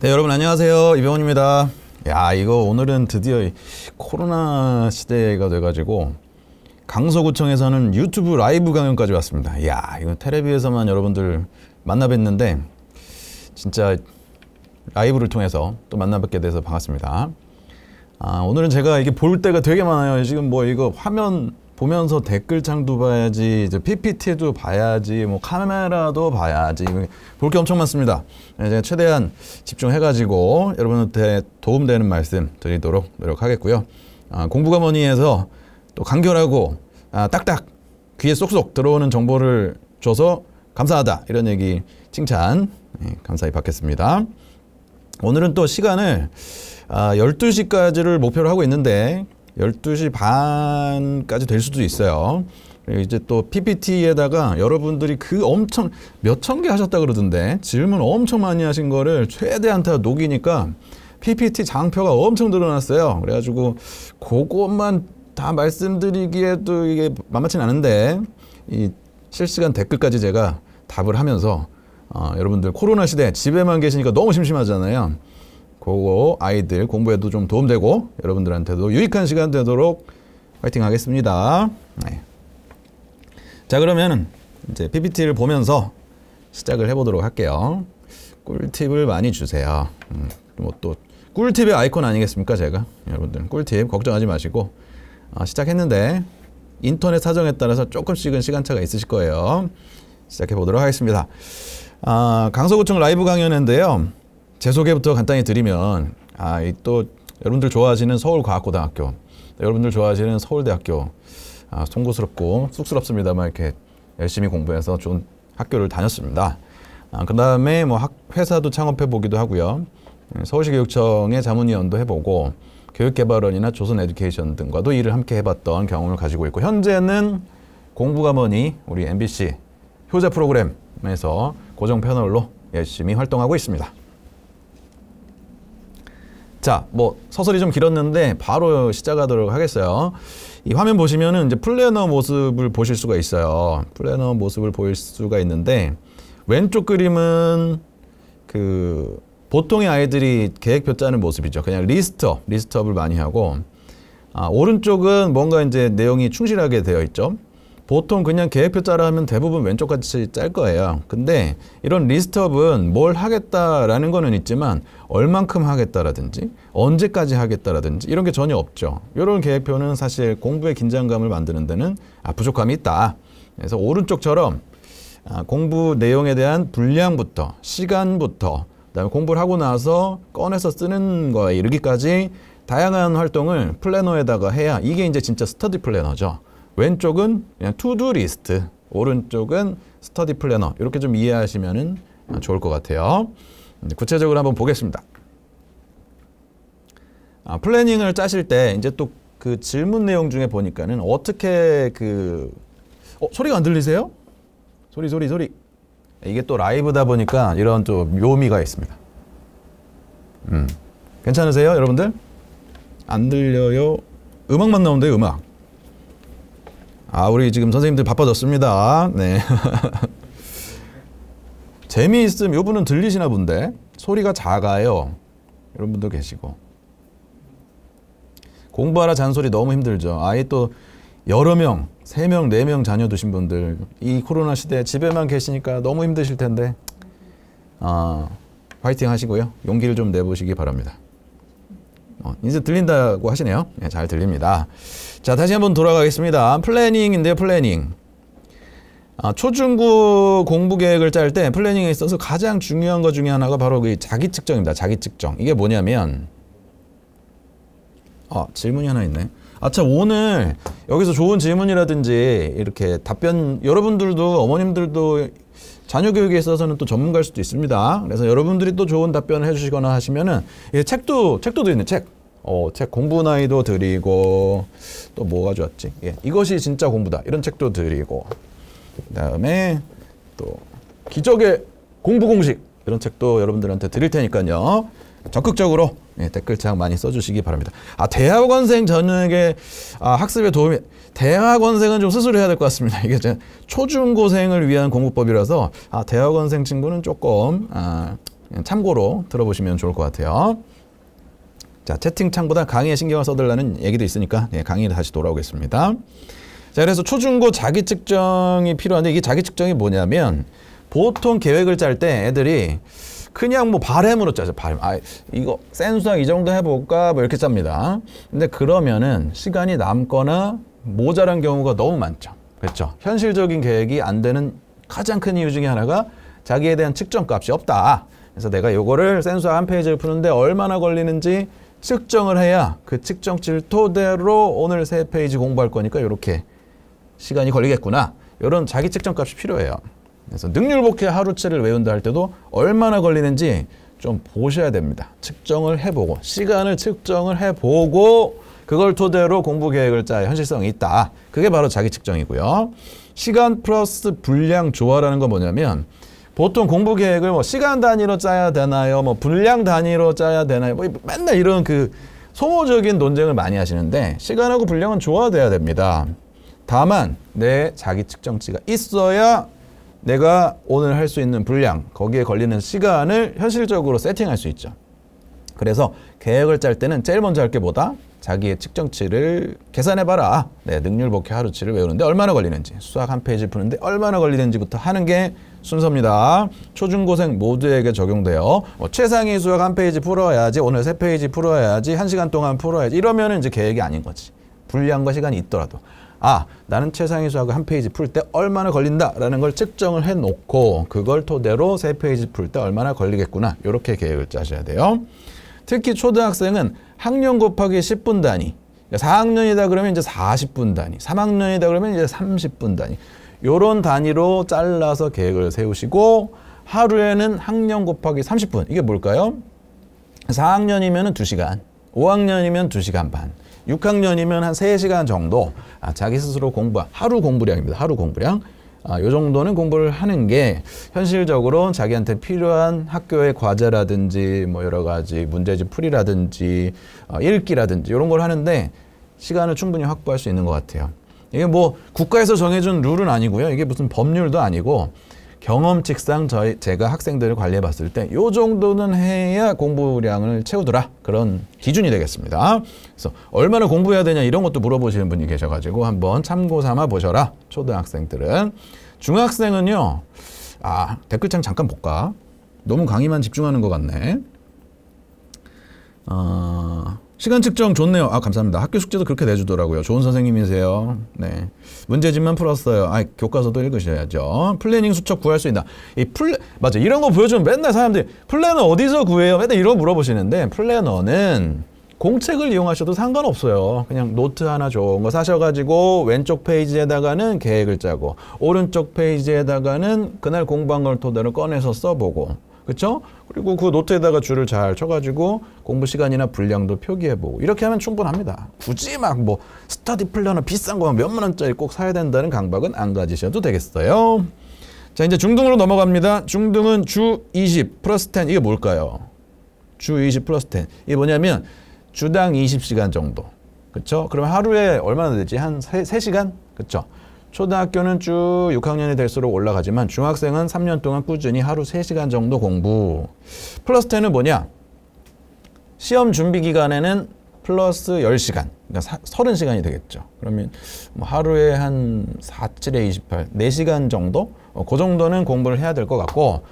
네 여러분 안녕하세요 이병헌입니다 야 이거 오늘은 드디어 코로나 시대가 돼가지고 강서구청에서는 유튜브 라이브 강연까지 왔습니다 야 이거 테레비에서만 여러분들 만나 뵀는데 진짜 라이브를 통해서 또 만나 뵙게 돼서 반갑습니다 아 오늘은 제가 이게 볼 때가 되게 많아요 지금 뭐 이거 화면 보면서 댓글창도 봐야지 이제 PPT도 봐야지 뭐 카메라도 봐야지 볼 게 엄청 많습니다. 네, 제가 최대한 집중해가지고 여러분한테 도움되는 말씀 드리도록 노력하겠고요. 아, 공부가 뭐니 해서 또 간결하고 아, 딱딱 귀에 쏙쏙 들어오는 정보를 줘서 감사하다 이런 얘기 칭찬 네, 감사히 받겠습니다. 오늘은 또 시간을 아, 12시까지를 목표로 하고 있는데 12시 반까지 될 수도 있어요. 이제 또 PPT에다가 여러분들이 그 엄청 몇 천 개 하셨다 그러던데 질문 엄청 많이 하신 거를 최대한 다 녹이니까 PPT 장표가 엄청 늘어났어요. 그래가지고 그것만 다 말씀드리기에도 이게 만만치 않은데 이 실시간 댓글까지 제가 답을 하면서 어, 여러분들 코로나 시대 집에만 계시니까 너무 심심하잖아요. 그거 아이들 공부에도 좀 도움되고 여러분들한테도 유익한 시간 되도록 파이팅 하겠습니다. 네. 자그러면 이제 PPT를 보면서 시작을 해보도록 할게요. 꿀팁을 많이 주세요. 음, 뭐또 꿀팁의 아이콘 아니겠습니까 제가 여러분들 꿀팁 걱정하지 마시고 아, 시작했는데 인터넷 사정에 따라서 조금씩은 시간차가 있으실 거예요. 시작해 보도록 하겠습니다. 아, 강서구청 라이브 강연인데요. 제 소개부터 간단히 드리면 아, 이 또 여러분들 좋아하시는 서울과학고등학교, 여러분들 좋아하시는 서울대학교 아, 송구스럽고 쑥스럽습니다만 이렇게 열심히 공부해서 좋은 학교를 다녔습니다. 아, 그 다음에 뭐 학, 회사도 창업해 보기도 하고요. 음, 서울시 교육청의 자문위원도 해보고 교육개발원이나 조선 에듀케이션 등과도 일을 함께 해봤던 경험을 가지고 있고 현재는 공부가 뭐니 우리 MBC 효자 프로그램에서 고정 패널로 열심히 활동하고 있습니다. 자, 뭐 서술이 좀 길었는데 바로 시작하도록 하겠어요. 이 화면 보시면은 이제 플래너 모습을 보실 수가 있어요. 플래너 모습을 보일 수가 있는데 왼쪽 그림은 그 보통의 아이들이 계획표 짜는 모습이죠. 그냥 리스트업, 리스트업을 많이 하고 아, 오른쪽은 뭔가 이제 내용이 충실하게 되어 있죠. 보통 그냥 계획표 짜라 하면 대부분 왼쪽같이 짤 거예요. 근데 이런 리스트업은 뭘 하겠다라는 거는 있지만 얼만큼 하겠다라든지 언제까지 하겠다라든지 이런 게 전혀 없죠. 이런 계획표는 사실 공부의 긴장감을 만드는 데는 아, 부족함이 있다. 그래서 오른쪽처럼 아, 공부 내용에 대한 분량부터 시간부터 그다음에 공부를 하고 나서 꺼내서 쓰는 거에 이르기까지 다양한 활동을 플래너에다가 해야 이게 이제 진짜 스터디 플래너죠. 왼쪽은 그냥 투두 리스트, 오른쪽은 스터디 플래너 이렇게 좀 이해하시면 좋을 것 같아요. 음, 구체적으로 한번 보겠습니다. 아, 플래닝을 짜실 때 이제 또 그 질문 내용 중에 보니까는 어떻게 그 어, 소리가 안 들리세요? 소리 소리 소리 이게 또 라이브다 보니까 이런 좀 묘미가 있습니다. 음. 괜찮으세요 여러분들? 안 들려요? 음악만 나오는데요 음악 아, 우리 지금 선생님들 바빠졌습니다. 네. 재미있음, 요 분은 들리시나 본데. 소리가 작아요. 이런 분도 계시고. 공부하라 잔소리 너무 힘들죠. 아예 또 여러 명, 세 명, 네 명 자녀 두신 분들 이 코로나 시대에 집에만 계시니까 너무 힘드실 텐데 아, 화이팅 하시고요. 용기를 좀 내보시기 바랍니다. 어, 이제 들린다고 하시네요. 네, 잘 들립니다. 자, 다시 한번 돌아가겠습니다. 플래닝인데요, 플래닝. 아, 초중고 공부 계획을 짤 때 플래닝에 있어서 가장 중요한 것 중에 하나가 바로 그 자기 측정입니다. 자기 측정. 이게 뭐냐면 아, 질문이 하나 있네. 아, 참 오늘 여기서 좋은 질문이라든지 이렇게 답변 여러분들도 어머님들도 자녀 교육에 있어서는 또 전문가일 수도 있습니다. 그래서 여러분들이 또 좋은 답변을 해주시거나 하시면은 예, 책도 책도 드리는 책. 어, 책 공부 나이도 드리고 또 뭐가 좋았지? 예, 이것이 진짜 공부다 이런 책도 드리고 그다음에 또 기적의 공부 공식 이런 책도 여러분들한테 드릴 테니까요. 적극적으로 예, 댓글창 많이 써주시기 바랍니다. 아 대학원생 저녁에 아, 학습에 도움이 대학원생은 좀 스스로 해야 될 것 같습니다. 이게 이제 초중고생을 위한 공부법이라서 아, 대학원생 친구는 조금 아, 참고로 들어보시면 좋을 것 같아요. 자 채팅창보다 강의에 신경을 써달라는 얘기도 있으니까 예, 강의를 다시 돌아오겠습니다. 자 그래서 초중고 자기 측정이 필요한데 이게 자기 측정이 뭐냐면 보통 계획을 짤 때 애들이 그냥 뭐 바램으로 짜죠. 바램. 아, 이거 센수학 이 정도 해볼까? 뭐 이렇게 짭니다. 근데 그러면은 시간이 남거나 모자란 경우가 너무 많죠. 그렇죠. 현실적인 계획이 안 되는 가장 큰 이유 중에 하나가 자기에 대한 측정값이 없다. 그래서 내가 요거를 센서 한 페이지를 푸는데 얼마나 걸리는지 측정을 해야 그 측정치를 토대로 오늘 세 페이지 공부할 거니까 이렇게 시간이 걸리겠구나. 이런 자기 측정값이 필요해요. 그래서 능률복해 하루치를 외운다 할 때도 얼마나 걸리는지 좀 보셔야 됩니다. 측정을 해보고 시간을 측정을 해보고 그걸 토대로 공부 계획을 짜야 현실성이 있다. 그게 바로 자기 측정이고요. 시간 플러스 분량 조화라는 건 뭐냐면 보통 공부 계획을 뭐 시간 단위로 짜야 되나요? 뭐 분량 단위로 짜야 되나요? 뭐 맨날 이런 그 소모적인 논쟁을 많이 하시는데 시간하고 분량은 조화돼야 됩니다. 다만 내 자기 측정치가 있어야 내가 오늘 할 수 있는 분량, 거기에 걸리는 시간을 현실적으로 세팅할 수 있죠. 그래서 계획을 짤 때는 제일 먼저 할 게 뭐다? 자기의 측정치를 계산해봐라. 네, 능률 복해 하루치를 외우는데 얼마나 걸리는지, 수학 한 페이지 푸는데 얼마나 걸리는지부터 하는 게 순서입니다. 초중고생 모두에게 적용되어뭐 최상위 수학 한 페이지 풀어야지, 오늘 세 페이지 풀어야지, 한 시간 동안 풀어야지 이러면 이제 계획이 아닌 거지. 불리한과 시간이 있더라도. 아, 나는 최상위 수학을 한 페이지 풀 때 얼마나 걸린다라는 걸 측정을 해놓고 그걸 토대로 세 페이지 풀 때 얼마나 걸리겠구나 이렇게 계획을 짜셔야 돼요. 특히 초등학생은 학년 곱하기 10분 단위. 4학년이다 그러니까 그러면 이제 40분 단위. 3학년이다 그러면 이제 30분 단위. 요런 단위로 잘라서 계획을 세우시고 하루에는 학년 곱하기 30분. 이게 뭘까요? 4학년이면 2시간, 5학년이면 2시간 반, 6학년이면 한 3시간 정도 아, 자기 스스로 공부, 한 하루 공부량입니다. 하루 공부량. 아, 요 정도는 공부를 하는 게 현실적으로 자기한테 필요한 학교의 과제라든지 뭐 여러 가지 문제집 풀이라든지 어, 읽기라든지 이런 걸 하는데 시간을 충분히 확보할 수 있는 것 같아요. 이게 뭐 국가에서 정해준 룰은 아니고요. 이게 무슨 법률도 아니고 경험칙상 저희 제가 학생들을 관리해 봤을 때 요 정도는 해야 공부량을 채우더라 그런 기준이 되겠습니다. 그래서 얼마나 공부해야 되냐 이런 것도 물어보시는 분이 계셔가지고 한번 참고 삼아 보셔라 초등학생들은 중학생은요 아 댓글창 잠깐 볼까 너무 강의만 집중하는 것 같네. 어... 시간 측정 좋네요. 아 감사합니다. 학교 숙제도 그렇게 내주더라고요. 좋은 선생님이세요. 네. 문제집만 풀었어요. 아 교과서도 읽으셔야죠. 플래닝 수첩 구할 수 있나? 이 플래 맞아 이런 거 보여주면 맨날 사람들이 플래너 어디서 구해요? 맨날 이런 거 물어보시는데 플래너는 공책을 이용하셔도 상관없어요. 그냥 노트 하나 좋은 거 사셔가지고 왼쪽 페이지에다가는 계획을 짜고 오른쪽 페이지에다가는 그날 공부한 걸 토대로 꺼내서 써보고 그렇죠? 그리고 그 노트에다가 줄을 잘 쳐가지고 공부 시간이나 분량도 표기해보고 이렇게 하면 충분합니다. 굳이 막 뭐 스터디 플래너 비싼 거만 몇만 원짜리 꼭 사야 된다는 강박은 안 가지셔도 되겠어요. 자 이제 중등으로 넘어갑니다. 중등은 주 20 플러스 10 이게 뭘까요? 주 20 플러스 10 이게 뭐냐면 주당 20시간 정도 그렇죠? 그러면 하루에 얼마나 되지? 한 3, 시간 그렇죠? 초등학교는 쭉 6학년이 될수록 올라가지만 중학생은 3년 동안 꾸준히 하루 3시간 정도 공부. 플러스 10은 뭐냐? 시험 준비 기간에는 플러스 10시간, 그러니까 사, 30시간이 되겠죠. 그러면 뭐 하루에 한 4, 7에 28, 4시간 정도? 어, 그 정도는 공부를 해야 될 것 같고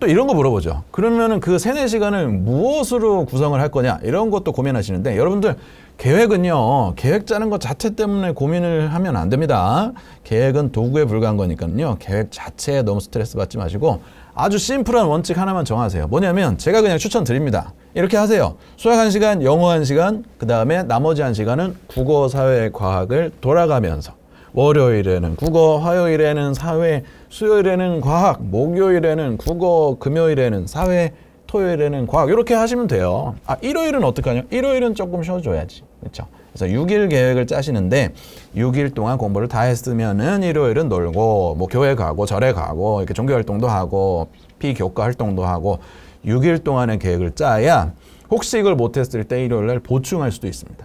또 이런 거 물어보죠. 그러면은 그 세네 시간을 무엇으로 구성을 할 거냐 이런 것도 고민하시는데 여러분들 계획은요 계획 짜는 것 자체 때문에 고민을 하면 안 됩니다. 계획은 도구에 불과한 거니까요 계획 자체에 너무 스트레스 받지 마시고 아주 심플한 원칙 하나만 정하세요. 뭐냐면 제가 그냥 추천드립니다. 이렇게 하세요. 수학 한시간 영어 한시간그 다음에 나머지 한시간은 국어, 사회, 과학을 돌아가면서 월요일에는 국어, 화요일에는 사회, 수요일에는 과학, 목요일에는 국어, 금요일에는 사회, 토요일에는 과학 이렇게 하시면 돼요. 아 일요일은 어떡하냐? 일요일은 조금 쉬어줘야지. 그렇죠? 그래서 6일 계획을 짜시는데 6일 동안 공부를 다 했으면은 일요일은 놀고 뭐 교회 가고 절에 가고 이렇게 종교 활동도 하고 비교과 활동도 하고 6일 동안의 계획을 짜야 혹시 이걸 못했을 때 일요일 날 보충할 수도 있습니다.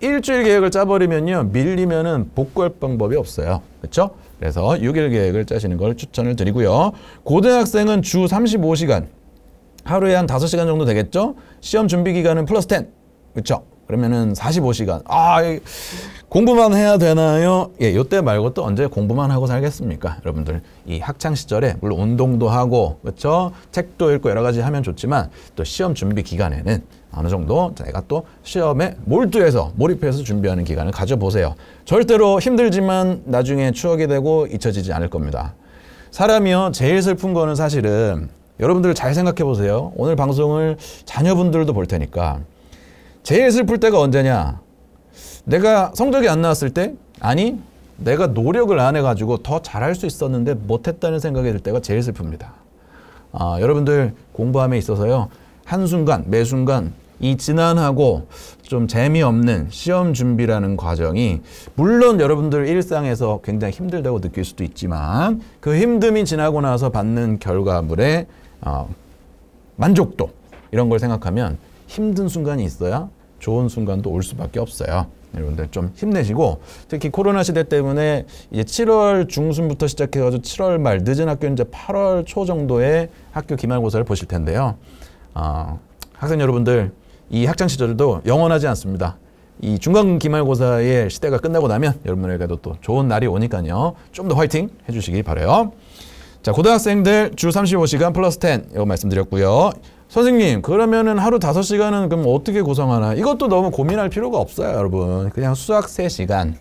일주일 계획을 짜버리면요. 밀리면은 복구할 방법이 없어요. 그렇죠? 그래서 6일 계획을 짜시는 걸 추천을 드리고요. 고등학생은 주 35시간, 하루에 한 5시간 정도 되겠죠? 시험 준비 기간은 플러스 10. 그렇죠? 그러면은 45시간. 아, 공부만 해야 되나요? 예, 요 때 말고 또 언제 공부만 하고 살겠습니까? 여러분들 이 학창 시절에 물론 운동도 하고 그렇죠? 책도 읽고 여러 가지 하면 좋지만 또 시험 준비 기간에는 어느 정도 자가또 시험에 몰두해서 몰입해서 준비하는 기간을 가져보세요. 절대로 힘들지만 나중에 추억이 되고 잊혀지지 않을 겁니다. 사람이요 제일 슬픈 거는 사실은 여러분들 잘 생각해 보세요. 오늘 방송을 자녀분들도 볼 테니까 제일 슬플 때가 언제냐? 내가 성적이 안 나왔을 때 아니 내가 노력을 안 해가지고 더 잘할 수 있었는데 못했다는 생각이 들 때가 제일 슬픕니다. 아, 여러분들 공부함에 있어서요. 한순간 매순간 이 지난하고 좀 재미없는 시험 준비라는 과정이 물론 여러분들 일상에서 굉장히 힘들다고 느낄 수도 있지만 그 힘듦이 지나고 나서 받는 결과물의 어, 만족도 이런 걸 생각하면 힘든 순간이 있어야 좋은 순간도 올 수밖에 없어요. 여러분들 좀 힘내시고 특히 코로나 시대 때문에 이제 7월 중순부터 시작해가지고 7월 말 늦은 학교 이제 8월 초 정도에 학교 기말고사를 보실 텐데요. 어, 학생 여러분들 이 학창 시절도 영원하지 않습니다. 이 중간 기말고사의 시대가 끝나고 나면 여러분에게도 또 좋은 날이 오니까요. 좀 더 화이팅 해주시기 바래요. 자 고등학생들 주 35시간 플러스 10 이거 말씀드렸고요. 선생님 그러면은 하루 다섯 시간은 그럼 어떻게 구성하나 이것도 너무 고민할 필요가 없어요 여러분 그냥 수학 세시간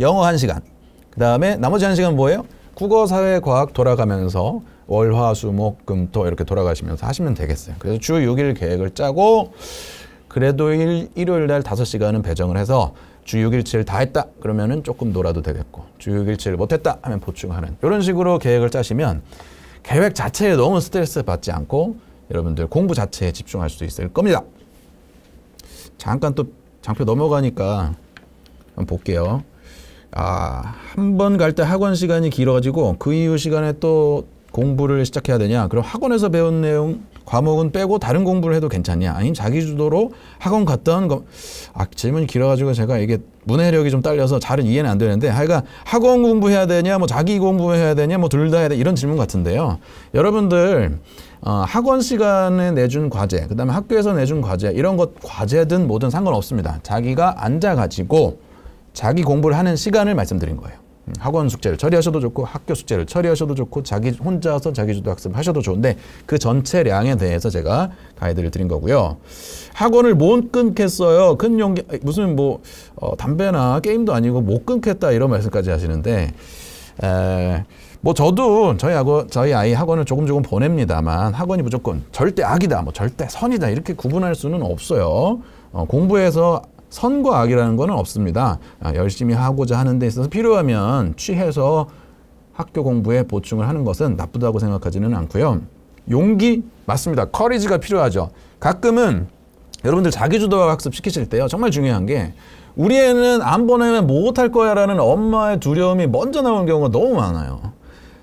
영어 한시간그 다음에 나머지 한시간 뭐예요? 국어, 사회, 과학 돌아가면서 월, 화, 수, 목, 금, 토 이렇게 돌아가시면서 하시면 되겠어요 그래서 주 6일 계획을 짜고 그래도 일, 일요일 날 다섯 시간은 배정을 해서 주 6일 7일 다 했다 그러면은 조금 놀아도 되겠고 주 6일 7일 못했다 하면 보충하는 이런 식으로 계획을 짜시면 계획 자체에 너무 스트레스 받지 않고 여러분들 공부 자체에 집중할 수 있을 겁니다. 잠깐 또 장표 넘어가니까 한번 볼게요. 아, 한번 갈 때 학원 시간이 길어지고그 이후 시간에 또 공부를 시작해야 되냐? 그럼 학원에서 배운 내용 과목은 빼고 다른 공부를 해도 괜찮냐? 아니면 자기 주도로 학원 갔던 거. 아, 질문이 길어가지고 제가 이게 문해력이 좀 딸려서 잘은 이해는 안 되는데 하여간 학원 공부해야 되냐, 뭐 자기 공부해야 되냐, 뭐 둘 다 해야 돼 이런 질문 같은데요. 여러분들 어, 학원 시간에 내준 과제, 그다음에 학교에서 내준 과제 이런 것 과제든 뭐든 상관없습니다. 자기가 앉아가지고 자기 공부를 하는 시간을 말씀드린 거예요. 음, 학원 숙제를 처리하셔도 좋고 학교 숙제를 처리하셔도 좋고 자기 혼자서 자기주도 학습하셔도 좋은데 그 전체량에 대해서 제가 가이드를 드린 거고요. 학원을 못 끊겠어요. 큰 용기 무슨 뭐 어, 담배나 게임도 아니고 못 끊겠다 이런 말씀까지 하시는데 에, 뭐 저도 저희 학원 저희 아이 학원을 조금 조금 보냅니다만 학원이 무조건 절대 악이다 뭐 절대 선이다 이렇게 구분할 수는 없어요. 어, 공부해서 선과 악이라는 거는 없습니다. 아, 열심히 하고자 하는 데 있어서 필요하면 취해서 학교 공부에 보충을 하는 것은 나쁘다고 생각하지는 않고요. 용기 맞습니다. 커리지가 필요하죠. 가끔은 여러분들 자기주도와 학습 시키실 때요. 정말 중요한 게 우리 애는 안 보내면 못할 거야 라는 엄마의 두려움이 먼저 나오는 경우가 너무 많아요.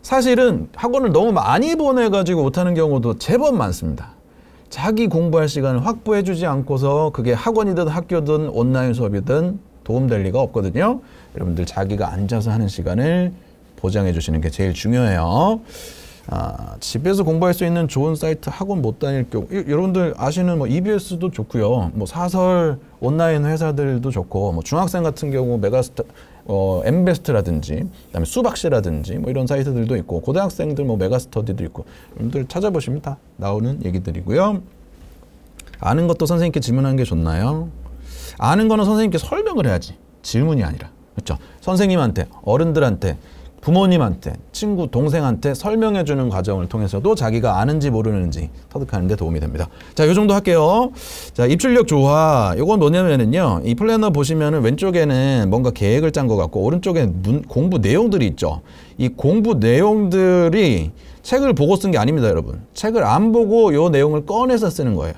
사실은 학원을 너무 많이 보내가지고 못하는 경우도 제법 많습니다. 자기 공부할 시간을 확보해 주지 않고서 그게 학원이든 학교든 온라인 수업이든 도움될 리가 없거든요. 여러분들 자기가 앉아서 하는 시간을 보장해 주시는 게 제일 중요해요. 아, 집에서 공부할 수 있는 좋은 사이트 학원 못 다닐 경우 여러분들 아시는 뭐 EBS도 좋고요. 뭐 사설 온라인 회사들도 좋고 뭐 중학생 같은 경우 메가스타 어, 엠베스트라든지 그다음에 수박씨라든지 뭐 이런 사이트들도 있고 고등학생들 뭐 메가스터디도 있고 여러분들 찾아보시면 다 나오는 얘기들이고요. 아는 것도 선생님께 질문하는 게 좋나요? 아는 거는 선생님께 설명을 해야지 질문이 아니라 그렇죠? 선생님한테 어른들한테 부모님한테, 친구, 동생한테 설명해 주는 과정을 통해서도 자기가 아는지 모르는지 터득하는 데 도움이 됩니다. 자, 요 정도 할게요. 자, 입출력 조화. 요건 뭐냐면은요. 이 플래너 보시면은 왼쪽에는 뭔가 계획을 짠 것 같고 오른쪽에 문, 공부 내용들이 있죠. 이 공부 내용들이 책을 보고 쓴 게 아닙니다, 여러분. 책을 안 보고 요 내용을 꺼내서 쓰는 거예요.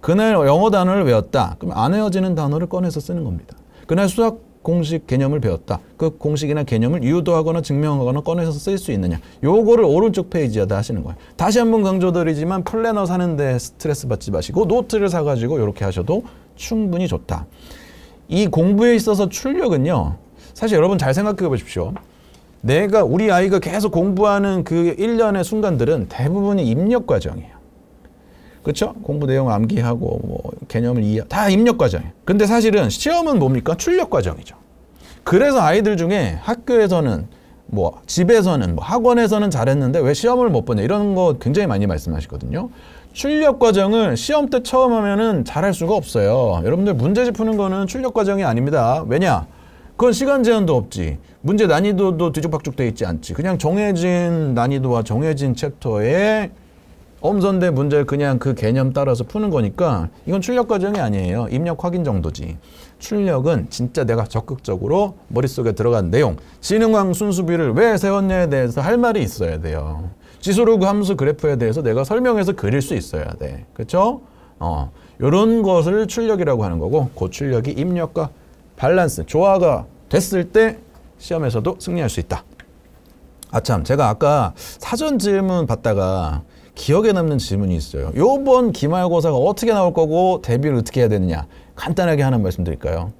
그날 영어 단어를 외웠다. 그럼 안 외워지는 단어를 꺼내서 쓰는 겁니다. 그날 수학 공식 개념을 배웠다. 그 공식이나 개념을 유도하거나 증명하거나 꺼내서 쓸 수 있느냐. 요거를 오른쪽 페이지에다 하시는 거예요. 다시 한 번 강조드리지만 플래너 사는데 스트레스 받지 마시고 노트를 사가지고 이렇게 하셔도 충분히 좋다. 이 공부에 있어서 출력은요. 사실 여러분 잘 생각해 보십시오. 내가 우리 아이가 계속 공부하는 그 일련의 순간들은 대부분이 입력 과정이에요. 그렇죠? 공부 내용 암기하고 뭐 개념을 이해 다 입력 과정이에요. 근데 사실은 시험은 뭡니까? 출력 과정이죠. 그래서 아이들 중에 학교에서는 뭐 집에서는 뭐 학원에서는 잘했는데 왜 시험을 못 보냐 이런 거 굉장히 많이 말씀하시거든요. 출력 과정을 시험 때 처음 하면은 잘할 수가 없어요. 여러분들 문제집 푸는 거는 출력 과정이 아닙니다. 왜냐? 그건 시간 제한도 없지. 문제 난이도도 뒤죽박죽 돼 있지 않지. 그냥 정해진 난이도와 정해진 챕터에 엄선대 문제 그냥 그 개념 따라서 푸는 거니까 이건 출력 과정이 아니에요. 입력 확인 정도지. 출력은 진짜 내가 적극적으로 머릿속에 들어간 내용, 지능왕 순수비를 왜 세웠냐에 대해서 할 말이 있어야 돼요. 지수로그 함수 그래프에 대해서 내가 설명해서 그릴 수 있어야 돼. 그렇죠? 어, 요런 것을 출력이라고 하는 거고 그 출력이 입력과 밸런스, 조화가 됐을 때 시험에서도 승리할 수 있다. 아참 제가 아까 사전 질문 받다가 기억에 남는 질문이 있어요. 요번 기말고사가 어떻게 나올 거고 대비를 어떻게 해야 되느냐 간단하게 하나 말씀드릴까요?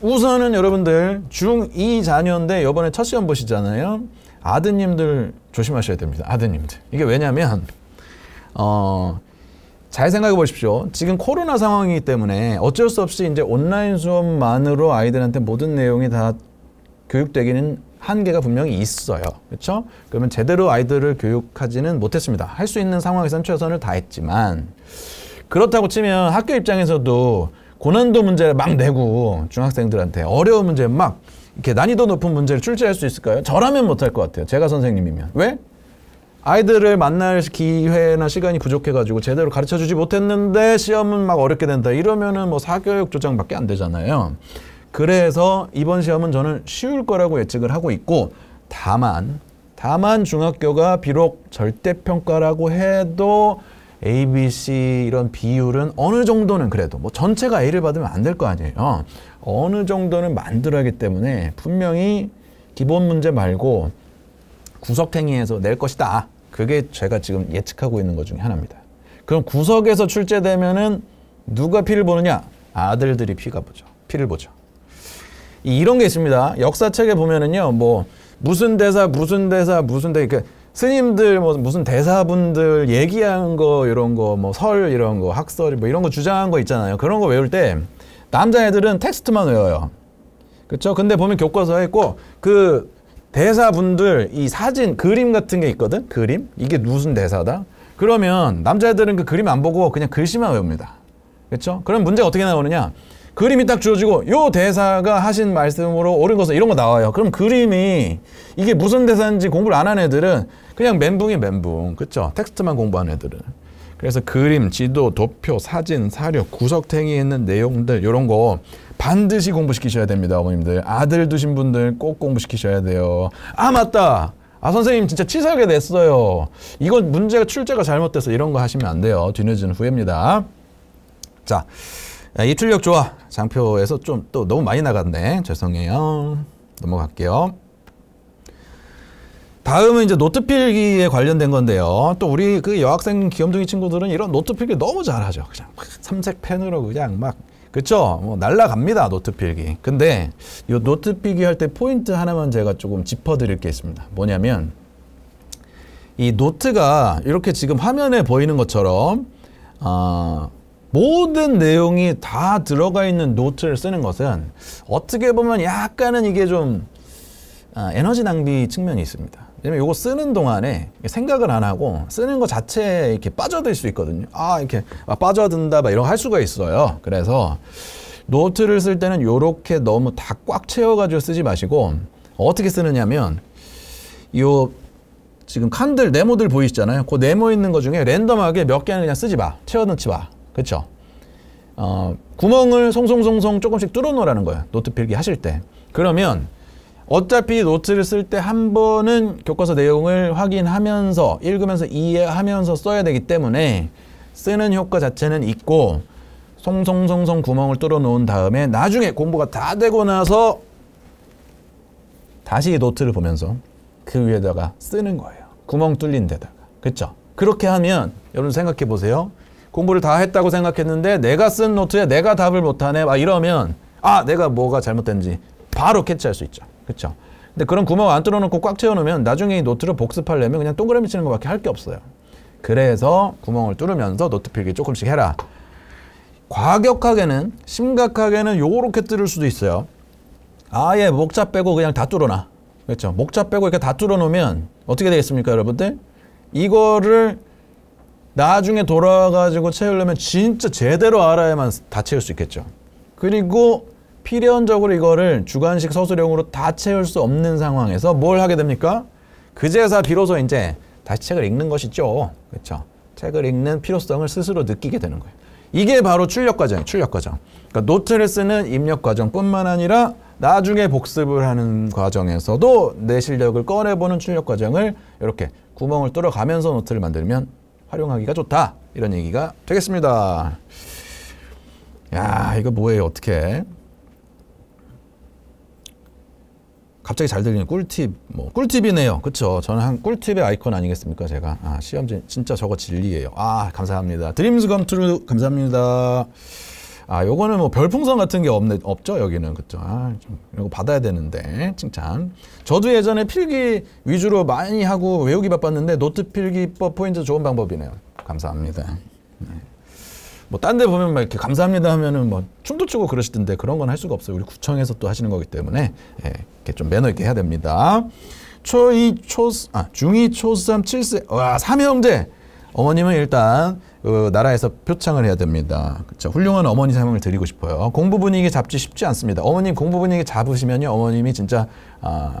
우선은 여러분들 중2 자녀인데 요번에 첫 시험 보시잖아요. 아드님들 조심하셔야 됩니다. 아드님들. 이게 왜냐면 어, 잘 생각해 보십시오. 지금 코로나 상황이기 때문에 어쩔 수 없이 이제 온라인 수업만으로 아이들한테 모든 내용이 다 교육되기는 한계가 분명히 있어요. 그렇죠? 그러면 제대로 아이들을 교육하지는 못했습니다. 할 수 있는 상황에선 최선을 다했지만 그렇다고 치면 학교 입장에서도 고난도 문제를 막 내고 중학생들한테 어려운 문제 막 이렇게 난이도 높은 문제를 출제할 수 있을까요? 저라면 못할 것 같아요. 제가 선생님이면. 왜? 아이들을 만날 기회나 시간이 부족해가지고 제대로 가르쳐주지 못했는데 시험은 막 어렵게 된다. 이러면은 뭐 사교육 조장밖에 안 되잖아요. 그래서 이번 시험은 저는 쉬울 거라고 예측을 하고 있고 다만 다만 중학교가 비록 절대평가라고 해도 A, B, C 이런 비율은 어느 정도는 그래도 뭐 전체가 A를 받으면 안 될 거 아니에요. 어느 정도는 만들어야 하기 때문에 분명히 기본 문제 말고 구석탱이에서 낼 것이다. 그게 제가 지금 예측하고 있는 것 중에 하나입니다. 그럼 구석에서 출제되면은 누가 피를 보느냐? 아들들이 피가 보죠. 피를 보죠. 이런 게 있습니다. 역사책에 보면은요, 뭐 무슨 대사, 무슨 대사, 무슨 대 이렇게 스님들 뭐 무슨 대사분들 얘기한 거 이런 거뭐 설 이런 거학설뭐 이런 거 주장한 거 있잖아요. 그런 거 외울 때 남자애들은 텍스트만 외워요. 그렇죠? 근데 보면 교과서에 있고 그 대사분들 이 사진 그림 같은 게 있거든. 그림 이게 무슨 대사다. 그러면 남자애들은 그 그림 안 보고 그냥 글씨만 외웁니다. 그렇죠? 그럼 문제가 어떻게 나오느냐? 그림이 딱 주어지고 요 대사가 하신 말씀으로 옳은 것은 이런 거 나와요. 그럼 그림이 이게 무슨 대사인지 공부를 안 한 애들은 그냥 멘붕이 멘붕. 그죠 텍스트만 공부한 애들은. 그래서 그림, 지도, 도표, 사진, 사료, 구석탱이에 있는 내용들 이런 거 반드시 공부시키셔야 됩니다. 어머님들. 아들 두신 분들 꼭 공부시키셔야 돼요. 아 맞다. 아 선생님 진짜 치사하게 냈어요. 이건 문제가 출제가 잘못돼서 이런 거 하시면 안 돼요. 뒤늦은 후회입니다. 자. 입출력 아, 좋아. 장표에서 좀 또 너무 많이 나갔네. 죄송해요. 넘어갈게요. 다음은 이제 노트 필기에 관련된 건데요. 또 우리 그 여학생 기염둥이 친구들은 이런 노트 필기 너무 잘하죠. 그냥 삼색 펜으로 그냥 막 그쵸? 뭐 날라갑니다 노트 필기. 근데 이 노트 필기 할 때 포인트 하나만 제가 조금 짚어드릴 게 있습니다. 뭐냐면 이 노트가 이렇게 지금 화면에 보이는 것처럼 어, 모든 내용이 다 들어가 있는 노트를 쓰는 것은 어떻게 보면 약간은 이게 좀 아, 에너지 낭비 측면이 있습니다. 왜냐면 이거 쓰는 동안에 생각을 안 하고 쓰는 것 자체에 이렇게 빠져들 수 있거든요. 아 이렇게 빠져든다 막 이런 거 할 수가 있어요. 그래서 노트를 쓸 때는 이렇게 너무 다 꽉 채워가지고 쓰지 마시고 어떻게 쓰느냐면 요 지금 칸들 네모들 보이시잖아요. 그 네모 있는 거 중에 랜덤하게 몇 개는 그냥 쓰지 마. 채워넣지 마. 그렇죠? 어, 구멍을 송송송송 조금씩 뚫어 놓으라는 거예요. 노트 필기 하실 때. 그러면 어차피 노트를 쓸 때 한 번은 교과서 내용을 확인하면서 읽으면서 이해하면서 써야 되기 때문에 쓰는 효과 자체는 있고 송송송송 구멍을 뚫어 놓은 다음에 나중에 공부가 다 되고 나서 다시 노트를 보면서 그 위에다가 쓰는 거예요. 구멍 뚫린 데다가. 그렇죠? 그렇게 하면 여러분 생각해 보세요. 공부를 다 했다고 생각했는데 내가 쓴 노트에 내가 답을 못하네 막 아, 이러면 아 내가 뭐가 잘못된지 바로 캐치할 수 있죠. 그렇죠? 근데 그런 구멍 안 뚫어놓고 꽉 채워놓으면 나중에 이 노트를 복습하려면 그냥 동그라미 치는 것밖에 할 게 없어요. 그래서 구멍을 뚫으면서 노트 필기 조금씩 해라. 과격하게는 심각하게는 요렇게 뚫을 수도 있어요. 아예 목차 빼고 그냥 다 뚫어놔. 그렇죠? 목차 빼고 이렇게 다 뚫어놓으면 어떻게 되겠습니까 여러분들? 이거를 나중에 돌아가지고 채우려면 진짜 제대로 알아야만 다 채울 수 있겠죠. 그리고 필연적으로 이거를 주관식 서술형으로 다 채울 수 없는 상황에서 뭘 하게 됩니까? 그제서 비로소 이제 다시 책을 읽는 것이죠. 그렇죠? 책을 읽는 필요성을 스스로 느끼게 되는 거예요. 이게 바로 출력 과정 출력 과정. 그러니까 노트를 쓰는 입력 과정뿐만 아니라 나중에 복습을 하는 과정에서도 내 실력을 꺼내보는 출력 과정을 이렇게 구멍을 뚫어가면서 노트를 만들면 활용하기가 좋다. 이런 얘기가 되겠습니다. 야, 이거 뭐예요? 어떻게? 갑자기 잘 들리는 꿀팁, 뭐 꿀팁이네요. 그쵸 저는 한 꿀팁의 아이콘 아니겠습니까? 제가 아, 시험진 진짜 저거 진리예요. 아, 감사합니다. 드림즈 검투 감사합니다. 아, 요거는 뭐 별풍선 같은 게 없네, 없죠, 여기는. 그쵸. 아, 좀 이런 거 받아야 되는데, 칭찬. 저도 예전에 필기 위주로 많이 하고 외우기 바빴는데, 노트 필기법 포인트 좋은 방법이네요. 감사합니다. 네. 뭐딴 데 보면 막 이렇게 감사합니다 하면은 뭐 춤도 추고 그러시던데 그런 건 할 수가 없어요. 우리 구청에서 또 하시는 거기 때문에 예, 이렇게 좀 매너 있게 해야 됩니다. 초이 초아 중이 초삼 칠세 와3형제 어머님은 일단 그 나라에서 표창을 해야 됩니다. 그렇죠. 훌륭한 어머니 상을 드리고 싶어요. 공부 분위기 잡지 쉽지 않습니다. 어머님 공부 분위기 잡으시면요. 어머님이 진짜 아,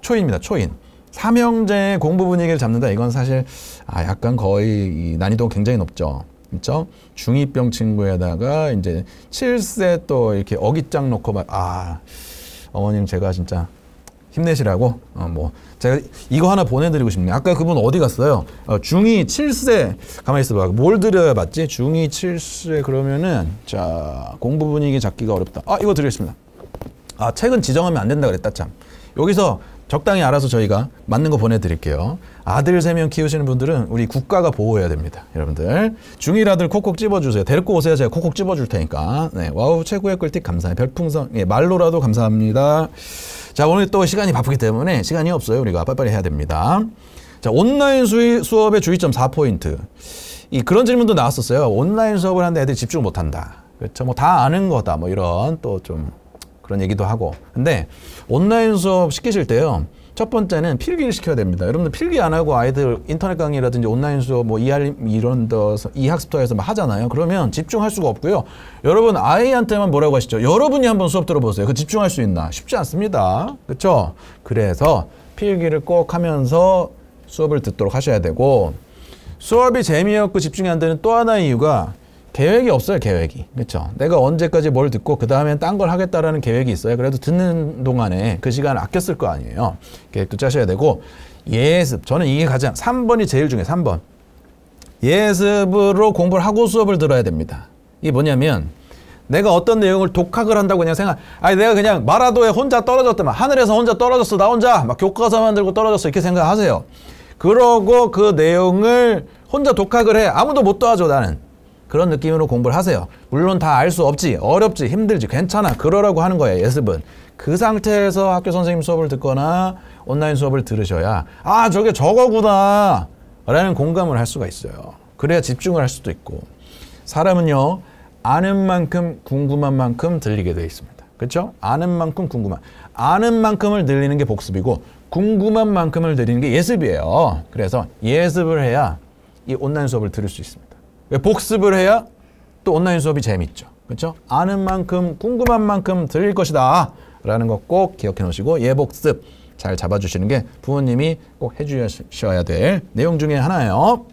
초인입니다. 초인. 삼형제 공부 분위기를 잡는다. 이건 사실 아, 약간 거의 난이도가 굉장히 높죠. 그렇죠? 중이병 친구에다가 이제 칠세또 이렇게 어깃장 놓고 막 아, 어머님 제가 진짜 힘내시라고 어뭐 제가 이거 하나 보내드리고 싶네요. 아까 그분 어디 갔어요? 어 중이 7세 가만히 있어봐. 뭘 드려야 맞지? 중이 7세 그러면은 자 공부 분위기 잡기가 어렵다. 아 이거 드리겠습니다. 아 책은 지정하면 안 된다 그랬다 참. 여기서 적당히 알아서 저희가 맞는 거 보내드릴게요. 아들 세 명 키우시는 분들은 우리 국가가 보호해야 됩니다. 여러분들 중일 아들 콕콕 집어주세요. 데리고 오세요. 제가 콕콕 집어줄 테니까. 네, 와우 최고의 꿀팁 감사해 별풍선 예, 말로라도 감사합니다. 자, 오늘 또 시간이 바쁘기 때문에 시간이 없어요. 우리가 빨리빨리 해야 됩니다. 자, 온라인 수 수업의 주의점 4포인트. 이 그런 질문도 나왔었어요. 온라인 수업을 하는데 애들이 집중을 못 한다. 그렇죠. 뭐 다 아는 거다. 뭐 이런 또 좀 그런 얘기도 하고. 근데 온라인 수업 시키실 때요. 첫 번째는 필기를 시켜야 됩니다. 여러분들 필기 안 하고 아이들 인터넷 강의라든지 온라인 수업 뭐 이할 이런 데 이학습터에서 막 하잖아요. 그러면 집중할 수가 없고요. 여러분 아이한테만 뭐라고 하시죠? 여러분이 한번 수업 들어보세요. 그 집중할 수 있나? 쉽지 않습니다. 그렇죠? 그래서 필기를 꼭 하면서 수업을 듣도록 하셔야 되고 수업이 재미없고 집중이 안 되는 또 하나의 이유가 계획이 없어요, 계획이. 그렇죠? 내가 언제까지 뭘 듣고 그 다음엔 딴 걸 하겠다라는 계획이 있어요. 그래도 듣는 동안에 그 시간 아꼈을 거 아니에요. 계획도 짜셔야 되고 예습. 저는 이게 가장 3번이 제일 중요해. 3번. 예습으로 공부를 하고 수업을 들어야 됩니다. 이게 뭐냐면 내가 어떤 내용을 독학을 한다고 그냥 생각 아니 내가 그냥 마라도에 혼자 떨어졌더만 하늘에서 혼자 떨어졌어 나 혼자 막 교과서 만들고 떨어졌어 이렇게 생각하세요 그러고 그 내용을 혼자 독학을 해 아무도 못 도와줘 나는 그런 느낌으로 공부를 하세요. 물론 다 알 수 없지, 어렵지, 힘들지, 괜찮아. 그러라고 하는 거예요, 예습은. 그 상태에서 학교 선생님 수업을 듣거나 온라인 수업을 들으셔야 아, 저게 저거구나. 라는 공감을 할 수가 있어요. 그래야 집중을 할 수도 있고. 사람은요, 아는 만큼 궁금한 만큼 들리게 돼 있습니다. 그렇죠? 아는 만큼 궁금한. 아는 만큼을 늘리는 게 복습이고 궁금한 만큼을 늘리는 게 예습이에요. 그래서 예습을 해야 이 온라인 수업을 들을 수 있습니다. 복습을 해야 또 온라인 수업이 재밌죠. 그렇죠? 아는 만큼 궁금한 만큼 들릴 것이다. 라는 것 꼭 기억해 놓으시고 예복습 잘 잡아주시는 게 부모님이 꼭 해주셔야 될 내용 중에 하나예요.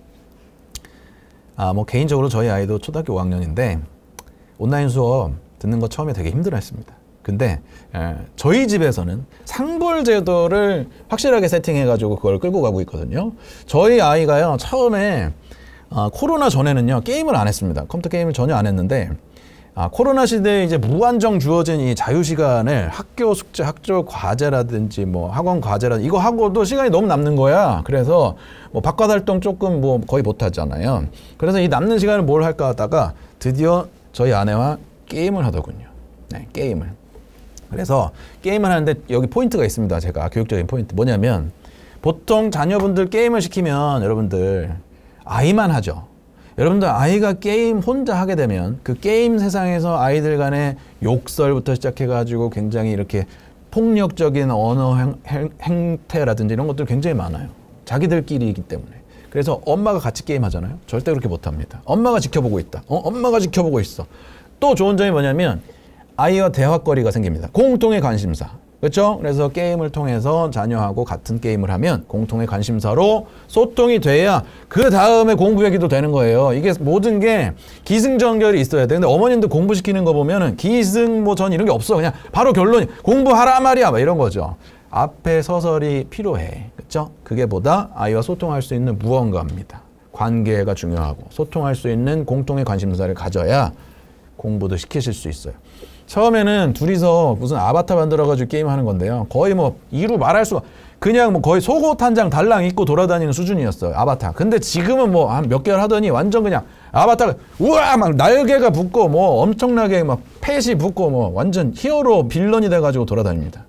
아, 뭐 개인적으로 저희 아이도 초등학교 5학년인데 온라인 수업 듣는 거 처음에 되게 힘들어했습니다. 근데 에, 저희 집에서는 상벌 제도를 확실하게 세팅해가지고 그걸 끌고 가고 있거든요. 저희 아이가요 처음에 아, 코로나 전에는요 게임을 안 했습니다. 컴퓨터 게임을 전혀 안 했는데 아, 코로나 시대에 이제 무한정 주어진 이 자유 시간을 학교 숙제, 학교 과제라든지 뭐 학원 과제라든지 이거 하고도 시간이 너무 남는 거야. 그래서 뭐 바깥 활동 조금 뭐 거의 못 하잖아요. 그래서 이 남는 시간을 뭘 할까 하다가 드디어 저희 아내와 게임을 하더군요. 네, 게임을. 그래서 게임을 하는데 여기 포인트가 있습니다. 제가 교육적인 포인트 뭐냐면 보통 자녀분들 게임을 시키면 여러분들 아이만 하죠. 여러분들 아이가 게임 혼자 하게 되면 그 게임 세상에서 아이들 간의 욕설부터 시작해가지고 굉장히 이렇게 폭력적인 언어 행, 행, 행태라든지 이런 것들 굉장히 많아요. 자기들끼리이기 때문에. 그래서 엄마가 같이 게임 하잖아요. 절대 그렇게 못합니다. 엄마가 지켜보고 있다. 어, 엄마가 지켜보고 있어. 또 좋은 점이 뭐냐면 아이와 대화거리가 생깁니다. 공통의 관심사. 그렇죠? 그래서 게임을 통해서 자녀하고 같은 게임을 하면 공통의 관심사로 소통이 돼야 그 다음에 공부 얘기도 되는 거예요. 이게 모든 게 기승전결이 있어야 돼. 근데 어머님들 공부시키는 거 보면은 기승 뭐 전 이런 게 없어. 그냥 바로 결론이 공부하라 말이야. 막 이런 거죠. 앞에 서설이 필요해. 그렇죠? 그게 보다 아이와 소통할 수 있는 무언가입니다. 관계가 중요하고 소통할 수 있는 공통의 관심사를 가져야 공부도 시키실 수 있어요. 처음에는 둘이서 무슨 아바타 만들어가지고 게임하는 건데요. 거의 뭐 이루 말할 수가 그냥 뭐 거의 속옷 한 장 달랑 입고 돌아다니는 수준이었어요. 아바타. 근데 지금은 뭐 한 몇 개월 하더니 완전 그냥 아바타가 우와 막 날개가 붙고 뭐 엄청나게 막 펫이 붙고 뭐 완전 히어로 빌런이 돼가지고 돌아다닙니다.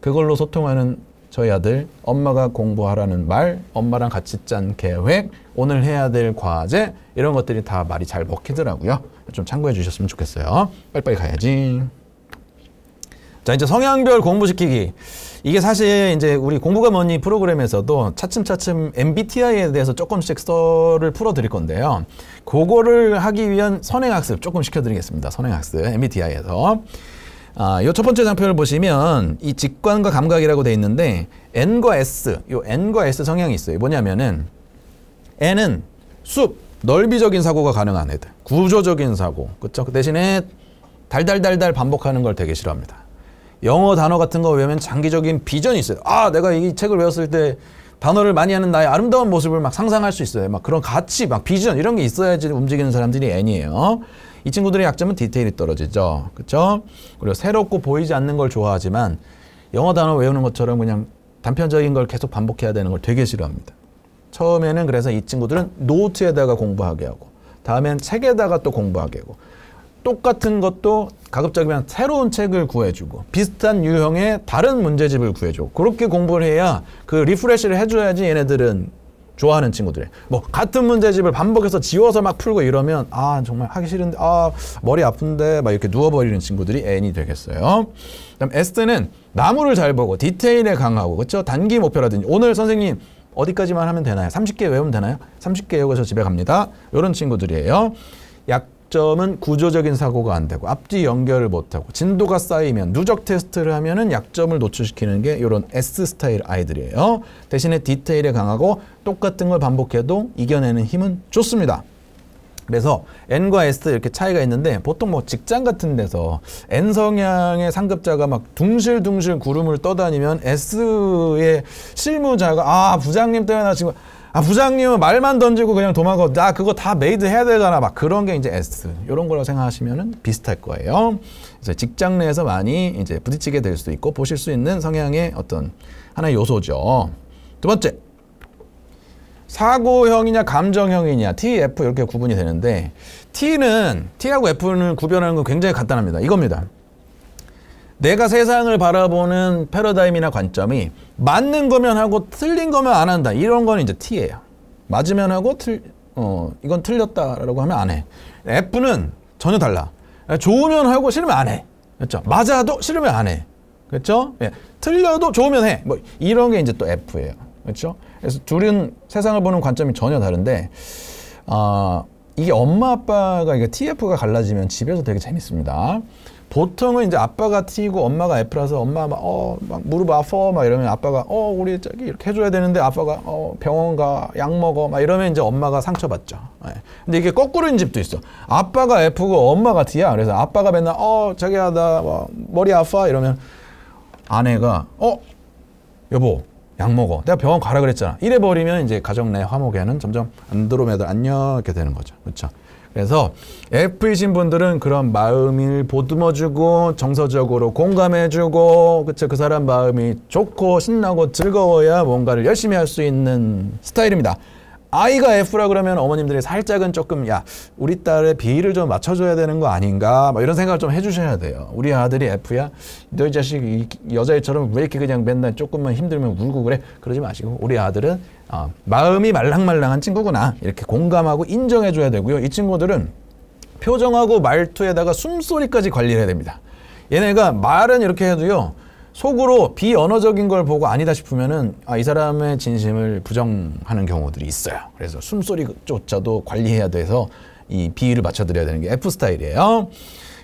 그걸로 소통하는 저희 아들 엄마가 공부하라는 말 엄마랑 같이 짠 계획 오늘 해야 될 과제 이런 것들이 다 말이 잘 먹히더라고요. 좀 참고해 주셨으면 좋겠어요. 빨리빨리 가야지. 자, 이제 성향별 공부시키기. 이게 사실 이제 우리 공부가 뭐니 프로그램에서도 차츰차츰 MBTI에 대해서 조금씩 썰을 풀어드릴 건데요. 그거를 하기 위한 선행학습 조금 시켜드리겠습니다. 선행학습 MBTI에서. 아, 요 첫 번째 장표를 보시면 이 직관과 감각이라고 돼 있는데 N과 S, 요 N과 S 성향이 있어요. 뭐냐면은 N은 숲, 넓이적인 사고가 가능한 애들 구조적인 사고 그쵸 그 대신에 달달달달 반복하는 걸 되게 싫어합니다 영어 단어 같은 거 외우면 장기적인 비전이 있어요 아 내가 이 책을 외웠을 때 단어를 많이 하는 나의 아름다운 모습을 막 상상할 수 있어요 막 그런 가치 막 비전 이런 게 있어야지 움직이는 사람들이 N이에요 이 친구들의 약점은 디테일이 떨어지죠 그쵸 그리고 새롭고 보이지 않는 걸 좋아하지만 영어 단어 외우는 것처럼 그냥 단편적인 걸 계속 반복해야 되는 걸 되게 싫어합니다 처음에는 그래서 이 친구들은 노트에다가 공부하게 하고 다음엔 책에다가 또 공부하게 하고 똑같은 것도 가급적이면 새로운 책을 구해주고 비슷한 유형의 다른 문제집을 구해줘 그렇게 공부를 해야 그 리프레시를 해줘야지 얘네들은 좋아하는 친구들 뭐 같은 문제집을 반복해서 지워서 막 풀고 이러면 아 정말 하기 싫은데 아 머리 아픈데 막 이렇게 누워버리는 친구들이 N이 되겠어요 그다음 S는 나무를 잘 보고 디테일에 강하고 그렇죠 단기 목표라든지 오늘 선생님 어디까지만 하면 되나요? 30개 외우면 되나요? 30개 외우서 집에 갑니다. 이런 친구들이에요. 약점은 구조적인 사고가 안 되고 앞뒤 연결을 못하고 진도가 쌓이면 누적 테스트를 하면은 약점을 노출시키는 게 이런 S 스타일 아이들이에요. 대신에 디테일에 강하고 똑같은 걸 반복해도 이겨내는 힘은 좋습니다. 그래서 N과 S 이렇게 차이가 있는데 보통 뭐 직장 같은 데서 N 성향의 상급자가 막 둥실둥실 구름을 떠다니면 S의 실무자가 아 부장님 때문에 나 지금 아 부장님은 말만 던지고 그냥 도망가 나 그거 다 메이드 해야 되잖아 막 그런 게 이제 S 이런 거라고 생각하시면은 비슷할 거예요. 그래서 직장 내에서 많이 이제 부딪히게 될 수도 있고 보실 수 있는 성향의 어떤 하나의 요소죠. 두 번째 사고형이냐 감정형이냐 T, F 이렇게 구분이 되는데 T는 T하고 F는 구별하는 건 굉장히 간단합니다. 이겁니다. 내가 세상을 바라보는 패러다임이나 관점이 맞는 거면 하고 틀린 거면 안 한다. 이런 건 이제 T예요. 맞으면 하고 틀, 어, 이건 틀렸다라고 하면 안 해. F는 전혀 달라. 좋으면 하고 싫으면 안 해. 그렇죠? 맞아도 싫으면 안 해. 그렇죠? 예. 틀려도 좋으면 해. 뭐 이런 게 이제 또 F예요. 그렇죠? 그래서 둘은 세상을 보는 관점이 전혀 다른데 아 이게 엄마 아빠가 이게 TF가 갈라지면 집에서 되게 재밌습니다. 보통은 이제 아빠가 T고 엄마가 F라서 엄마 막, 어, 막 무릎 아파 막 이러면 아빠가 어, 우리 저기 이렇게 해줘야 되는데 아빠가 어, 병원 가, 약 먹어 막 이러면 이제 엄마가 상처받죠. 예. 근데 이게 거꾸로인 집도 있어. 아빠가 F고 엄마가 T야. 그래서 아빠가 맨날 어, 자기야, 나 뭐, 머리 아파 이러면 아내가 어, 여보, 약 먹어. 내가 병원 가라 그랬잖아. 이래 버리면 이제 가정 내 화목에는 점점 안드로메다 안녕 이렇게 되는 거죠. 그렇죠? 그래서 F이신 분들은 그런 마음을 보듬어주고 정서적으로 공감해주고 그쵸 그 사람 마음이 좋고 신나고 즐거워야 뭔가를 열심히 할 수 있는 스타일입니다. 아이가 F라 그러면 어머님들이 살짝은 조금 야 우리 딸의 비위를좀 맞춰줘야 되는 거 아닌가 막 이런 생각을 좀 해주셔야 돼요. 우리 아들이 F야 너희 자식 여자애처럼 왜 이렇게 그냥 맨날 조금만 힘들면 울고 그래 그러지 마시고 우리 아들은 어, 마음이 말랑말랑한 친구구나 이렇게 공감하고 인정해줘야 되고요. 이 친구들은 표정하고 말투에다가 숨소리까지 관리를 해야 됩니다. 얘네가 말은 이렇게 해도요. 속으로 비언어적인 걸 보고 아니다 싶으면은 아, 이 사람의 진심을 부정하는 경우들이 있어요. 그래서 숨소리조차도 관리해야 돼서 이 비위를 맞춰드려야 되는 게 F 스타일이에요.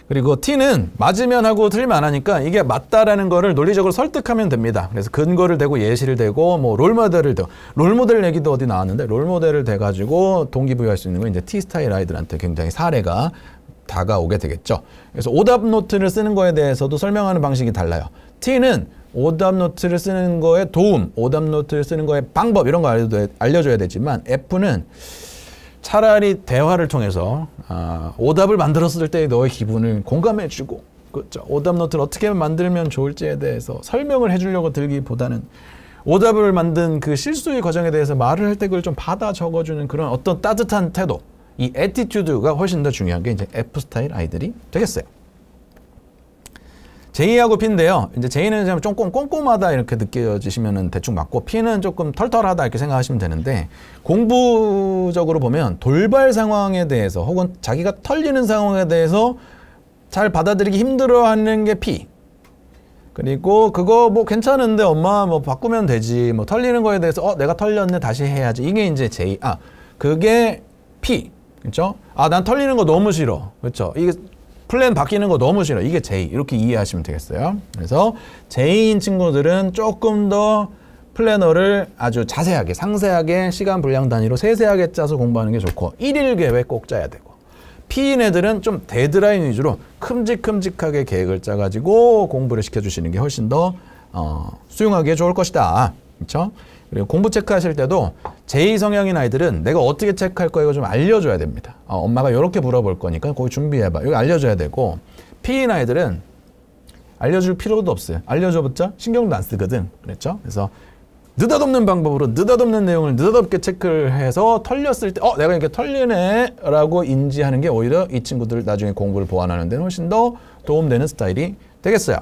그리고 T는 맞으면 하고 틀리면 안 하니까 이게 맞다라는 거를 논리적으로 설득하면 됩니다. 그래서 근거를 대고 예시를 대고 뭐 롤모델을 대고 롤모델 얘기도 어디 나왔는데 롤모델을 대가지고 동기부여할 수 있는 건 이제 T 스타일 아이들한테 굉장히 사례가 다가오게 되겠죠. 그래서 오답 노트를 쓰는 거에 대해서도 설명하는 방식이 달라요. T는 오답 노트를 쓰는 거에 도움, 오답 노트를 쓰는 거에 방법 이런 거 알려줘야 되지만 F는 차라리 대화를 통해서 아, 오답을 만들었을 때 너의 기분을 공감해주고 그렇죠. 오답 노트를 어떻게 만들면 좋을지에 대해서 설명을 해주려고 들기보다는 오답을 만든 그 실수의 과정에 대해서 말을 할 때 그걸 좀 받아 적어주는 그런 어떤 따뜻한 태도 이 에티튜드가 훨씬 더 중요한 게 이제 F 스타일 아이들이 되겠어요. 제이하고 P인데요. 이제 제이는 좀 꼼꼼, 꼼하다 이렇게 느껴지시면 대충 맞고 피는 조금 털털하다 이렇게 생각하시면 되는데 공부적으로 보면 돌발 상황에 대해서 혹은 자기가 털리는 상황에 대해서 잘 받아들이기 힘들어하는 게 피. 그리고 그거 뭐 괜찮은데 엄마 뭐 바꾸면 되지 뭐 털리는 거에 대해서 어 내가 털렸네 다시 해야지 이게 이제 제이 아 그게 피 그렇죠? 아 난 털리는 거 너무 싫어 그렇죠? 이게 플랜 바뀌는 거 너무 싫어. 이게 J. 이렇게 이해하시면 되겠어요. 그래서 J인 친구들은 조금 더 플래너를 아주 자세하게, 상세하게 시간 분량 단위로 세세하게 짜서 공부하는 게 좋고 일일 계획 꼭 짜야 되고 P인 애들은 좀 데드라인 위주로 큼직큼직하게 계획을 짜가지고 공부를 시켜주시는 게 훨씬 더 어, 수용하기에 좋을 것이다. 그렇죠? 그리고 공부 체크하실 때도 제2성향인 아이들은 내가 어떻게 체크할 거 이거 좀 알려줘야 됩니다. 어, 엄마가 이렇게 물어볼 거니까 거기 준비해봐. 이거 알려줘야 되고 P인 아이들은 알려줄 필요도 없어요. 알려줘봤자 신경도 안 쓰거든. 그랬죠? 그래서 느닷없는 방법으로 느닷없는 내용을 느닷없게 체크를 해서 털렸을 때어 내가 이렇게 털리네 라고 인지하는 게 오히려 이 친구들 나중에 공부를 보완하는 데는 훨씬 더 도움되는 스타일이 되겠어요.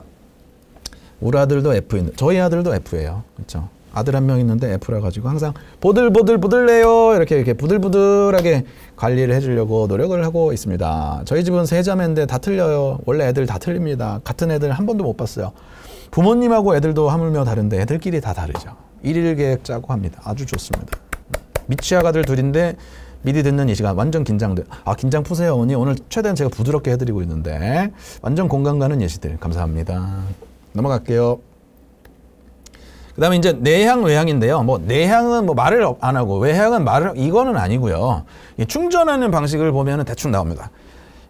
우리 아들도 F인 저희 아들도 F예요. 그렇죠? 아들 한 명 있는데 애플라 가지고 항상 보들보들 보들래요 이렇게 이렇게 부들부들하게 관리를 해주려고 노력을 하고 있습니다. 저희 집은 세 자매인데 다 틀려요. 원래 애들 다 틀립니다. 같은 애들 한 번도 못 봤어요. 부모님하고 애들도 하물며 다른데 애들끼리 다 다르죠. 일일 계획 짜고 합니다. 아주 좋습니다. 미취아가들 둘인데 미리 듣는 이 시간 완전 긴장돼. 아 긴장 푸세요 어머니. 오늘 최대한 제가 부드럽게 해드리고 있는데 완전 공감 가는 예시들 감사합니다. 넘어갈게요. 그다음에 이제 내향 외향인데요. 뭐 내향은 뭐 말을 안 하고 외향은 말을 이거는 아니고요. 충전하는 방식을 보면은 대충 나옵니다.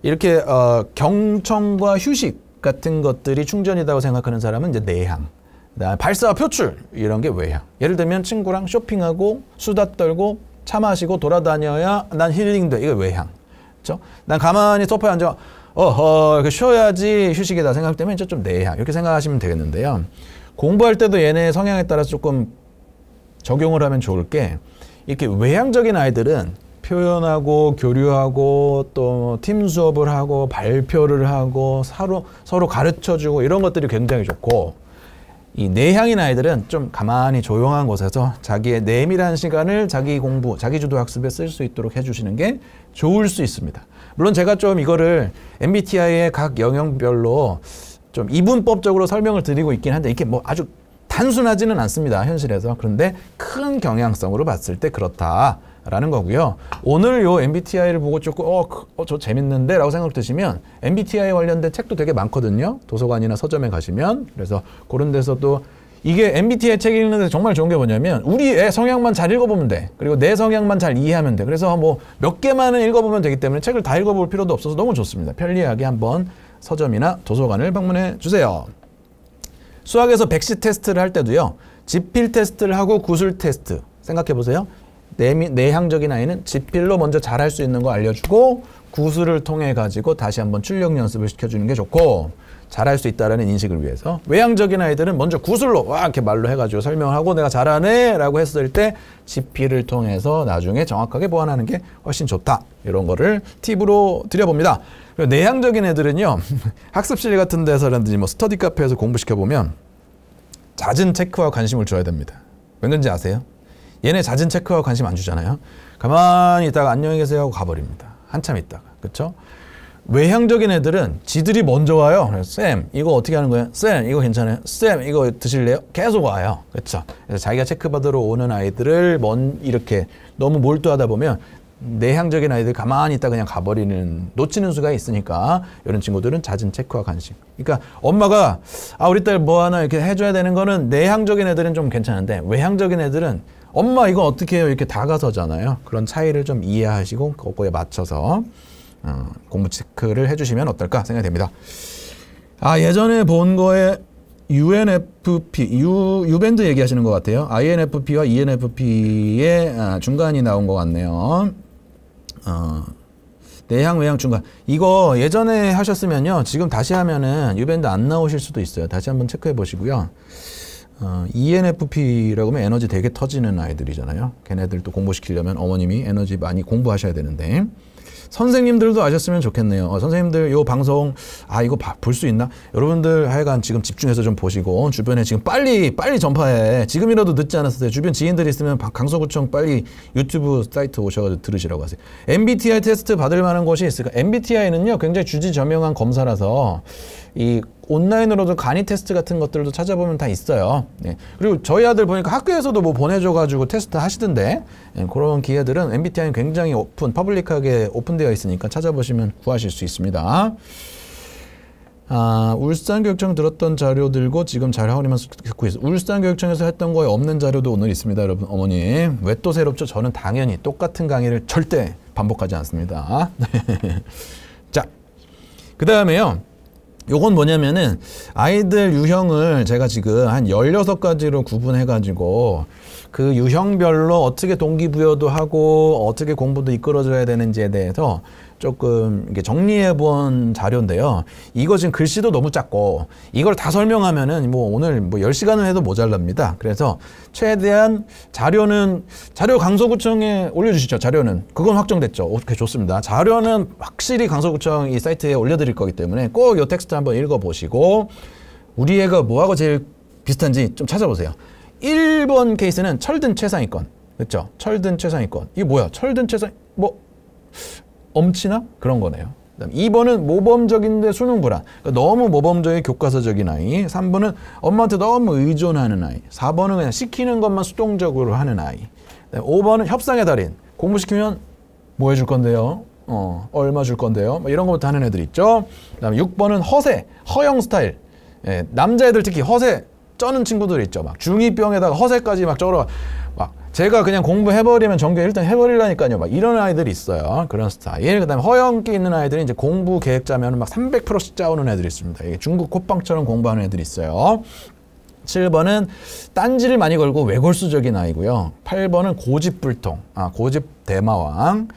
이렇게 어, 경청과 휴식 같은 것들이 충전이라고 생각하는 사람은 이제 내향. 그다음 발사와 표출 이런 게 외향. 예를 들면 친구랑 쇼핑하고 수다 떨고 차 마시고 돌아다녀야 난 힐링돼. 이거 외향. 그렇죠? 난 가만히 소파에 앉아 어허 이렇게 쉬어야지 휴식이다 생각되면 이제 좀 내향 이렇게 생각하시면 되겠는데요. 공부할 때도 얘네 성향에 따라 조금 적용을 하면 좋을 게 이렇게 외향적인 아이들은 표현하고 교류하고 또 팀 수업을 하고 발표를 하고 서로 서로 가르쳐 주고 이런 것들이 굉장히 좋고 이 내향인 아이들은 좀 가만히 조용한 곳에서 자기의 내밀한 시간을 자기 공부, 자기 주도 학습에 쓸 수 있도록 해 주시는 게 좋을 수 있습니다. 물론 제가 좀 이거를 MBTI의 각 영역별로 좀 이분법적으로 설명을 드리고 있긴 한데 이게 뭐 아주 단순하지는 않습니다. 현실에서. 그런데 큰 경향성으로 봤을 때 그렇다라는 거고요. 오늘 요 MBTI를 보고 조금 어, 그, 어, 저 재밌는데 라고 생각 드시면 MBTI 관련된 책도 되게 많거든요. 도서관이나 서점에 가시면. 그래서 그런 데서도 이게 MBTI 책 읽는데 정말 좋은 게 뭐냐면 우리 애 성향만 잘 읽어보면 돼. 그리고 내 성향만 잘 이해하면 돼. 그래서 뭐 몇 개만은 읽어보면 되기 때문에 책을 다 읽어볼 필요도 없어서 너무 좋습니다. 편리하게 한번 서점이나 도서관을 방문해 주세요. 수학에서 백시 테스트를 할 때도요. 지필 테스트를 하고 구술 테스트 생각해 보세요. 내미, 내향적인 아이는 지필로 먼저 잘할 수 있는 거 알려주고 구술을 통해 가지고 다시 한번 출력 연습을 시켜주는 게 좋고 잘할 수 있다라는 인식을 위해서 외향적인 아이들은 먼저 구술로 와 이렇게 말로 해가지고 설명하고 내가 잘하네라고 했을 때 지필을 통해서 나중에 정확하게 보완하는 게 훨씬 좋다 이런 거를 팁으로 드려봅니다. 내향적인 애들은요 학습실 같은 데서라든지 뭐 스터디 카페에서 공부시켜 보면 잦은 체크와 관심을 줘야 됩니다. 왜는지 아세요? 얘네 잦은 체크와 관심 안 주잖아요. 가만히 있다가 안녕히 계세요 하고 가버립니다. 한참 있다가 그렇죠? 외향적인 애들은 지들이 먼저 와요. 쌤 이거 어떻게 하는 거예요? 쌤 이거 괜찮아요? 쌤 이거 드실래요? 계속 와요. 그렇죠? 자기가 체크받으러 오는 아이들을 먼 이렇게 너무 몰두하다 보면 내향적인 아이들 가만히 있다 그냥 가버리는 놓치는 수가 있으니까 이런 친구들은 잦은 체크와 관심. 그러니까 엄마가 아 우리 딸 뭐 하나 이렇게 해줘야 되는 거는 내향적인 애들은 좀 괜찮은데 외향적인 애들은 엄마 이거 어떻게 해요 이렇게 다가서잖아요. 그런 차이를 좀 이해하시고 그거에 맞춰서 어, 공부 체크를 해주시면 어떨까 생각 됩니다. 아 예전에 본 거에 UNFP, U, U밴드 얘기하시는 것 같아요. INFP와 ENFP의 아, 중간이 나온 것 같네요. 어. 내향 외향 중간 이거 예전에 하셨으면요 지금 다시 하면은 유밴드 안 나오실 수도 있어요 다시 한번 체크해 보시고요 어, ENFP라고 하면 에너지 되게 터지는 아이들이잖아요 걔네들 도 공부시키려면 어머님이 에너지 많이 공부하셔야 되는데 선생님들도 아셨으면 좋겠네요. 어, 선생님들 요 방송 아 이거 볼 수 있나? 여러분들 하여간 지금 집중해서 좀 보시고 주변에 지금 빨리 빨리 전파해. 지금이라도 늦지 않았어요. 주변 지인들 있으면 강서구청 빨리 유튜브 사이트 오셔가지고 들으시라고 하세요. MBTI 테스트 받을 만한 곳이 있을까? MBTI는요 굉장히 주지 저명한 검사라서 이 온라인으로도 간이 테스트 같은 것들도 찾아보면 다 있어요. 네. 그리고 저희 아들 보니까 학교에서도 뭐 보내줘가지고 테스트 하시던데 네. 그런 기회들은 m b t i 굉장히 오픈, 퍼블릭하게 오픈되어 있으니까 찾아보시면 구하실 수 있습니다. 아, 울산교육청 들었던 자료 들고 지금 자료학원만 듣고 있어요. 울산교육청에서 했던 거에 없는 자료도 오늘 있습니다, 여러분, 어머님. 왜 또 새롭죠? 저는 당연히 똑같은 강의를 절대 반복하지 않습니다. 네. 자, 그 다음에요. 요건 뭐냐면은 아이들 유형을 제가 지금 한 16가지로 구분해가지고 그 유형별로 어떻게 동기부여도 하고 어떻게 공부도 이끌어줘야 되는지에 대해서 조금 이렇게 정리해 본 자료인데요. 이거 지금 글씨도 너무 작고 이걸 다 설명하면은 뭐 오늘 뭐 10시간을 해도 모자랍니다. 그래서 최대한 자료는 자료 강서구청에 올려 주시죠. 자료는. 그건 확정됐죠. 오케이 좋습니다. 자료는 확실히 강서구청 이 사이트에 올려 드릴 거기 때문에 꼭 요 텍스트 한번 읽어 보시고 우리 애가 뭐하고 제일 비슷한지 좀 찾아보세요. 1번 케이스는 철든 최상위권. 그렇죠? 철든 최상위권. 이게 뭐야? 철든 최상 위권뭐 엄친아 그런 거네요. 그다음 2번은 모범적인데 수능 불안. 그러니까 너무 모범적인 교과서적인 아이. 3번은 엄마한테 너무 의존하는 아이. 4번은 그냥 시키는 것만 수동적으로 하는 아이. 5번은 협상의 달인. 공부시키면 뭐 해줄 건데요? 어, 얼마 줄 건데요? 뭐 이런 것부터 하는 애들 있죠. 그다음 6번은 허세, 허영 스타일. 예, 남자애들 특히 허세 쩌는 친구들 있죠. 막 중2병에다가 허세까지 막 쩔어. 막 제가 그냥 공부해버리면 전교 1등 해버리려니까요. 막 이런 아이들이 있어요. 그런 스타일. 그 다음에 허영기 있는 아이들이 이제 공부 계획 짜면 막 300%씩 짜오는 애들이 있습니다. 이게 중국 콧방처럼 공부하는 애들이 있어요. 7번은 딴지를 많이 걸고 외골수적인 아이고요. 8번은 고집불통, 아 고집 대마왕.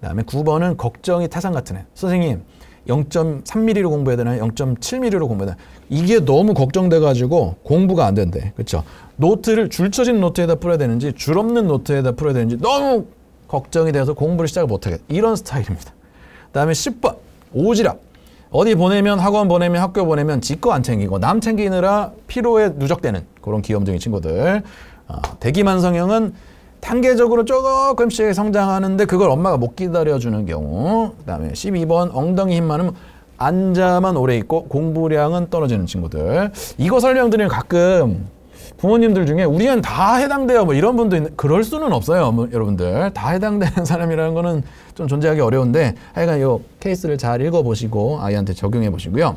그다음에 9번은 걱정이 타산 같은 애. 선생님, 0.3mm로 공부해야 되나요? 0.7mm로 공부해야 되나 이게 너무 걱정돼가지고 공부가 안 된대. 그렇죠? 노트를 줄쳐진 노트에다 풀어야 되는지 줄 없는 노트에다 풀어야 되는지 너무 걱정이 돼서 공부를 시작을 못하게 이런 스타일입니다. 그 다음에 10번 오지랖. 어디 보내면 학원 보내면 학교 보내면 지거안 챙기고 남 챙기느라 피로에 누적되는 그런 기염둥이 친구들. 어, 대기만성형은 단계적으로 조금씩 성장하는데 그걸 엄마가 못 기다려주는 경우 그다음에 12번 엉덩이 힘만은 앉아만 오래 있고 공부량은 떨어지는 친구들 이거 설명드리면 가끔 부모님들 중에 우리는 다 해당돼요 뭐 이런 분도 있는 그럴 수는 없어요 뭐, 여러분들 다 해당되는 사람이라는 거는 좀 존재하기 어려운데 하여간 이 케이스를 잘 읽어보시고 아이한테 적용해 보시고요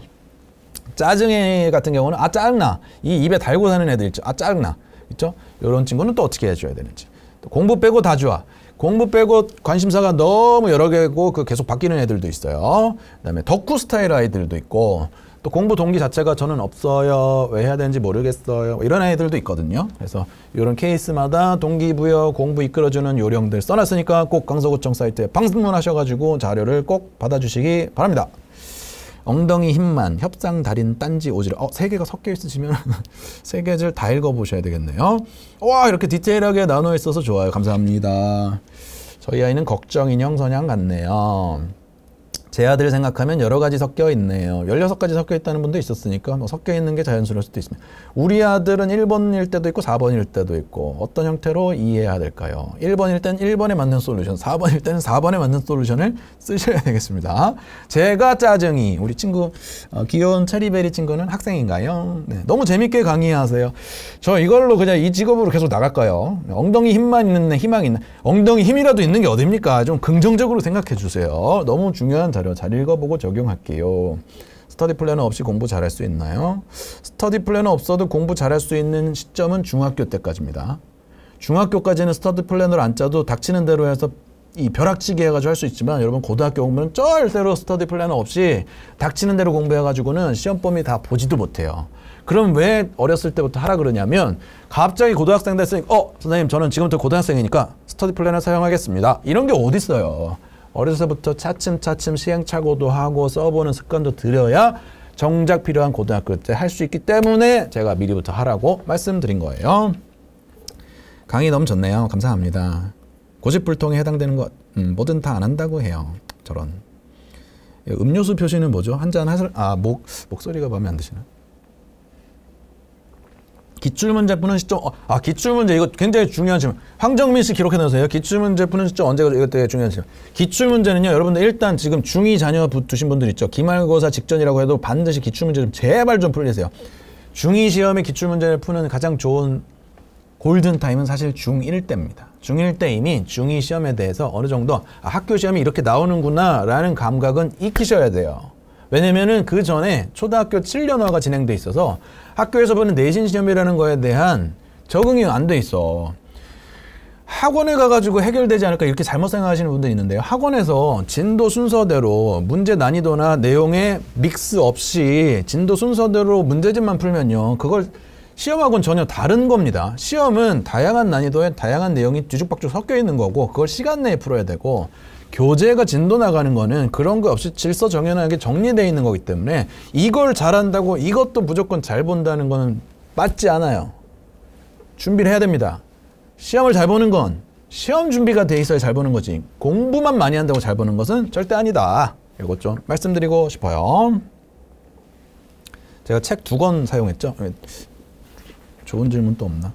짜증애 같은 경우는 아 짜증나 이 입에 달고 사는 애들 있죠 아 짜증나 있죠 이런 친구는 또 어떻게 해줘야 되는지 공부 빼고 다 좋아. 공부 빼고 관심사가 너무 여러 개고 그 계속 바뀌는 애들도 있어요. 그다음에 덕후 스타일 아이들도 있고 또 공부 동기 자체가 저는 없어요. 왜 해야 되는지 모르겠어요. 이런 아이들도 있거든요. 그래서 이런 케이스마다 동기부여 공부 이끌어주는 요령들 써놨으니까 꼭 강서구청 사이트에 방문하셔가지고 자료를 꼭 받아주시기 바랍니다. 엉덩이 힘만 협상 달인 딴지 오지를 어, 세 개가 섞여 있으시면 세 개를 다 읽어 보셔야 되겠네요. 와, 이렇게 디테일하게 나눠 있어서 좋아요. 감사합니다. 저희 아이는 걱정 인형 선양 같네요. 제 아들 생각하면 여러 가지 섞여 있네요. 16가지 섞여 있다는 분도 있었으니까 뭐 섞여 있는 게 자연스러울 수도 있습니다. 우리 아들은 1번일 때도 있고 4번일 때도 있고 어떤 형태로 이해해야 될까요? 1번일 때는 1번에 맞는 솔루션, 4번일 때는 4번에 맞는 솔루션을 쓰셔야 되겠습니다. 제가 짜증이 우리 친구 어, 귀여운 체리베리 친구는 학생인가요? 네, 너무 재밌게 강의하세요. 저 이걸로 그냥 이 직업으로 계속 나갈까요? 엉덩이 힘만 있는 희망이 있는 엉덩이 힘이라도 있는 게 어딥니까? 좀 긍정적으로 생각해 주세요. 너무 중요한 자료 잘 읽어보고 적용할게요. 스터디 플래너 없이 공부 잘할 수 있나요? 스터디 플래너 없어도 공부 잘할 수 있는 시점은 중학교 때까지입니다. 중학교까지는 스터디 플래너를 안 짜도 닥치는 대로 해서 이 벼락치기 해가지고 할 수 있지만 여러분 고등학교 오면 절대로 스터디 플래너 없이 닥치는 대로 공부해가지고는 시험 범위 다 보지도 못해요. 그럼 왜 어렸을 때부터 하라 그러냐면 갑자기 고등학생 됐으니까 어 선생님 저는 지금부터 고등학생이니까 스터디 플래너 사용하겠습니다. 이런 게 어딨어요. 어려서부터 차츰차츰 시행착오도 하고 써보는 습관도 들여야 정작 필요한 고등학교 때 할 수 있기 때문에 제가 미리부터 하라고 말씀드린 거예요. 강의 너무 좋네요. 감사합니다. 고집불통에 해당되는 것 음, 뭐든 다 안 한다고 해요. 저런. 음료수 표시는 뭐죠? 한 잔 하실 아목 목소리가 마음에 안 드시나? 기출 문제 푸는 시점 어, 아 기출 문제 이거 굉장히 중요한 질문 황정민 씨 기록해 놓으세요 기출 문제 푸는 시점 언제가 이것 되게 중요한 질문 기출 문제는요 여러분들 일단 지금 중이 자녀 두신 분들 있죠 기말고사 직전이라고 해도 반드시 기출 문제 좀 제발 좀 풀리세요 중이 시험에 기출 문제를 푸는 가장 좋은 골든 타임은 사실 중일 때입니다 중일 때 이미 중이 시험에 대해서 어느 정도 아, 학교 시험이 이렇게 나오는구나라는 감각은 익히셔야 돼요. 왜냐면은 그 전에 초등학교 7년화가 진행돼 있어서 학교에서 보는 내신 시험이라는 거에 대한 적응이 안 돼 있어. 학원에 가가지고 해결되지 않을까 이렇게 잘못 생각하시는 분들이 있는데요. 학원에서 진도 순서대로 문제 난이도나 내용의 믹스 없이 진도 순서대로 문제집만 풀면요. 그걸 시험하고는 전혀 다른 겁니다. 시험은 다양한 난이도에 다양한 내용이 뒤죽박죽 섞여 있는 거고 그걸 시간 내에 풀어야 되고 교재가 진도 나가는 거는 그런 거 없이 질서 정연하게 정리되어 있는 거기 때문에 이걸 잘한다고 이것도 무조건 잘 본다는 거는 맞지 않아요. 준비를 해야 됩니다. 시험을 잘 보는 건 시험 준비가 돼 있어야 잘 보는 거지 공부만 많이 한다고 잘 보는 것은 절대 아니다. 이것 좀 말씀드리고 싶어요. 제가 책 두 권 사용했죠. 좋은 질문 또 없나?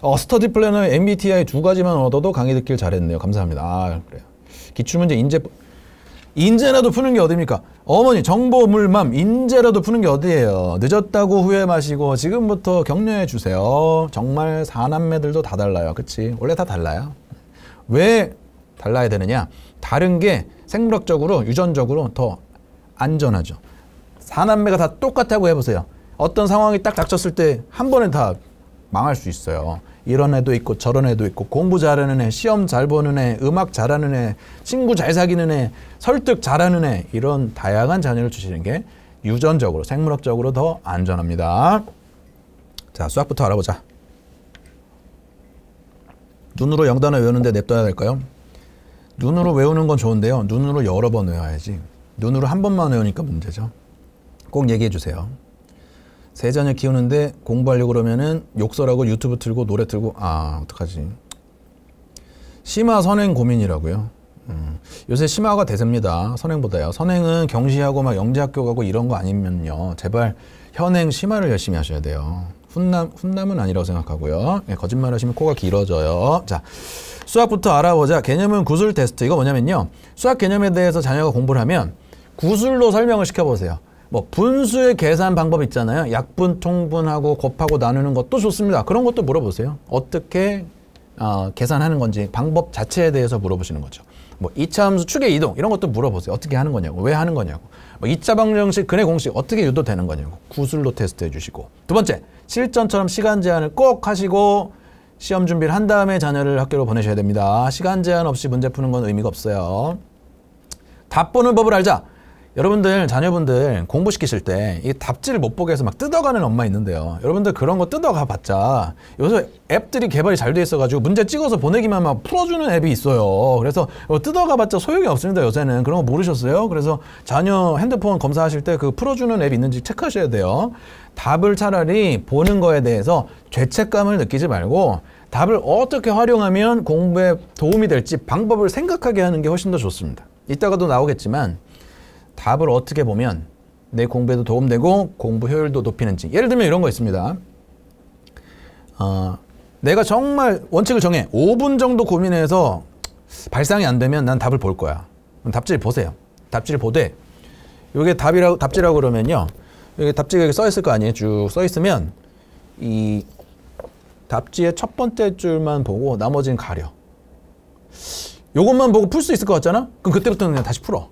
어, 스터디 플래너의 MBTI 두 가지만 얻어도 강의 듣길 잘했네요. 감사합니다. 아, 그래요. 기출문제 인재 인재라도 푸는 게 어딥니까? 어머니 정보물맘 인재라도 푸는 게 어디예요? 늦었다고 후회 마시고 지금부터 격려해 주세요. 정말 사남매들도 다 달라요. 그치? 원래 다 달라요. 왜 달라야 되느냐? 다른 게 생물학적으로 유전적으로 더 안전하죠. 사남매가 다 똑같다고 해보세요. 어떤 상황이 딱 닥쳤을 때 한 번에 다 망할 수 있어요. 이런 애도 있고 저런 애도 있고 공부 잘하는 애, 시험 잘 보는 애, 음악 잘하는 애, 친구 잘 사귀는 애, 설득 잘하는 애 이런 다양한 자녀를 주시는 게 유전적으로 생물학적으로 더 안전합니다. 자 수학부터 알아보자. 눈으로 영단어 외우는데 냅둬야 될까요? 눈으로 외우는 건 좋은데요. 눈으로 여러 번 외워야지. 눈으로 한 번만 외우니까 문제죠. 꼭 얘기해 주세요. 세자녀 키우는데 공부하려고 그러면은 욕설하고 유튜브 틀고 노래 틀고 아 어떡하지 심화 선행 고민이라고요 음, 요새 심화가 대세입니다 선행보다요 선행은 경시하고 막 영재학교 가고 이런 거 아니면요 제발 현행 심화를 열심히 하셔야 돼요 훈남, 훈남은 아니라고 생각하고요 네, 예, 거짓말 하시면 코가 길어져요 자 수학부터 알아보자 개념은 구술 테스트 이거 뭐냐면요 수학 개념에 대해서 자녀가 공부를 하면 구술로 설명을 시켜보세요 뭐 분수의 계산 방법 있잖아요. 약분, 통분하고 곱하고 나누는 것도 좋습니다. 그런 것도 물어보세요. 어떻게 어, 계산하는 건지 방법 자체에 대해서 물어보시는 거죠. 뭐 2차 함수 축의 이동 이런 것도 물어보세요. 어떻게 하는 거냐고, 왜 하는 거냐고. 뭐 2차 방정식, 근해 공식 어떻게 유도되는 거냐고. 구술로 테스트해 주시고. 두 번째, 실전처럼 시간 제한을 꼭 하시고 시험 준비를 한 다음에 자녀를 학교로 보내셔야 됩니다. 시간 제한 없이 문제 푸는 건 의미가 없어요. 답 보는 법을 알자. 여러분들 자녀분들 공부시키실 때 이 답지를 못 보게 해서 막 뜯어가는 엄마 있는데요. 여러분들 그런 거 뜯어가 봤자 요새 앱들이 개발이 잘 돼 있어가지고 문제 찍어서 보내기만 막 풀어주는 앱이 있어요. 그래서 어, 뜯어가 봤자 소용이 없습니다. 요새는 그런 거 모르셨어요? 그래서 자녀 핸드폰 검사하실 때 그 풀어주는 앱이 있는지 체크하셔야 돼요. 답을 차라리 보는 거에 대해서 죄책감을 느끼지 말고 답을 어떻게 활용하면 공부에 도움이 될지 방법을 생각하게 하는 게 훨씬 더 좋습니다. 이따가도 나오겠지만 답을 어떻게 보면 내 공부에도 도움되고 공부 효율도 높이는지 예를 들면 이런 거 있습니다. 어, 내가 정말 원칙을 정해 5분 정도 고민해서 발상이 안 되면 난 답을 볼 거야. 답지를 보세요. 답지를 보되 이게 답이라고 답지라고 그러면요. 여기 답지가 여기 써 있을 거 아니에요. 쭉 써 있으면 이 답지의 첫 번째 줄만 보고 나머지는 가려. 요것만 보고 풀 수 있을 것 같잖아? 그럼 그때부터는 그냥 다시 풀어.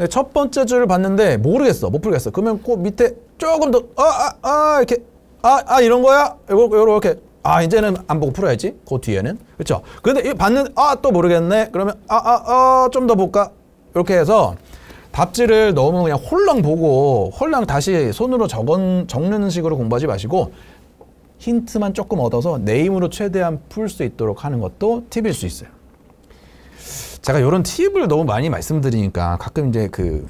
네, 첫 번째 줄을 봤는데 모르겠어. 못 풀겠어. 그러면 꼭 밑에 조금 더 아아아 아, 아, 이렇게 아아 아, 이런 거야? 요거 요렇게 아 이제는 안 보고 풀어야지. 그 뒤에는 그렇죠. 근데 이 봤는 아또 모르겠네. 그러면 아 아 아 좀 더 볼까? 이렇게 해서 답지를 너무 그냥 홀랑 보고 홀랑 다시 손으로 적은, 적는 식으로 공부하지 마시고 힌트만 조금 얻어서 네임으로 최대한 풀 수 있도록 하는 것도 팁일 수 있어요. 제가 이런 팁을 너무 많이 말씀드리니까 가끔 이제 그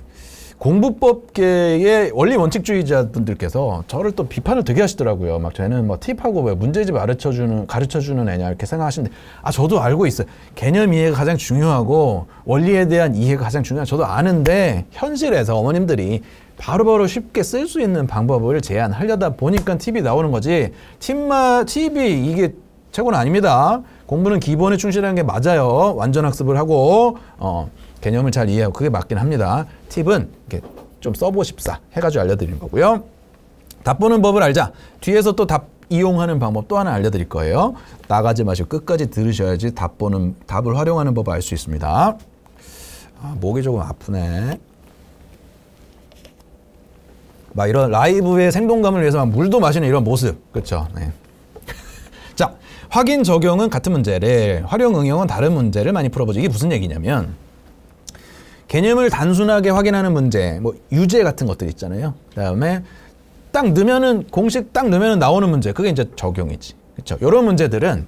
공부법계의 원리 원칙주의자분들께서 저를 또 비판을 되게 하시더라고요. 막 쟤는 뭐 팁하고 왜 문제집 가르쳐 주는 가르쳐 주는 애냐 이렇게 생각하시는데 아 저도 알고 있어요. 개념 이해가 가장 중요하고 원리에 대한 이해가 가장 중요한 저도 아는데 현실에서 어머님들이 바로바로 쉽게 쓸 수 있는 방법을 제안하려다 보니까 팁이 나오는 거지. 팁만 팁이 이게 최고는 아닙니다. 공부는 기본에 충실하는 게 맞아요. 완전 학습을 하고 어, 개념을 잘 이해하고 그게 맞긴 합니다. 팁은 이렇게 좀 써보십사 해가지고 알려드리는 거고요. 답 보는 법을 알자. 뒤에서 또 답 이용하는 방법 또 하나 알려드릴 거예요. 나가지 마시고 끝까지 들으셔야지 답 보는 답을 활용하는 법을 알 수 있습니다. 아, 목이 조금 아프네. 막 이런 라이브의 생동감을 위해서 막 물도 마시는 이런 모습, 그렇죠? 네. 확인 적용은 같은 문제를 활용 응용은 다른 문제를 많이 풀어보죠. 이게 무슨 얘기냐면 개념을 단순하게 확인하는 문제, 뭐유죄 같은 것들 있잖아요. 그다음에 딱 넣으면은 공식 딱넣으면 나오는 문제. 그게 이제 적용이지. 그렇죠? 이런 문제들은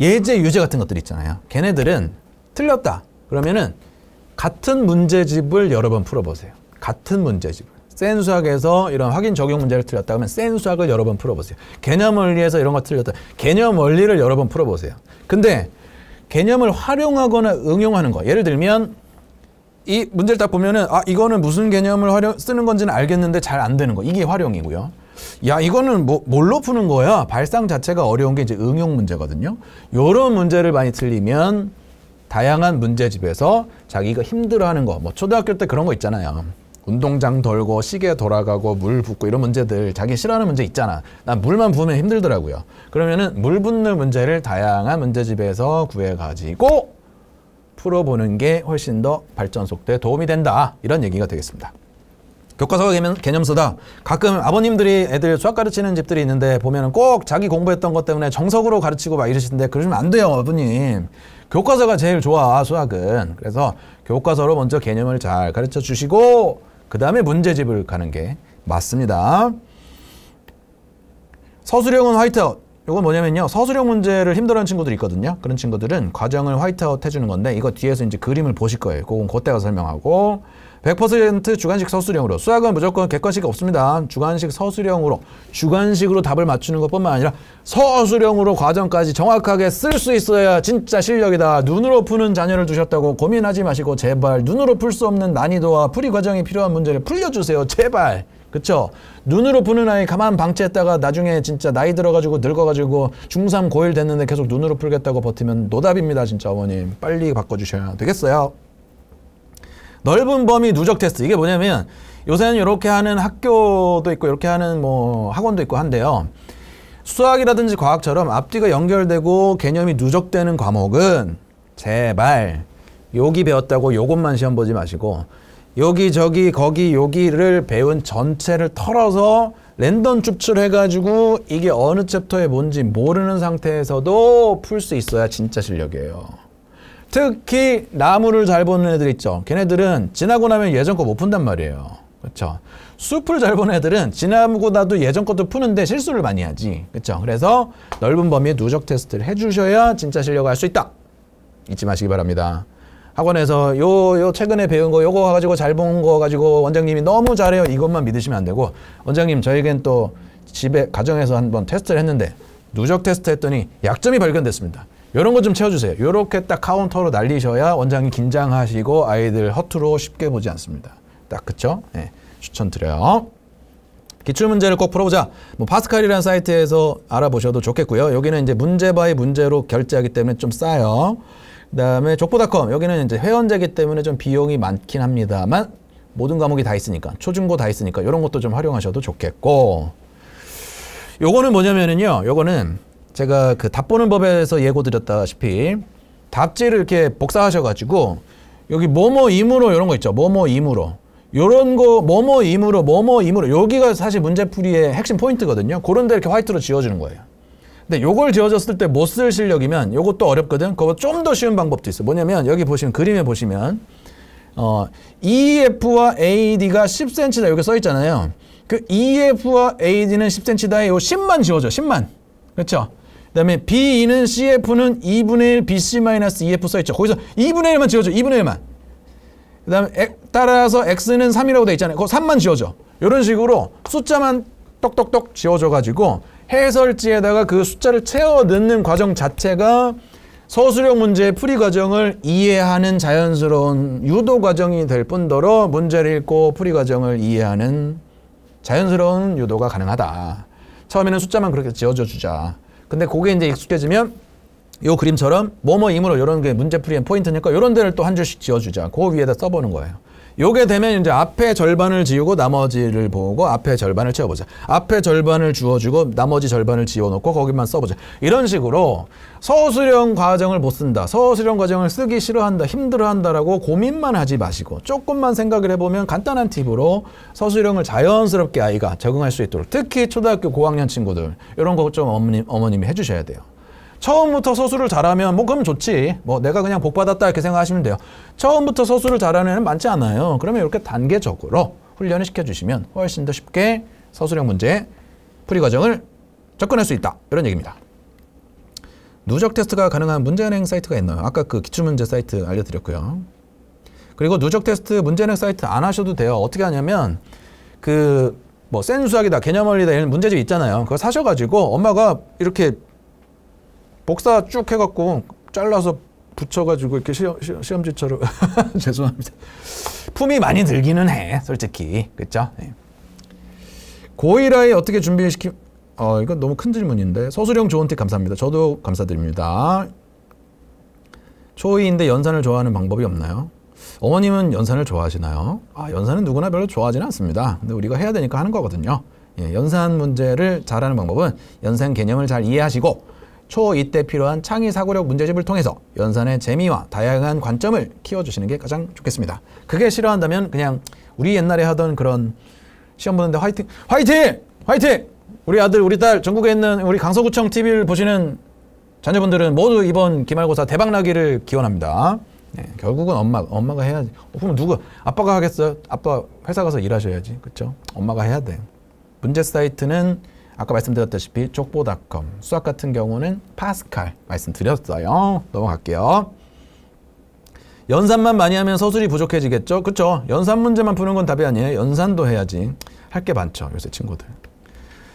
예제, 유죄 같은 것들 있잖아요. 걔네들은 틀렸다. 그러면은 같은 문제집을 여러 번 풀어보세요. 같은 문제집. 센 수학에서 이런 확인 적용 문제를 틀렸다 그면센 수학을 여러 번 풀어보세요. 개념 원리에서 이런 거 틀렸다. 개념 원리를 여러 번 풀어보세요. 근데 개념을 활용하거나 응용하는 거. 예를 들면 이 문제를 딱 보면은 아 이거는 무슨 개념을 활용 쓰는 건지는 알겠는데 잘 안 되는 거. 이게 활용이고요. 야 이거는 뭐 뭘로 푸는 거야? 발상 자체가 어려운 게 이제 응용 문제거든요. 요런 문제를 많이 틀리면 다양한 문제집에서 자기가 힘들어하는 거, 뭐 초등학교 때 그런 거 있잖아요. 운동장 돌고 시계 돌아가고 물 붓고 이런 문제들 자기 싫어하는 문제 있잖아. 난 물만 부으면 힘들더라고요. 그러면은 물 붓는 문제를 다양한 문제집에서 구해가지고 풀어보는 게 훨씬 더 발전 속도에 도움이 된다. 이런 얘기가 되겠습니다. 교과서가 개념, 개념서다. 가끔 아버님들이 애들 수학 가르치는 집들이 있는데 보면 은꼭 자기 공부했던 것 때문에 정석으로 가르치고 막 이러시는데 그러시면 안 돼요, 아버님. 교과서가 제일 좋아, 수학은. 그래서 교과서로 먼저 개념을 잘 가르쳐 주시고 그 다음에 문제집을 가는 게 맞습니다. 서술형은 화이트아웃. 이건 뭐냐면요. 서술형 문제를 힘들어하는 친구들이 있거든요. 그런 친구들은 과정을 화이트아웃 해주는 건데 이거 뒤에서 이제 그림을 보실 거예요. 그건 그때 가 설명하고 100% 주관식 서술형으로 수학은 무조건 객관식 없습니다. 주관식 서술형으로 주관식으로 답을 맞추는 것뿐만 아니라 서술형으로 과정까지 정확하게 쓸 수 있어야 진짜 실력이다. 눈으로 푸는 자녀를 두셨다고 고민하지 마시고 제발 눈으로 풀 수 없는 난이도와 풀이 과정이 필요한 문제를 풀려주세요. 제발. 그쵸? 눈으로 푸는 아이 가만 방치했다가 나중에 진짜 나이 들어가지고 늙어가지고 중3 고1 됐는데 계속 눈으로 풀겠다고 버티면 노답입니다 진짜 어머님 빨리 바꿔주셔야 되겠어요 넓은 범위 누적 테스트 이게 뭐냐면 요새는 이렇게 하는 학교도 있고 이렇게 하는 뭐 학원도 있고 한데요. 수학이라든지 과학처럼 앞뒤가 연결되고 개념이 누적되는 과목은 제발 여기 배웠다고 요것만 시험 보지 마시고 여기 저기 거기 여기를 배운 전체를 털어서 랜덤 추출해가지고 이게 어느 챕터에 뭔지 모르는 상태에서도 풀 수 있어야 진짜 실력이에요. 특히 나무를 잘 보는 애들 있죠. 걔네들은 지나고 나면 예전 거 못 푼단 말이에요. 그렇죠. 숲을 잘 보는 애들은 지나고 나도 예전 것도 푸는데 실수를 많이 하지. 그렇죠. 그래서 넓은 범위의 누적 테스트를 해주셔야 진짜 실력을 알수 있다. 잊지 마시기 바랍니다. 학원에서 요, 요 최근에 배운 거 요거 가지고 잘 본 거 가지고 원장님이 너무 잘해요. 이것만 믿으시면 안 되고 원장님 저에겐 또 집에 가정에서 한번 테스트를 했는데 누적 테스트 했더니 약점이 발견됐습니다. 이런 거 좀 채워주세요. 이렇게 딱 카운터로 날리셔야 원장이 긴장하시고 아이들 허투루 쉽게 보지 않습니다. 딱 그쵸? 네, 추천드려요. 기출 문제를 꼭 풀어보자. 뭐 파스칼이라는 사이트에서 알아보셔도 좋겠고요. 여기는 이제 문제 바이 문제로 결제하기 때문에 좀 싸요. 그다음에 족보닷컴 여기는 이제 회원제기 때문에 좀 비용이 많긴 합니다만 모든 과목이 다 있으니까 초중고 다 있으니까 이런 것도 좀 활용하셔도 좋겠고 요거는 뭐냐면은요. 요거는 제가 그 답보는 법에서 예고드렸다시피 답지를 이렇게 복사하셔가지고 여기 뭐뭐 임으로 이런 거 있죠. 뭐뭐 임으로 요런 거 뭐뭐 임으로 뭐뭐 임으로 여기가 사실 문제풀이의 핵심 포인트거든요. 그런 데 이렇게 화이트로 지워주는 거예요. 근데 요걸 지워졌을 때 못 쓸 실력이면 요것도 어렵거든. 그거 좀 더 쉬운 방법도 있어. 뭐냐면 여기 보시면 그림에 보시면 어, EF와 AD가 10cm다 여기 써 있잖아요. 그 EF와 AD는 10cm다에 요 10만 지워줘. 10만. 그렇죠? 그다음에 B2는 CF는 2분의 1 BC 마이너스 EF 써 있죠. 거기서 2분의 1만 지워줘. 2분의 1만. 그다음에 에, 따라서 X는 3이라고 돼 있잖아요. 그거 3만 지워줘. 이런 식으로 숫자만 똑똑똑 지워줘 가지고 해설지에다가 그 숫자를 채워 넣는 과정 자체가 서술형 문제의 풀이 과정을 이해하는 자연스러운 유도 과정이 될 뿐더러 문제를 읽고 풀이 과정을 이해하는 자연스러운 유도가 가능하다. 처음에는 숫자만 그렇게 지어줘 주자. 근데 그게 이제 익숙해지면 요 그림처럼 뭐뭐이므로 요런게 문제풀이의 포인트니까 요런 데를 또 한 줄씩 지어주자. 그 위에다 써보는 거예요. 요게 되면 이제 앞에 절반을 지우고 나머지를 보고 앞에 절반을 채워보자. 앞에 절반을 주워주고 나머지 절반을 지워놓고 거기만 써보자. 이런 식으로 서술형 과정을 못 쓴다. 서술형 과정을 쓰기 싫어한다. 힘들어한다라고 고민만 하지 마시고 조금만 생각을 해보면 간단한 팁으로 서술형을 자연스럽게 아이가 적응할 수 있도록 특히 초등학교 고학년 친구들 이런 거 좀 어머님, 어머님이 해주셔야 돼요. 처음부터 서술을 잘하면 뭐그면 좋지. 뭐 내가 그냥 복 받았다 이렇게 생각하시면 돼요. 처음부터 서술을 잘하는 애는 많지 않아요. 그러면 이렇게 단계적으로 훈련을 시켜주시면 훨씬 더 쉽게 서술형 문제 풀이 과정을 접근할 수 있다. 이런 얘기입니다. 누적 테스트가 가능한 문제은행 사이트가 있나요? 아까 그 기출문제 사이트 알려드렸고요. 그리고 누적 테스트 문제은행 사이트 안 하셔도 돼요. 어떻게 하냐면 그 뭐 센 수학이다 개념 원리다 이런 문제집 있잖아요. 그거 사셔가지고 엄마가 이렇게 복사 쭉 해갖고 잘라서 붙여가지고 이렇게 시험, 시험 시험 지처럼 죄송합니다. 품이 많이 들기는 해, 솔직히. 그쵸 네. 고이아이 어떻게 준비시키? 어, 이건 너무 큰 질문인데 서술형 좋은 팁 감사합니다. 저도 감사드립니다. 초이인데 연산을 좋아하는 방법이 없나요? 어머님은 연산을 좋아하시나요? 아, 연산은 누구나 별로 좋아하지는 않습니다. 근데 우리가 해야 되니까 하는 거거든요. 예, 연산 문제를 잘하는 방법은 연산 개념을 잘 이해하시고 초 이때 필요한 창의 사고력 문제집을 통해서 연산의 재미와 다양한 관점을 키워주시는 게 가장 좋겠습니다. 그게 싫어한다면 그냥 우리 옛날에 하던 그런 시험 보는데 화이팅! 화이팅! 화이팅! 우리 아들, 우리 딸, 전국에 있는 우리 강서구청 TV를 보시는 자녀분들은 모두 이번 기말고사 대박나기를 기원합니다. 네, 결국은 엄마, 엄마가 해야지. 어, 그럼 누가 아빠가 하겠어요? 아빠 회사 가서 일하셔야지. 그렇죠? 엄마가 해야 돼. 문제 사이트는 아까 말씀드렸다시피 쪽보닷컴 수학 같은 경우는 파스칼 말씀드렸어요. 넘어갈게요. 연산만 많이 하면 서술이 부족해지겠죠? 그렇죠. 연산 문제만 푸는 건 답이 아니에요. 연산도 해야지. 할 게 많죠. 요새 친구들.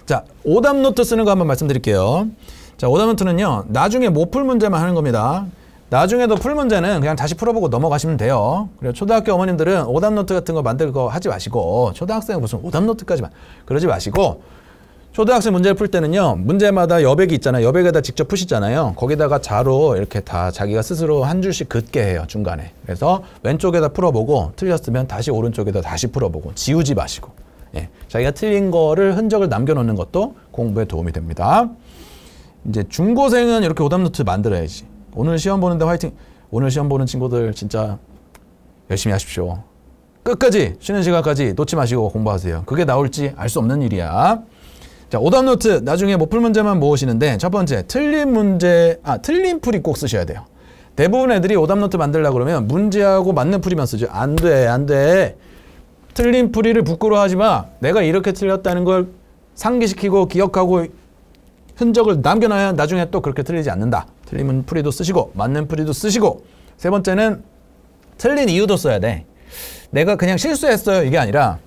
자, 오답 노트 쓰는 거 한번 말씀드릴게요. 자, 오답 노트는요. 나중에 못 풀 문제만 하는 겁니다. 나중에도 풀 문제는 그냥 다시 풀어보고 넘어가시면 돼요. 그리고 초등학교 어머님들은 오답 노트 같은 거 만들 거 하지 마시고 초등학생 은 무슨 오답 노트까지만 그러지 마시고 초등학생 문제를 풀 때는요 문제마다 여백이 있잖아요 여백에다 직접 푸시잖아요 거기다가 자로 이렇게 다 자기가 스스로 한 줄씩 긋게 해요 중간에 그래서 왼쪽에다 풀어보고 틀렸으면 다시 오른쪽에다 다시 풀어보고 지우지 마시고 예, 자기가 틀린 거를 흔적을 남겨놓는 것도 공부에 도움이 됩니다 이제 중고생은 이렇게 오답노트 만들어야지 오늘 시험 보는데 화이팅 오늘 시험 보는 친구들 진짜 열심히 하십시오 끝까지 쉬는 시간까지 놓지 마시고 공부하세요 그게 나올지 알 수 없는 일이야 자, 오답 노트 나중에 못 풀 문제만 모으시는데 첫 번째 틀린 문제 아 틀린 풀이 꼭 쓰셔야 돼요. 대부분 애들이 오답 노트 만들려 그러면 문제하고 맞는 풀이만 쓰죠. 안 돼, 안 돼. 틀린 풀이를 부끄러워하지 마. 내가 이렇게 틀렸다는 걸 상기시키고 기억하고 흔적을 남겨놔야 나중에 또 그렇게 틀리지 않는다. 틀린 풀이도 쓰시고 맞는 풀이도 쓰시고 세 번째는 틀린 이유도 써야 돼. 내가 그냥 실수했어요. 이게 아니라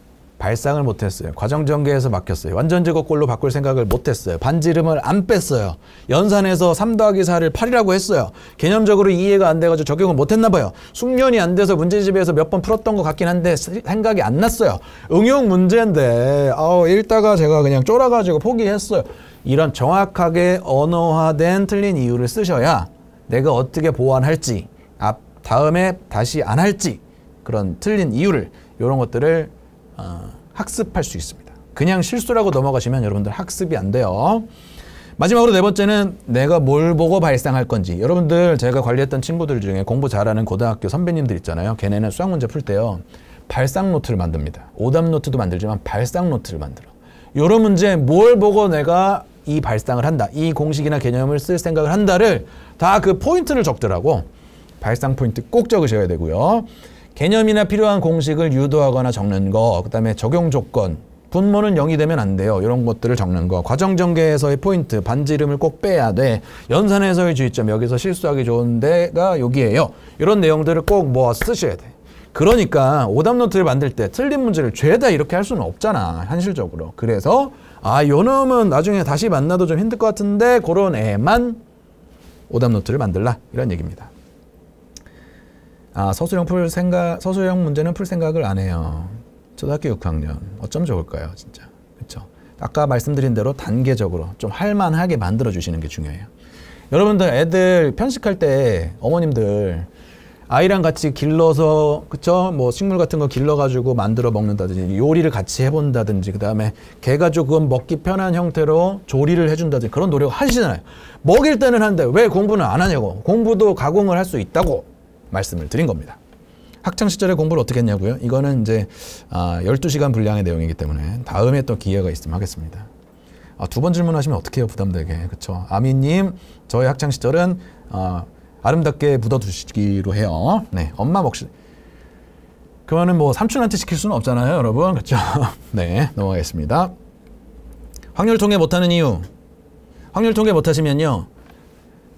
발상을 못했어요. 과정 전개에서 막혔어요. 완전 제거꼴로 바꿀 생각을 못했어요. 반지름을 안 뺐어요. 연산에서 3 더하기 4를 8이라고 했어요. 개념적으로 이해가 안 돼가지고 적용을 못했나 봐요. 숙련이 안 돼서 문제집에서 몇 번 풀었던 것 같긴 한데 생각이 안 났어요. 응용 문제인데 아우 읽다가 제가 그냥 쫄아가지고 포기했어요. 이런 정확하게 언어화된 틀린 이유를 쓰셔야 내가 어떻게 보완할지 앞 다음에 다시 안 할지 그런 틀린 이유를 이런 것들을 어, 학습할 수 있습니다. 그냥 실수라고 넘어가시면 여러분들 학습이 안 돼요. 마지막으로 네 번째는 내가 뭘 보고 발상할 건지 여러분들 제가 관리했던 친구들 중에 공부 잘하는 고등학교 선배님들 있잖아요 걔네는 수학 문제 풀 때요 발상 노트를 만듭니다 오답 노트도 만들지만 발상 노트를 만들어 요런 문제 뭘 보고 내가 이 발상을 한다 이 공식이나 개념을 쓸 생각을 한다를 다 그 포인트를 적더라고 발상 포인트 꼭 적으셔야 되고요 개념이나 필요한 공식을 유도하거나 적는 거, 그다음에 적용 조건, 분모는 0이 되면 안 돼요. 이런 것들을 적는 거. 과정 전개에서의 포인트, 반지 름을꼭 빼야 돼. 연산에서의 주의점, 여기서 실수하기 좋은 데가 여기에요. 이런 내용들을 꼭 모아 쓰셔야 돼. 그러니까 오답 노트를 만들 때 틀린 문제를 죄다 이렇게 할 수는 없잖아. 현실적으로. 그래서 아, 요 놈은 나중에 다시 만나도 좀 힘들 것 같은데 그런 애만 오답 노트를 만들라. 이런 얘기입니다. 아 서술형 풀 생각 서술형 문제는 풀 생각을 안 해요. 초등학교 6학년 어쩜 좋을까요, 진짜 그렇죠? 아까 말씀드린 대로 단계적으로 좀 할만하게 만들어 주시는 게 중요해요. 여러분들 애들 편식할 때 어머님들 아이랑 같이 길러서 그쵸 뭐 식물 같은 거 길러가지고 만들어 먹는다든지 요리를 같이 해본다든지 그 다음에 개가 조금 먹기 편한 형태로 조리를 해준다든지 그런 노력 을 하시잖아요 먹일 때는 한데 왜 공부는 안 하냐고 공부도 가공을 할 수 있다고 말씀을 드린 겁니다. 학창 시절에 공부를 어떻게 했냐고요? 이거는 이제 12시간 아, 분량의 내용이기 때문에 다음에 또 기회가 있으면 하겠습니다. 아, 두번 질문하시면 어떻게 해요? 부담되게. 그렇죠? 아미님, 저의 학창 시절은 아, 아름답게 묻어두시기로 해요. 네, 엄마 먹시. 그거는 뭐 삼촌한테 시킬 수는 없잖아요, 여러분. 그렇죠? 네, 넘어가겠습니다. 확률 통계 못하는 이유. 확률 통계 못하시면요.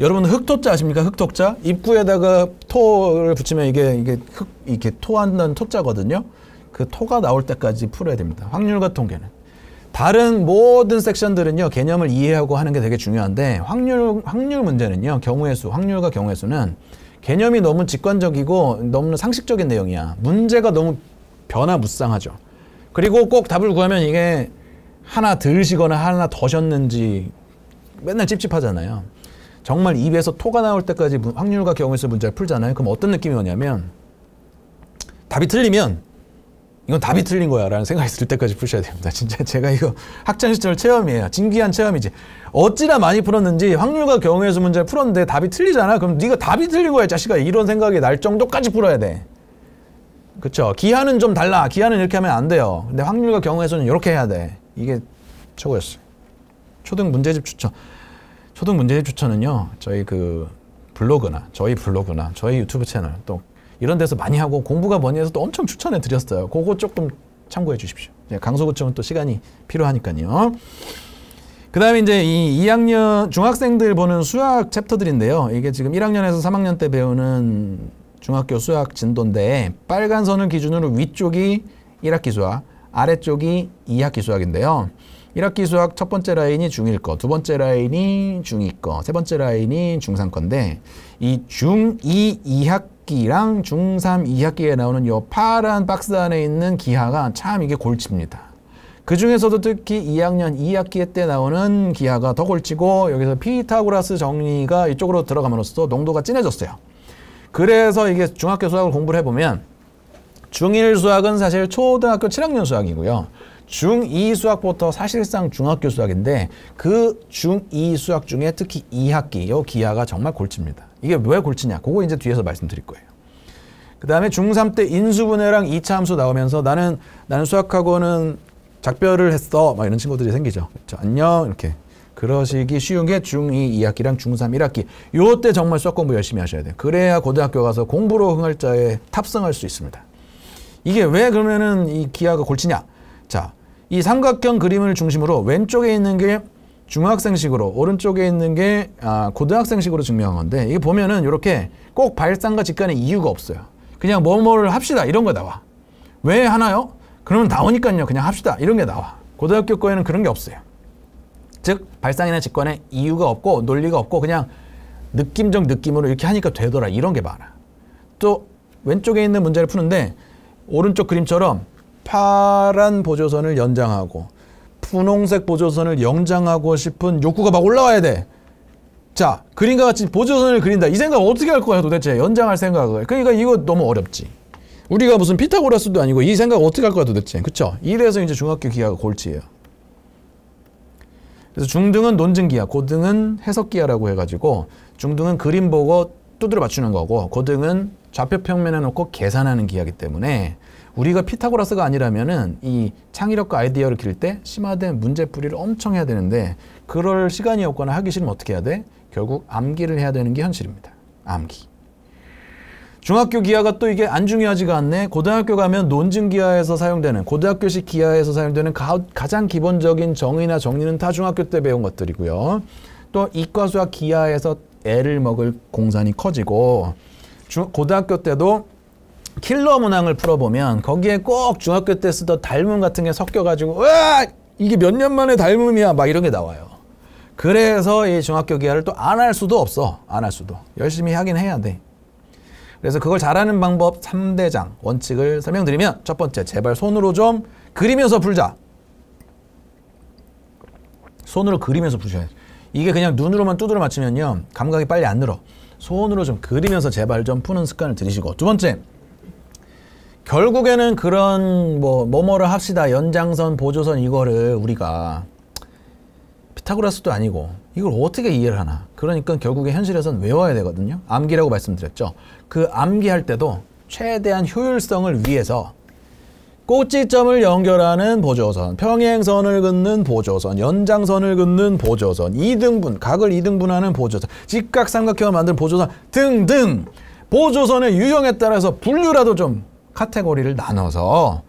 여러분 흑토자 아십니까? 흑토자 입구에다가 토를 붙이면 이게 이게 흑 이렇게 토한다는 토자거든요. 그 토가 나올 때까지 풀어야 됩니다. 확률과 통계는 다른 모든 섹션들은요 개념을 이해하고 하는 게 되게 중요한데 확률 확률 문제는요 경우의 수 확률과 경우의 수는 개념이 너무 직관적이고 너무 상식적인 내용이야. 문제가 너무 변화무쌍하죠. 그리고 꼭 답을 구하면 이게 하나 들으시거나 하나 더셨는지 맨날 찝찝하잖아요. 정말 입에서 토가 나올 때까지 확률과 경험에서 문제를 풀잖아요. 그럼 어떤 느낌이 오냐면 답이 틀리면 이건 답이 틀린 거야 라는 생각이 들 때까지 푸셔야 됩니다. 진짜 제가 이거 학창시절 체험이에요. 진귀한 체험이지. 어찌나 많이 풀었는지 확률과 경험에서 문제를 풀었는데 답이 틀리잖아. 그럼 네가 답이 틀린 거야 자식아. 이런 생각이 날 정도까지 풀어야 돼. 그쵸. 기하는 좀 달라. 기하는 이렇게 하면 안 돼요. 근데 확률과 경험에서는 이렇게 해야 돼. 이게 최고였어요. 초등 문제집 추천. 소득 문제 추천은요. 저희 그 블로그나 저희 블로그나 저희 유튜브 채널 또 이런 데서 많이 하고 공부가 뭐니 해서 또 엄청 추천해 드렸어요. 그거 조금 참고해 주십시오. 네, 강서구청은 또 시간이 필요하니까요. 그 다음에 이제 이 2학년 중학생들 보는 수학 챕터들인데요. 이게 지금 1학년에서 3학년 때 배우는 중학교 수학 진도인데 빨간 선을 기준으로 위쪽이 1학기 수학, 아래쪽이 2학기 수학인데요. 1학기 수학 첫 번째 라인이 중1 거, 두 번째 라인이 중2 거, 세 번째 라인이 중3 건데 이 중2 2학기랑 중3 2학기에 나오는 요 파란 박스 안에 있는 기하가 참 이게 골칩니다. 그 중에서도 특히 2학년 2학기 때 나오는 기하가 더 골치고 여기서 피타고라스 정리가 이쪽으로 들어가으로써 농도가 진해졌어요. 그래서 이게 중학교 수학을 공부를 해보면 중1 수학은 사실 초등학교 7학년 수학이고요. 중2 수학부터 사실상 중학교 수학인데 그 중2 수학 중에 특히 2학기, 요 기하가 정말 골치입니다. 이게 왜 골치냐? 그거 이제 뒤에서 말씀드릴 거예요. 그 다음에 중3 때 인수분해랑 2차 함수 나오면서 나는, 나는 수학하고는 작별을 했어. 막 이런 친구들이 생기죠. 그렇죠? 안녕. 이렇게. 그러시기 쉬운 게 중2 2학기랑 중3 1학기. 요 때 정말 수학 공부 열심히 하셔야 돼요. 그래야 고등학교 가서 공부로 흥할 자에 탑승할 수 있습니다. 이게 왜 그러면은 이 기하가 골치냐? 자, 이 삼각형 그림을 중심으로 왼쪽에 있는 게 중학생식으로 오른쪽에 있는 게 아, 고등학생식으로 증명한 건데 이게 보면은 이렇게 꼭 발상과 직관의 이유가 없어요. 그냥 뭐뭐를 합시다 이런 거 나와. 왜 하나요? 그러면 나오니까요. 그냥 합시다 이런 게 나와. 고등학교 거에는 그런 게 없어요. 즉 발상이나 직관의 이유가 없고 논리가 없고 그냥 느낌적 느낌으로 이렇게 하니까 되더라 이런 게 많아. 또 왼쪽에 있는 문제를 푸는데 오른쪽 그림처럼 파란 보조선을 연장하고 분홍색 보조선을 연장하고 싶은 욕구가 막 올라와야 돼. 자, 그림과 같이 보조선을 그린다. 이 생각 어떻게 할 거야 도대체? 연장할 생각을. 그러니까 이거 너무 어렵지. 우리가 무슨 피타고라스도 아니고 이 생각 어떻게 할 거야 도대체. 그쵸? 이래서 이제 중학교 기하가 골치예요. 그래서 중등은 논증기하, 고등은 해석기하라고 해가지고 중등은 그림 보고 두드려 맞추는 거고 고등은 좌표 평면에 놓고 계산하는 기하기 때문에 우리가 피타고라스가 아니라면은 이 창의력과 아이디어를 기를 때 심화된 문제 풀이를 엄청 해야 되는데 그럴 시간이 없거나 하기 싫으면 어떻게 해야 돼? 결국 암기를 해야 되는 게 현실입니다. 암기. 중학교 기하가 또 이게 안 중요하지가 않네. 고등학교 가면 논증 기하에서 사용되는 고등학교식 기하에서 사용되는 가, 가장 기본적인 정의나 정리는 다 중학교 때 배운 것들이고요. 또 이과수학 기하에서 애를 먹을 공산이 커지고 중, 고등학교 때도 킬러 문항을 풀어보면 거기에 꼭 중학교 때 쓰던 닮음 같은 게 섞여가지고 와 이게 몇 년 만에 닮음이야 막 이런 게 나와요. 그래서 이 중학교 기하를 또 안 할 수도 없어. 안 할 수도. 열심히 하긴 해야 돼. 그래서 그걸 잘하는 방법 3대장 원칙을 설명드리면 첫 번째 제발 손으로 좀 그리면서 풀자. 손으로 그리면서 푸셔야 돼. 이게 그냥 눈으로만 두드려 맞추면요. 감각이 빨리 안 늘어. 손으로 좀 그리면서 제발 좀 푸는 습관을 들이시고 두 번째 결국에는 그런 뭐 뭐뭐를 합시다 연장선 보조선 이거를 우리가 피타고라스도 아니고 이걸 어떻게 이해를 하나 그러니까 결국에 현실에선 외워야 되거든요 암기라고 말씀드렸죠 그 암기할 때도 최대한 효율성을 위해서 꼬치점을 연결하는 보조선, 평행선을 긋는 보조선, 연장선을 긋는 보조선, 2등분, 각을 2등분하는 보조선, 직각삼각형을 만든 보조선 등등 보조선의 유형에 따라서 분류라도 좀 카테고리를 나눠서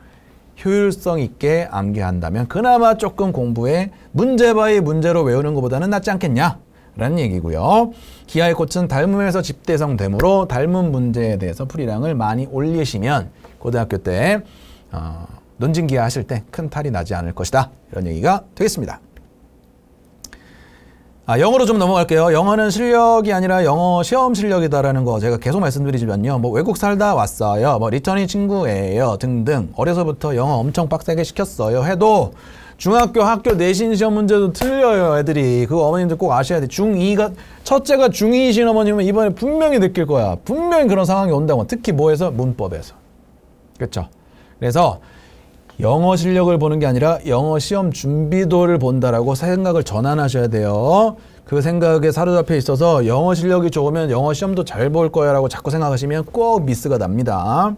효율성 있게 암기한다면 그나마 조금 공부에 문제 바이 문제로 외우는 것보다는 낫지 않겠냐 라는 얘기고요. 기아의 코치는 닮음에서 집대성 되므로 닮은 문제에 대해서 풀이량을 많이 올리시면 고등학교 때 어, 논진기아 하실 때 큰 탈이 나지 않을 것이다. 이런 얘기가 되겠습니다. 아, 영어로 좀 넘어갈게요. 영어는 실력이 아니라 영어 시험 실력이다라는 거 제가 계속 말씀드리지만요. 뭐 외국 살다 왔어요. 뭐 리턴이 친구예요. 등등. 어려서부터 영어 엄청 빡세게 시켰어요. 해도 중학교 학교 내신 시험 문제도 틀려요, 애들이. 그거 어머님들 꼭 아셔야 돼. 중2가 첫째가 중2이신 어머님은 이번에 분명히 느낄 거야. 분명히 그런 상황이 온다고. 특히 뭐에서 문법에서. 그렇죠? 그래서 영어 실력을 보는 게 아니라 영어 시험 준비도를 본다라고 생각을 전환하셔야 돼요. 그 생각에 사로잡혀 있어서 영어 실력이 좋으면 영어 시험도 잘 볼 거야라고 자꾸 생각하시면 꼭 미스가 납니다.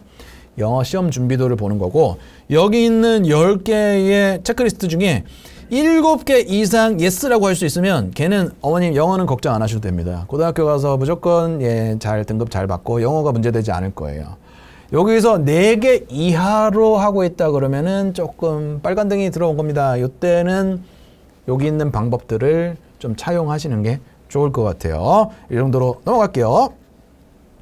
영어 시험 준비도를 보는 거고 여기 있는 10개의 체크리스트 중에 7개 이상 예스라고 할 수 있으면 걔는 어머님 영어는 걱정 안 하셔도 됩니다. 고등학교 가서 무조건 예, 잘 등급 잘 받고 영어가 문제되지 않을 거예요. 여기서 4개 이하로 하고 있다 그러면은 조금 빨간 등이 들어온 겁니다. 이때는 여기 있는 방법들을 좀 차용하시는 게 좋을 것 같아요. 이 정도로 넘어갈게요.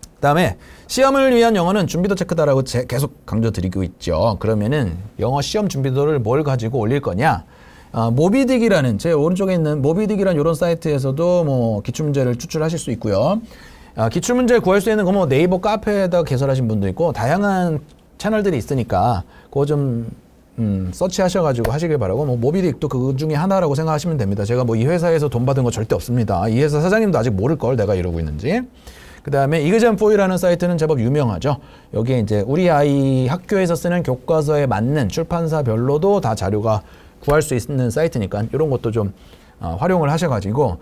그 다음에 시험을 위한 영어는 준비도 체크다라고 계속 강조드리고 있죠. 그러면은 영어 시험 준비도를 뭘 가지고 올릴 거냐? 아, 모비딕이라는 제 오른쪽에 있는 모비딕이라는 이런 사이트에서도 뭐 기출문제를 추출하실 수 있고요. 아, 기출문제 구할 수 있는 거 뭐 네이버 카페에다 개설하신 분도 있고 다양한 채널들이 있으니까 그거 좀 음, 서치하셔가지고 하시길 바라고 뭐 모비딕도 그 중에 하나라고 생각하시면 됩니다. 제가 뭐 이 회사에서 돈 받은 거 절대 없습니다. 이 회사 사장님도 아직 모를 걸 내가 이러고 있는지. 그 다음에 이그젠포이라는 사이트는 제법 유명하죠. 여기에 이제 우리 아이 학교에서 쓰는 교과서에 맞는 출판사별로도 다 자료가 구할 수 있는 사이트니까 이런 것도 좀 어, 활용을 하셔가지고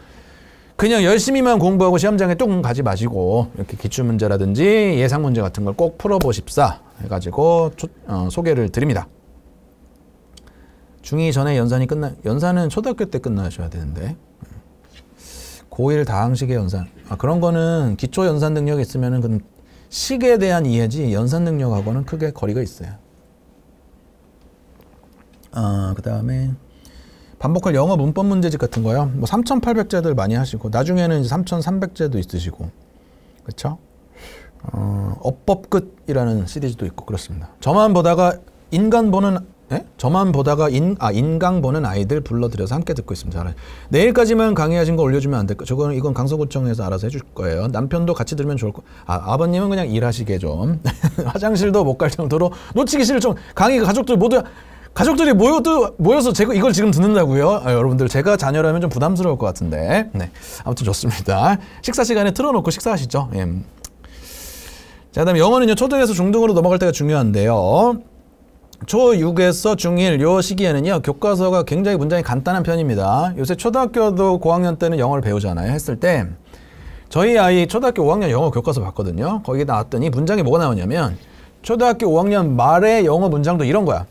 그냥 열심히만 공부하고 시험장에 뚱 가지 마시고 이렇게 기출 문제라든지 예상 문제 같은 걸 꼭 풀어보십사 해가지고 초, 어, 소개를 드립니다. 중2 전에 연산이 끝나 연산은 초등학교 때 끝나셔야 되는데 고1 다항식의 연산 아, 그런 거는 기초 연산 능력 있으면은 식에 대한 이해지 연산 능력하고는 크게 거리가 있어요. 아, 그 다음에 반복할 영어 문법 문제집 같은 거요. 뭐3 8 0 0자들 많이 하시고 나중에는 이제 3 3 0 0자도 있으시고 그렇죠? 어, 어법 끝이라는 시리즈도 있고 그렇습니다. 저만 보다가 인간 보는 예? 저만 보다가 인, 아, 인강 보는 아이들 불러들여서 함께 듣고 있습니다. 내일까지만 강의하신 거 올려주면 안 될까? 저건 이건 강서구청에서 알아서 해줄 거예요. 남편도 같이 들면 좋을 거. 아, 아버님은 그냥 일하시게 좀. 화장실도 못 갈 정도로 놓치기 싫을 좀 강의 가족들 모두 가족들이 모여도 모여서 제가 이걸 지금 듣는다고요? 아, 여러분들 제가 자녀라면 좀 부담스러울 것 같은데. 네. 아무튼 좋습니다. 식사 시간에 틀어놓고 식사하시죠. 예. 자, 그다음에 영어는요 초등에서 중등으로 넘어갈 때가 중요한데요. 초6에서 중1 요 시기에는요 교과서가 굉장히 문장이 간단한 편입니다. 요새 초등학교도 고학년 때는 영어를 배우잖아요. 했을 때 저희 아이 초등학교 5학년 영어 교과서 봤거든요. 거기에 나왔더니 문장이 뭐가 나오냐면 초등학교 5학년 말의 영어 문장도 이런 거야.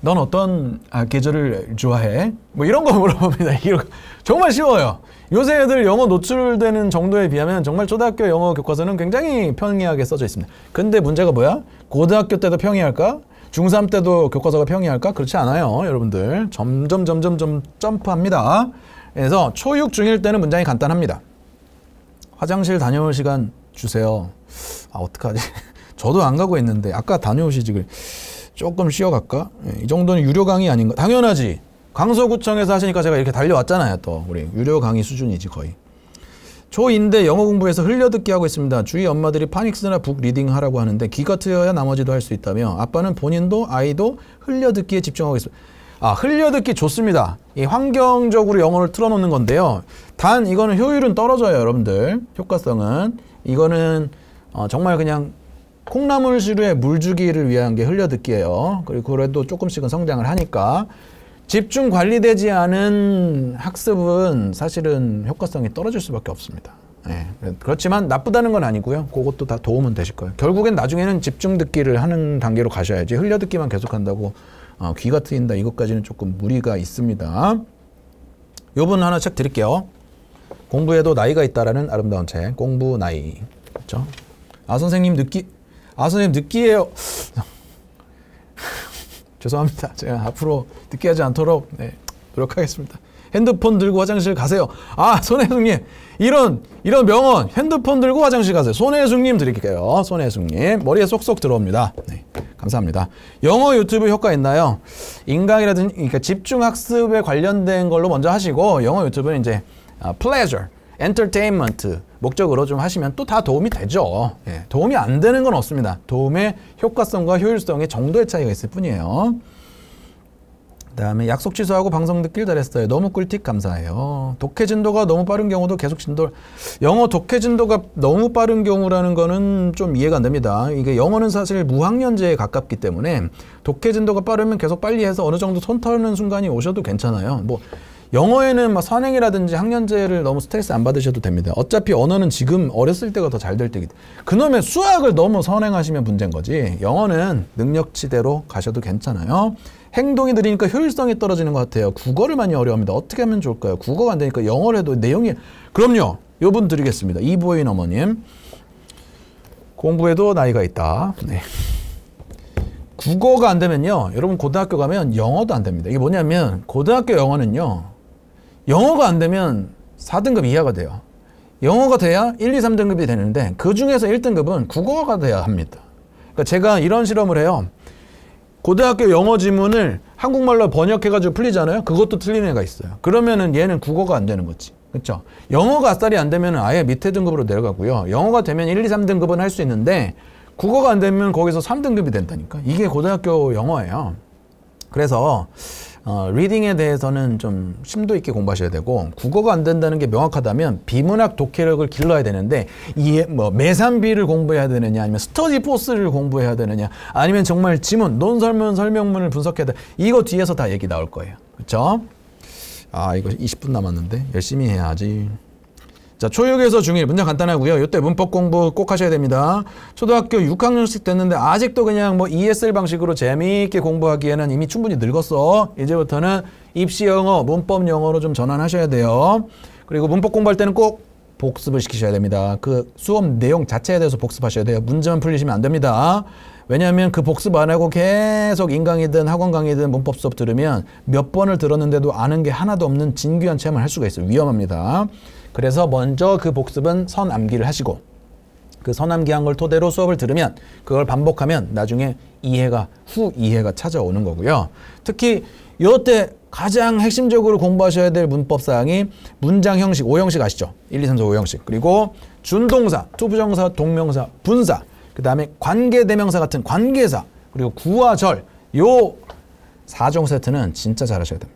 넌 어떤 아, 계절을 좋아해? 뭐 이런 거 물어봅니다. 이런 정말 쉬워요. 요새 애들 영어 노출되는 정도에 비하면 정말 초등학교 영어 교과서는 굉장히 평이하게 써져 있습니다. 근데 문제가 뭐야? 고등학교 때도 평이할까? 중3 때도 교과서가 평이할까? 그렇지 않아요, 여러분들. 점점 점점 점 점프합니다. 그래서 초6 중일 때는 문장이 간단합니다. 화장실 다녀올 시간 주세요. 아 어떡하지? 저도 안 가고 있는데 아까 다녀오시지 그래. 조금 쉬어갈까? 예, 이 정도는 유료 강의 아닌가? 당연하지. 강서구청에서 하시니까 제가 이렇게 달려왔잖아요. 또 우리 유료 강의 수준이지 거의. 초인대 영어 공부에서 흘려듣기 하고 있습니다. 주위 엄마들이 파닉스나 북 리딩 하라고 하는데 기가 트여야 나머지도 할 수 있다며 아빠는 본인도 아이도 흘려듣기에 집중하고 있습니다. 아, 흘려듣기 좋습니다. 이 환경적으로 영어를 틀어놓는 건데요. 단 이거는 효율은 떨어져요, 여러분들. 효과성은. 이거는 어, 정말 그냥 콩나물 시루에 물 주기를 위한 게 흘려듣기예요. 그리고 그래도 조금씩은 성장을 하니까 집중 관리되지 않은 학습은 사실은 효과성이 떨어질 수밖에 없습니다. 네. 그렇지만 나쁘다는 건 아니고요. 그것도 다 도움은 되실 거예요. 결국엔 나중에는 집중 듣기를 하는 단계로 가셔야지 흘려 듣기만 계속한다고 어, 귀가 트인다 이것까지는 조금 무리가 있습니다. 요분 하나 책 드릴게요. 공부에도 나이가 있다라는 아름다운 책. 공부 나이. 그렇죠? 아 선생님 느끼 아 선생님 느끼해요. 죄송합니다. 제가 앞으로 느끼하지 않도록 네, 노력하겠습니다. 핸드폰 들고 화장실 가세요. 아 손혜숙님 이런 이런 명언 핸드폰 들고 화장실 가세요. 손혜숙님 드릴게요. 손혜숙님 머리에 쏙쏙 들어옵니다. 네, 감사합니다. 영어 유튜브 효과 있나요? 인강이라든지 그러니까 집중 학습에 관련된 걸로 먼저 하시고 영어 유튜브는 이제 아, p l u r 엔터테인먼트 목적으로 좀 하시면 또 다 도움이 되죠. 예, 도움이 안 되는 건 없습니다. 도움의 효과성과 효율성의 정도의 차이가 있을 뿐이에요. 그다음에 약속 취소하고 방송 듣길 잘했어요. 너무 꿀팁 감사해요. 독해 진도가 너무 빠른 경우도 계속 진도 영어 독해 진도가 너무 빠른 경우라는 거는 좀 이해가 안 됩니다. 이게 영어는 사실 무학년제에 가깝기 때문에 독해 진도가 빠르면 계속 빨리 해서 어느 정도 손 터는 순간이 오셔도 괜찮아요. 뭐 영어에는 막 선행이라든지 학년제를 너무 스트레스 안 받으셔도 됩니다. 어차피 언어는 지금 어렸을 때가 더 잘 될 때기 때 그놈의 수학을 너무 선행하시면 문제인 거지 영어는 능력치대로 가셔도 괜찮아요. 행동이 느리니까 효율성이 떨어지는 것 같아요. 국어를 많이 어려워합니다. 어떻게 하면 좋을까요? 국어가 안 되니까 영어를 해도 내용이 그럼요. 요분 드리겠습니다. 이보인 어머님 공부에도 나이가 있다. 네. 국어가 안 되면요. 여러분 고등학교 가면 영어도 안 됩니다. 이게 뭐냐면 고등학교 영어는요. 영어가 안 되면 4등급 이하가 돼요. 영어가 돼야 1, 2, 3등급이 되는데 그 중에서 1등급은 국어가 돼야 합니다. 그러니까 제가 이런 실험을 해요. 고등학교 영어 지문을 한국말로 번역해가지고 풀리잖아요. 그것도 틀린 애가 있어요. 그러면은 얘는 국어가 안 되는 거지. 그렇죠? 영어가 아싸리 안 되면 아예 밑에 등급으로 내려가고요. 영어가 되면 1, 2, 3등급은 할 수 있는데 국어가 안 되면 거기서 3등급이 된다니까. 이게 고등학교 영어예요. 그래서 어, 리딩에 대해서는 좀 심도 있게 공부하셔야 되고 국어가 안 된다는 게 명확하다면 비문학 독해력을 길러야 되는데 이뭐 매산비를 공부해야 되느냐 아니면 스터디 포스를 공부해야 되느냐 아니면 정말 지문 논설문 설명문을 분석해야 돼 이거 뒤에서 다 얘기 나올 거예요 그쵸아 이거 20분 남았는데 열심히 해야지. 자, 초육에서 중 1 문장 간단하고요. 이때 문법 공부 꼭 하셔야 됩니다. 초등학교 6학년씩 됐는데 아직도 그냥 뭐 ESL 방식으로 재미있게 공부하기에는 이미 충분히 늙었어. 이제부터는 입시 영어, 문법 영어로 좀 전환하셔야 돼요. 그리고 문법 공부할 때는 꼭 복습을 시키셔야 됩니다. 그 수업 내용 자체에 대해서 복습하셔야 돼요. 문제만 풀리시면 안 됩니다. 왜냐하면 그 복습 안 하고 계속 인강이든 학원 강의든 문법 수업 들으면 몇 번을 들었는데도 아는 게 하나도 없는 진귀한 체험을 할 수가 있어요. 위험합니다. 그래서 먼저 그 복습은 선암기를 하시고 그 선암기한 걸 토대로 수업을 들으면 그걸 반복하면 나중에 이해가 후 이해가 찾아오는 거고요. 특히 이때 가장 핵심적으로 공부하셔야 될 문법 사항이 문장 형식, 오형식 아시죠? 1, 2, 3, 4, 5형식. 그리고 준동사, 투부정사, 동명사, 분사. 그다음에 관계 대명사 같은 관계사. 그리고 구와 절. 요 4종 세트는 진짜 잘하셔야 됩니다.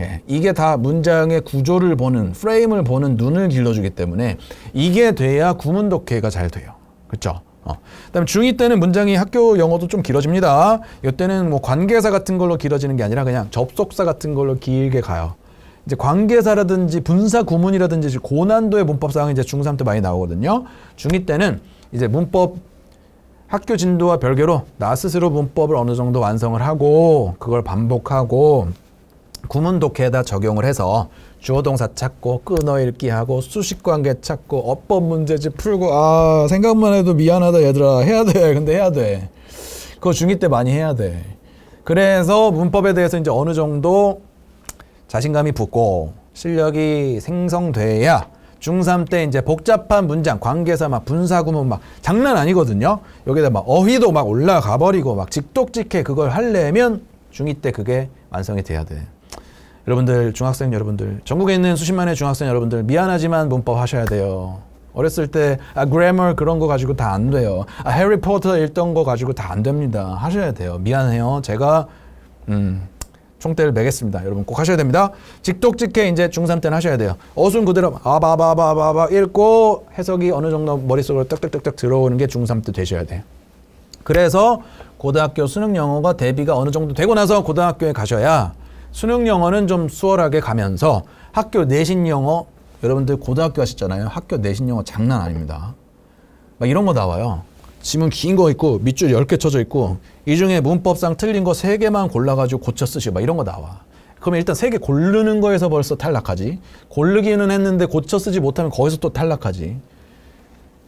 예, 이게 다 문장의 구조를 보는 프레임을 보는 눈을 길러주기 때문에 이게 돼야 구문 독해가 잘 돼요. 그렇죠? 어. 그다음 중2 때는 문장이 학교 영어도 좀 길어집니다. 이때는 뭐 관계사 같은 걸로 길어지는 게 아니라 그냥 접속사 같은 걸로 길게 가요. 이제 관계사라든지 분사 구문이라든지 고난도의 문법 사항이 이제 중3 때 많이 나오거든요. 중2 때는 이제 문법 학교 진도와 별개로 나 스스로 문법을 어느 정도 완성을 하고 그걸 반복하고 구문 독해에다 적용을 해서 주어 동사 찾고 끊어 읽기 하고 수식 관계 찾고 어법 문제집 풀고 아 생각만 해도 미안하다 얘들아 해야 돼 근데 해야 돼 그거 중2 때 많이 해야 돼 그래서 문법에 대해서 이제 어느 정도 자신감이 붙고 실력이 생성돼야 중3 때 이제 복잡한 문장, 관계사 막 분사구문 막 장난 아니거든요. 여기다 막 어휘도 막 올라가 버리고 막 직독직해 그걸 하려면 중2 때 그게 완성이 돼야 돼. 여러분들 중학생 여러분들 전국에 있는 수십만의 중학생 여러분들 미안하지만 문법 하셔야 돼요. 어렸을 때 아, 그래머 그런 거 가지고 다 안 돼요. 아, 해리포터 읽던 거 가지고 다 안 됩니다. 하셔야 돼요. 미안해요. 제가 음, 총대를 매겠습니다. 여러분 꼭 하셔야 됩니다. 직독직해 이제 중3 때는 하셔야 돼요. 어순 그대로 아바바바바바 읽고 해석이 어느 정도 머릿속으로 떡떡떡떡 들어오는 게 중3 때 되셔야 돼요. 그래서 고등학교 수능 영어가 대비가 어느 정도 되고 나서 고등학교에 가셔야 수능 영어는 좀 수월하게 가면서 학교 내신 영어 여러분들 고등학교 하셨잖아요. 학교 내신 영어 장난 아닙니다. 막 이런 거 나와요. 지문 긴 거 있고 밑줄 10개 쳐져 있고 이 중에 문법상 틀린 거 3개만 골라가지고 고쳐 쓰시고 막 이런 거 나와. 그러면 일단 3개 고르는 거에서 벌써 탈락하지. 고르기는 했는데 고쳐 쓰지 못하면 거기서 또 탈락하지.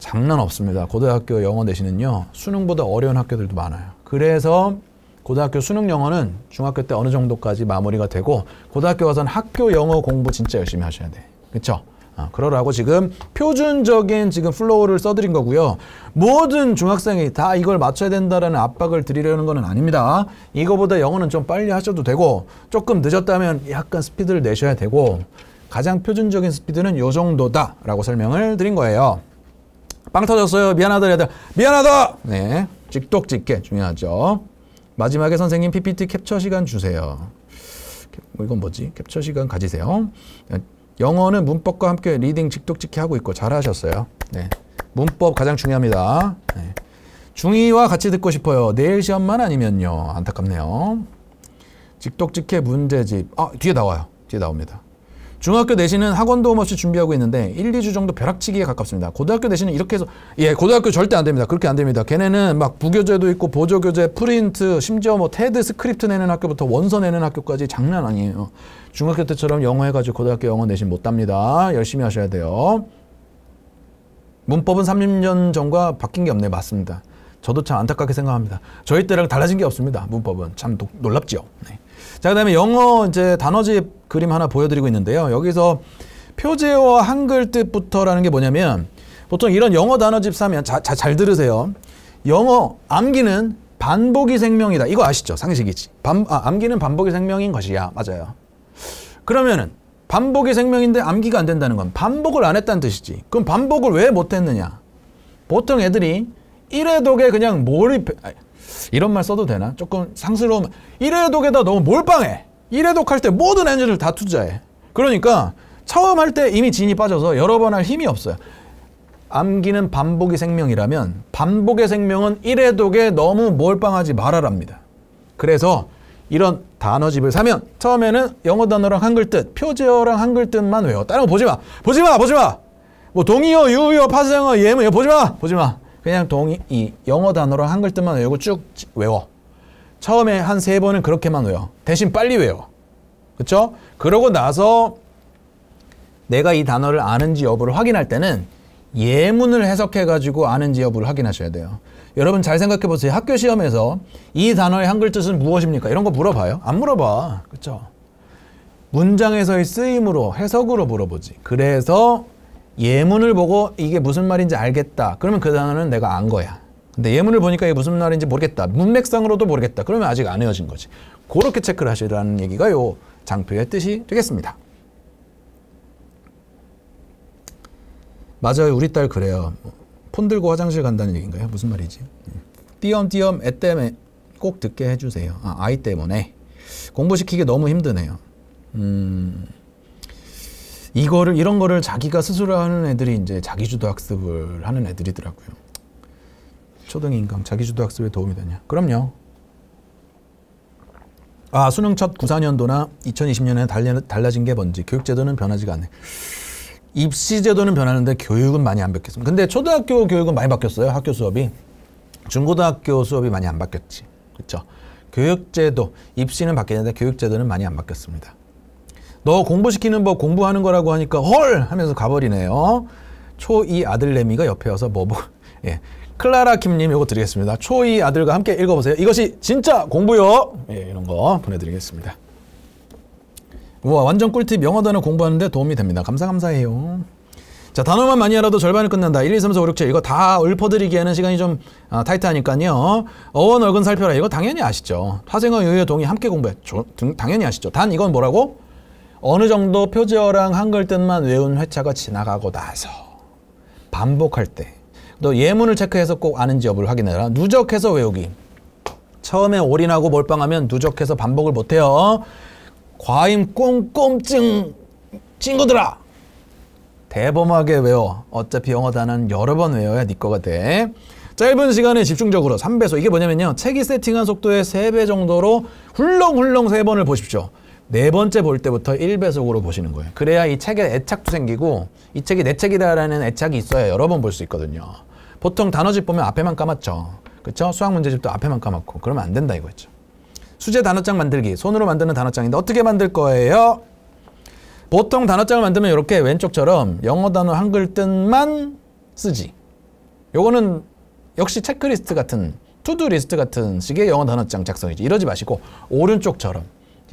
장난 없습니다. 고등학교 영어 내신은요. 수능보다 어려운 학교들도 많아요. 그래서 고등학교 수능 영어는 중학교 때 어느 정도까지 마무리가 되고 고등학교 가는 학교 영어 공부 진짜 열심히 하셔야 돼. 그렇죠? 어, 그러라고 지금 표준적인 지금 플로우를 써드린 거고요. 모든 중학생이 다 이걸 맞춰야 된다라는 압박을 드리려는 것은 아닙니다. 이거보다 영어는 좀 빨리 하셔도 되고 조금 늦었다면 약간 스피드를 내셔야 되고 가장 표준적인 스피드는 요 정도다라고 설명을 드린 거예요. 빵 터졌어요. 미안하다 얘들. 미안하다. 네. 직독 직계 중요하죠. 마지막에 선생님 PPT 캡처 시간 주세요. 뭐 이건 뭐지? 캡처 시간 가지세요. 영어는 문법과 함께 리딩 직독직히 하고 있고 잘하셨어요. 네. 문법 가장 중요합니다. 네. 중2와 같이 듣고 싶어요. 내일 시험만 아니면요. 안타깝네요. 직독직해 문제집. 아, 뒤에 나와요. 뒤에 나옵니다. 중학교 내신은 학원도 없이 준비하고 있는데 1, 2주 정도 벼락치기에 가깝습니다. 고등학교 내신은 이렇게 해서 예, 고등학교 절대 안 됩니다. 그렇게 안 됩니다. 걔네는 막 부교재도 있고 보조교재, 프린트, 심지어 뭐 테드 스크립트 내는 학교부터 원서 내는 학교까지 장난 아니에요. 중학교 때처럼 영어 해가지고 고등학교 영어 내신 못 답니다. 열심히 하셔야 돼요. 문법은 30년 전과 바뀐 게 없네. 맞습니다. 저도 참 안타깝게 생각합니다. 저희 때랑 달라진 게 없습니다. 문법은 참 도, 놀랍지요. 네. 자, 그다음에 영어 이제 단어집 그림 하나 보여드리고 있는데요. 여기서 표제어 한글 뜻부터라는 게 뭐냐면 보통 이런 영어 단어집 사면 자, 자, 잘 들으세요. 영어 암기는 반복이 생명이다. 이거 아시죠? 상식이지. 반, 아, 암기는 반복이 생명인 것이야. 맞아요. 그러면은 반복이 생명인데 암기가 안 된다는 건 반복을 안 했다는 뜻이지. 그럼 반복을 왜 못했느냐? 보통 애들이 1회 독에 그냥 몰입, 이런 말 써도 되나? 조금 상스러움. 일회독에다 너무 몰빵해. 일회독할 때 모든 에너지다 투자해. 그러니까 처음 할 때 이미 진이 빠져서 여러 번 할 힘이 없어요. 암기는 반복이 생명이라면 반복의 생명은 일회독에 너무 몰빵하지 말아랍니다. 그래서 이런 단어집을 사면 처음에는 영어 단어랑 한글 뜻, 표제어랑 한글 뜻만 외워. 다른 거 보지 마. 보지 마. 보지 마. 뭐 동의어, 유의어, 파생어, 예문 보지 마. 보지 마. 그냥 동이 이 영어 단어로 한글 자만 외우고 쭉 외워. 처음에 한 세 번은 그렇게만 외워. 대신 빨리 외워. 그렇죠? 그러고 나서 내가 이 단어를 아는지 여부를 확인할 때는 예문을 해석해 가지고 아는지 여부를 확인하셔야 돼요. 여러분 잘 생각해 보세요. 학교 시험에서 이 단어의 한글 뜻은 무엇입니까? 이런 거 물어봐요? 안 물어봐. 그렇죠? 문장에서의 쓰임으로 해석으로 물어보지. 그래서 예문을 보고 이게 무슨 말인지 알겠다. 그러면 그 단어는 내가 안 거야. 근데 예문을 보니까 이게 무슨 말인지 모르겠다. 문맥상으로도 모르겠다. 그러면 아직 안 헤어진 거지. 그렇게 체크를 하시라는 얘기가 요 장표의 뜻이 되겠습니다. 맞아요. 우리 딸 그래요. 폰 들고 화장실 간다는 얘기인가요? 무슨 말이지? 띄엄띄엄 애 때문에 꼭 듣게 해주세요. 아, 아이 때문에. 공부시키기 너무 힘드네요. 음... 이거를 이런 거를 자기가 스스로 하는 애들이 이제 자기주도 학습을 하는 애들이더라고요. 초등 인강 자기주도 학습에 도움이 되냐? 그럼요. 아 수능 첫 94년도나 2020년에 달려, 달라진 게 뭔지 교육제도는 변하지가 않네. 입시제도는 변하는데 교육은 많이 안바뀌었습 근데 초등학교 교육은 많이 바뀌었어요. 학교 수업이 중고등학교 수업이 많이 안 바뀌었지. 그렇죠? 교육제도 입시는 바뀌는데 었 교육제도는 많이 안 바뀌었습니다. 너 공부시키는 법 공부하는 거라고 하니까 헐 하면서 가버리네요. 초이 아들내미가 옆에 와서 뭐 뭐. 예. 클라라 킴님 요거 드리겠습니다. 초이 아들과 함께 읽어보세요. 이것이 진짜 공부요. 예, 이런 거 보내드리겠습니다. 우와 완전 꿀팁 영어 단어 공부하는데 도움이 됩니다. 감사 감사해요. 자 단어만 많이 알아도 절반을 끝난다. 1, 2, 3, 4, 5, 6, 7 이거 다 읊어드리기에는 시간이 좀 아, 타이트하니까요. 어원 어근 살펴라 이거 당연히 아시죠. 화생어 유효 동의 함께 공부해. 조, 등, 당연히 아시죠. 단 이건 뭐라고? 어느 정도 표제어랑 한글 뜻만 외운 회차가 지나가고 나서 반복할 때 또 예문을 체크해서 꼭 아는지 여부를 확인해라. 누적해서 외우기. 처음에 올인하고 몰빵하면 누적해서 반복을 못해요. 과임 꽁꽁증 친구들아 대범하게 외워. 어차피 영어 단어는 여러 번 외워야 네 거가 돼. 짧은 시간에 집중적으로 3배속. 이게 뭐냐면요. 책이 세팅한 속도의 3배 정도로 훌렁훌렁 3번을 보십시오. 네 번째 볼 때부터 1배속으로 보시는 거예요. 그래야 이 책에 애착도 생기고 이 책이 내 책이다라는 애착이 있어야 여러 번 볼 수 있거든요. 보통 단어집 보면 앞에만 까맣죠. 그렇죠? 수학 문제집도 앞에만 까맣고 그러면 안 된다 이거죠. 수제 단어장 만들기. 손으로 만드는 단어장인데 어떻게 만들 거예요? 보통 단어장을 만들면 이렇게 왼쪽처럼 영어 단어 한 글 뜻만 쓰지. 요거는 역시 체크리스트 같은 투두 리스트 같은 식의 영어 단어장 작성이지. 이러지 마시고 오른쪽처럼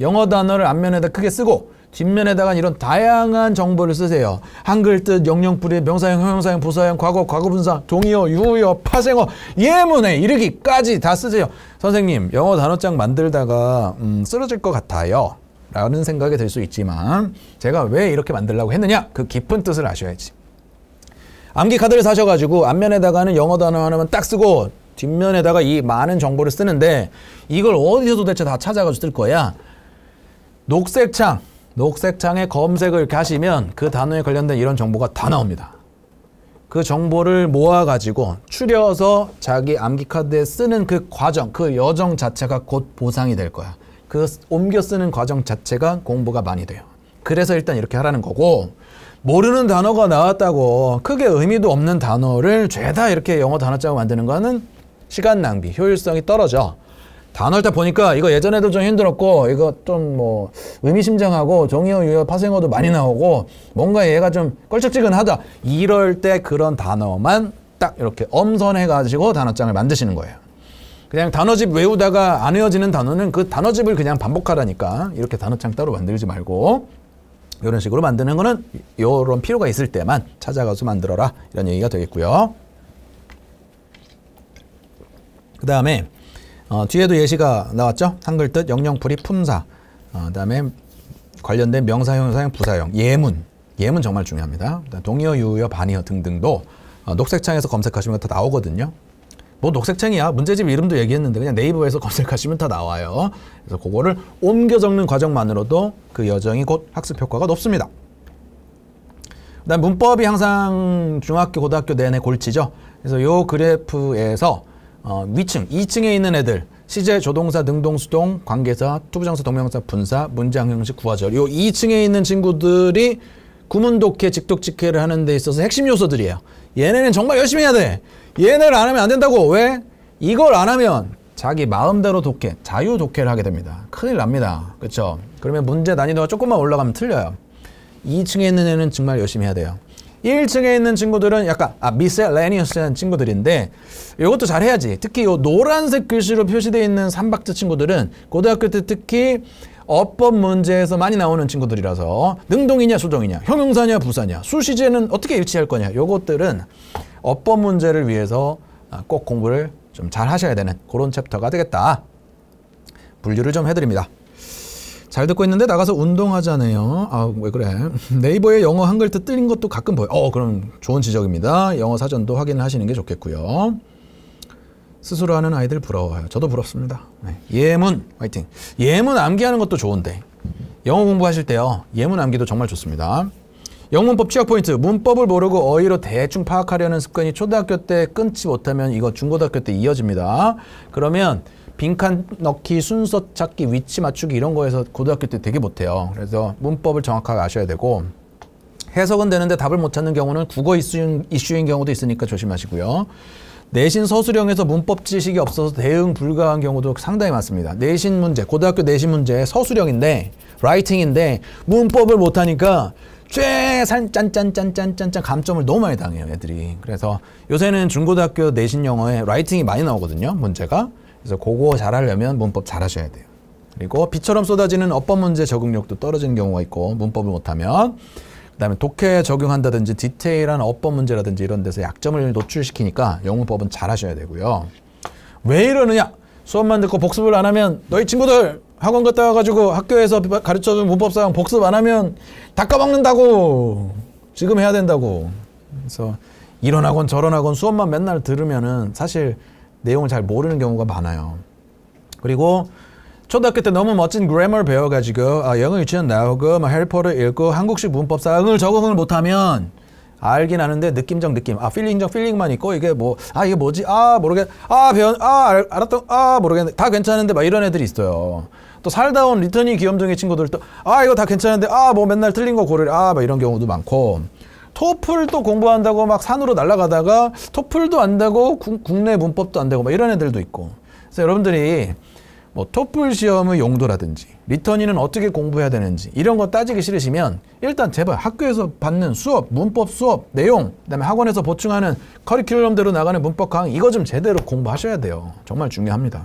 영어 단어를 앞면에다 크게 쓰고 뒷면에다가 이런 다양한 정보를 쓰세요. 한글 뜻, 영영 뿌리, 명사형, 형용사형, 부사형, 과거, 과거분사, 동의어, 유의어, 파생어, 예문에 이르기까지 다 쓰세요. 선생님, 영어 단어장 만들다가 음, 쓰러질 것 같아요. 라는 생각이 들 수 있지만 제가 왜 이렇게 만들라고 했느냐? 그 깊은 뜻을 아셔야지. 암기 카드를 사셔가지고 앞면에다가는 영어 단어 하나만 딱 쓰고 뒷면에다가 이 많은 정보를 쓰는데 이걸 어디서 도대체 다 찾아가지고 쓸 거야? 녹색 창, 녹색 창에 검색을 이 하시면 그 단어에 관련된 이런 정보가 다 나옵니다. 그 정보를 모아가지고 추려서 자기 암기 카드에 쓰는 그 과정, 그 여정 자체가 곧 보상이 될 거야. 그 옮겨 쓰는 과정 자체가 공부가 많이 돼요. 그래서 일단 이렇게 하라는 거고 모르는 단어가 나왔다고 크게 의미도 없는 단어를 죄다 이렇게 영어 단어자로 만드는 거는 시간 낭비, 효율성이 떨어져. 단어 를딱 보니까 이거 예전에도 좀 힘들었고 이거 좀 뭐 의미심장하고 종이어 유어 파생어도 많이 나오고 뭔가 얘가 좀 껄쩍지근하다 이럴 때 그런 단어만 딱 이렇게 엄선해 가지고 단어장을 만드시는 거예요 그냥 단어집 외우다가 안 외워지는 단어는 그 단어집을 그냥 반복하라니까 이렇게 단어장 따로 만들지 말고 이런 식으로 만드는 거는 이런 필요가 있을 때만 찾아가서 만들어라 이런 얘기가 되겠고요 그 다음에 어, 뒤에도 예시가 나왔죠. 한글 뜻 영영풀이 품사. 어, 그다음에 관련된 명사형, 사형, 부사형, 예문. 예문 정말 중요합니다. 동의어, 유의어, 반의어 등등도 어, 녹색창에서 검색하시면 다 나오거든요. 뭐 녹색창이야. 문제집 이름도 얘기했는데 그냥 네이버에서 검색하시면 다 나와요. 그래서 그거를 옮겨 적는 과정만으로도 그 여정이 곧 학습 효과가 높습니다. 그다음 문법이 항상 중학교, 고등학교 내내 골치죠. 그래서 요 그래프에서 어, 위층, 2층에 있는 애들 시제, 조동사, 능동수동, 관계사, 투부정사, 동명사, 분사, 문장 형식, 구화절 요 2층에 있는 친구들이 구문독해, 직독직해를 하는 데 있어서 핵심 요소들이에요. 얘네는 정말 열심히 해야 돼. 얘네를 안 하면 안 된다고. 왜? 이걸 안 하면 자기 마음대로 독해, 자유 독해를 하게 됩니다. 큰일 납니다. 그렇죠? 그러면 문제 난이도가 조금만 올라가면 틀려요. 2층에 있는 애는 정말 열심히 해야 돼요. 1층에 있는 친구들은 약간 아미셀레니어스라는 친구들인데 이것도 잘해야지. 특히 이 노란색 글씨로 표시되어 있는 3박자 친구들은 고등학교 때 특히 어법 문제에서 많이 나오는 친구들이라서 능동이냐 수동이냐 형용사냐 부사냐 수시제는 어떻게 일치할 거냐 이것들은 어법 문제를 위해서 아, 꼭 공부를 좀 잘 하셔야 되는 그런 챕터가 되겠다. 분류를 좀 해드립니다. 잘 듣고 있는데 나가서 운동하잖아요 아, 왜 그래. 네이버에 영어 한글 뜻 뜨린 것도 가끔 보여. 어, 그럼 좋은 지적입니다. 영어 사전도 확인하시는 게 좋겠고요. 스스로 하는 아이들 부러워요. 저도 부럽습니다. 네. 예문, 화이팅. 예문 암기하는 것도 좋은데. 영어 공부하실 때요. 예문 암기도 정말 좋습니다. 영문법 취약 포인트. 문법을 모르고 어휘로 대충 파악하려는 습관이 초등학교 때 끊지 못하면 이거 중고등학교 때 이어집니다. 그러면 빈칸 넣기, 순서 찾기, 위치 맞추기 이런 거에서 고등학교 때 되게 못해요. 그래서 문법을 정확하게 아셔야 되고 해석은 되는데 답을 못 찾는 경우는 국어 이슈인, 이슈인 경우도 있으니까 조심하시고요. 내신 서술형에서 문법 지식이 없어서 대응 불가한 경우도 상당히 많습니다. 내신 문제, 고등학교 내신 문제 서술형인데 라이팅인데 문법을 못하니까 쬐짠짠짠짠짠짠짠 감점을 너무 많이 당해요 애들이. 그래서 요새는 중고등학교 내신 영어에 라이팅이 많이 나오거든요 문제가. 그래서 고거 잘하려면 문법 잘하셔야 돼요. 그리고 비처럼 쏟아지는 어법 문제 적응력도 떨어지는 경우가 있고 문법을 못하면 그다음에 독해 적용한다든지 디테일한 어법 문제라든지 이런 데서 약점을 노출시키니까 영문법은 잘하셔야 되고요. 왜 이러느냐? 수업만 듣고 복습을 안 하면 너희 친구들 학원 갔다 와가지고 학교에서 가르쳐준 문법사항 복습 안 하면 다 까먹는다고 지금 해야 된다고 그래서 이런 학원 저런 학원 수업만 맨날 들으면은 사실 내용을 잘 모르는 경우가 많아요. 그리고 초등학교 때 너무 멋진 그래머 배워가지고 아, 영어 유치원 나오고 막 해리포터 읽고 한국식 문법 사항을 적응을 못하면 알긴 아는데 느낌적 느낌 아 필링적 필링만 있고 이게 뭐 아 이게 뭐지 아 모르겠 아 배운 아 알, 았던아 모르겠는데 다 괜찮은데 막 이런 애들이 있어요 또 살다 온리터이 귀염둥이 친구들도 아 이거 다 괜찮은데 아 뭐 맨날 틀린 거 고르래 아막 이런 경우도 많고 토플 도 공부한다고 막 산으로 날아가다가 토플도 안 되고 구, 국내 문법도 안 되고 막 이런 애들도 있고. 그래서 여러분들이 뭐 토플 시험의 용도라든지 리턴이는 어떻게 공부해야 되는지 이런 거 따지기 싫으시면 일단 제발 학교에서 받는 수업, 문법 수업 내용 그다음에 학원에서 보충하는 커리큘럼대로 나가는 문법 강의 이거 좀 제대로 공부하셔야 돼요. 정말 중요합니다.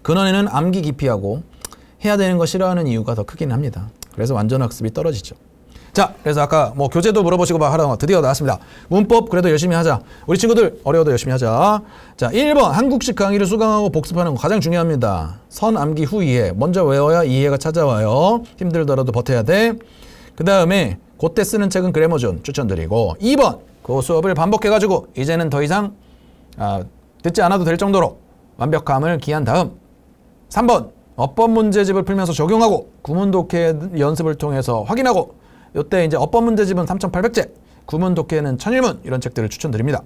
근원에는 암기 기피하고 해야 되는 거 싫어하는 이유가 더 크긴 합니다. 그래서 완전 학습이 떨어지죠. 자, 그래서 아까 뭐 교재도 물어보시고 막 하라고 드디어 나왔습니다. 문법 그래도 열심히 하자. 우리 친구들 어려워도 열심히 하자. 자, 1번 한국식 강의를 수강하고 복습하는 거 가장 중요합니다. 선 암기 후 이해. 먼저 외워야 이해가 찾아와요. 힘들더라도 버텨야 돼. 그 다음에 그때 쓰는 책은 그래머존 추천드리고 2번 그 수업을 반복해가지고 이제는 더 이상 아, 듣지 않아도 될 정도로 완벽함을 기한 다음 3번 어법 문제집을 풀면서 적용하고 구문독해 연습을 통해서 확인하고 이때 이제 어법 문제집은 3,800제, 구문 독해는 1,001문 이런 책들을 추천드립니다.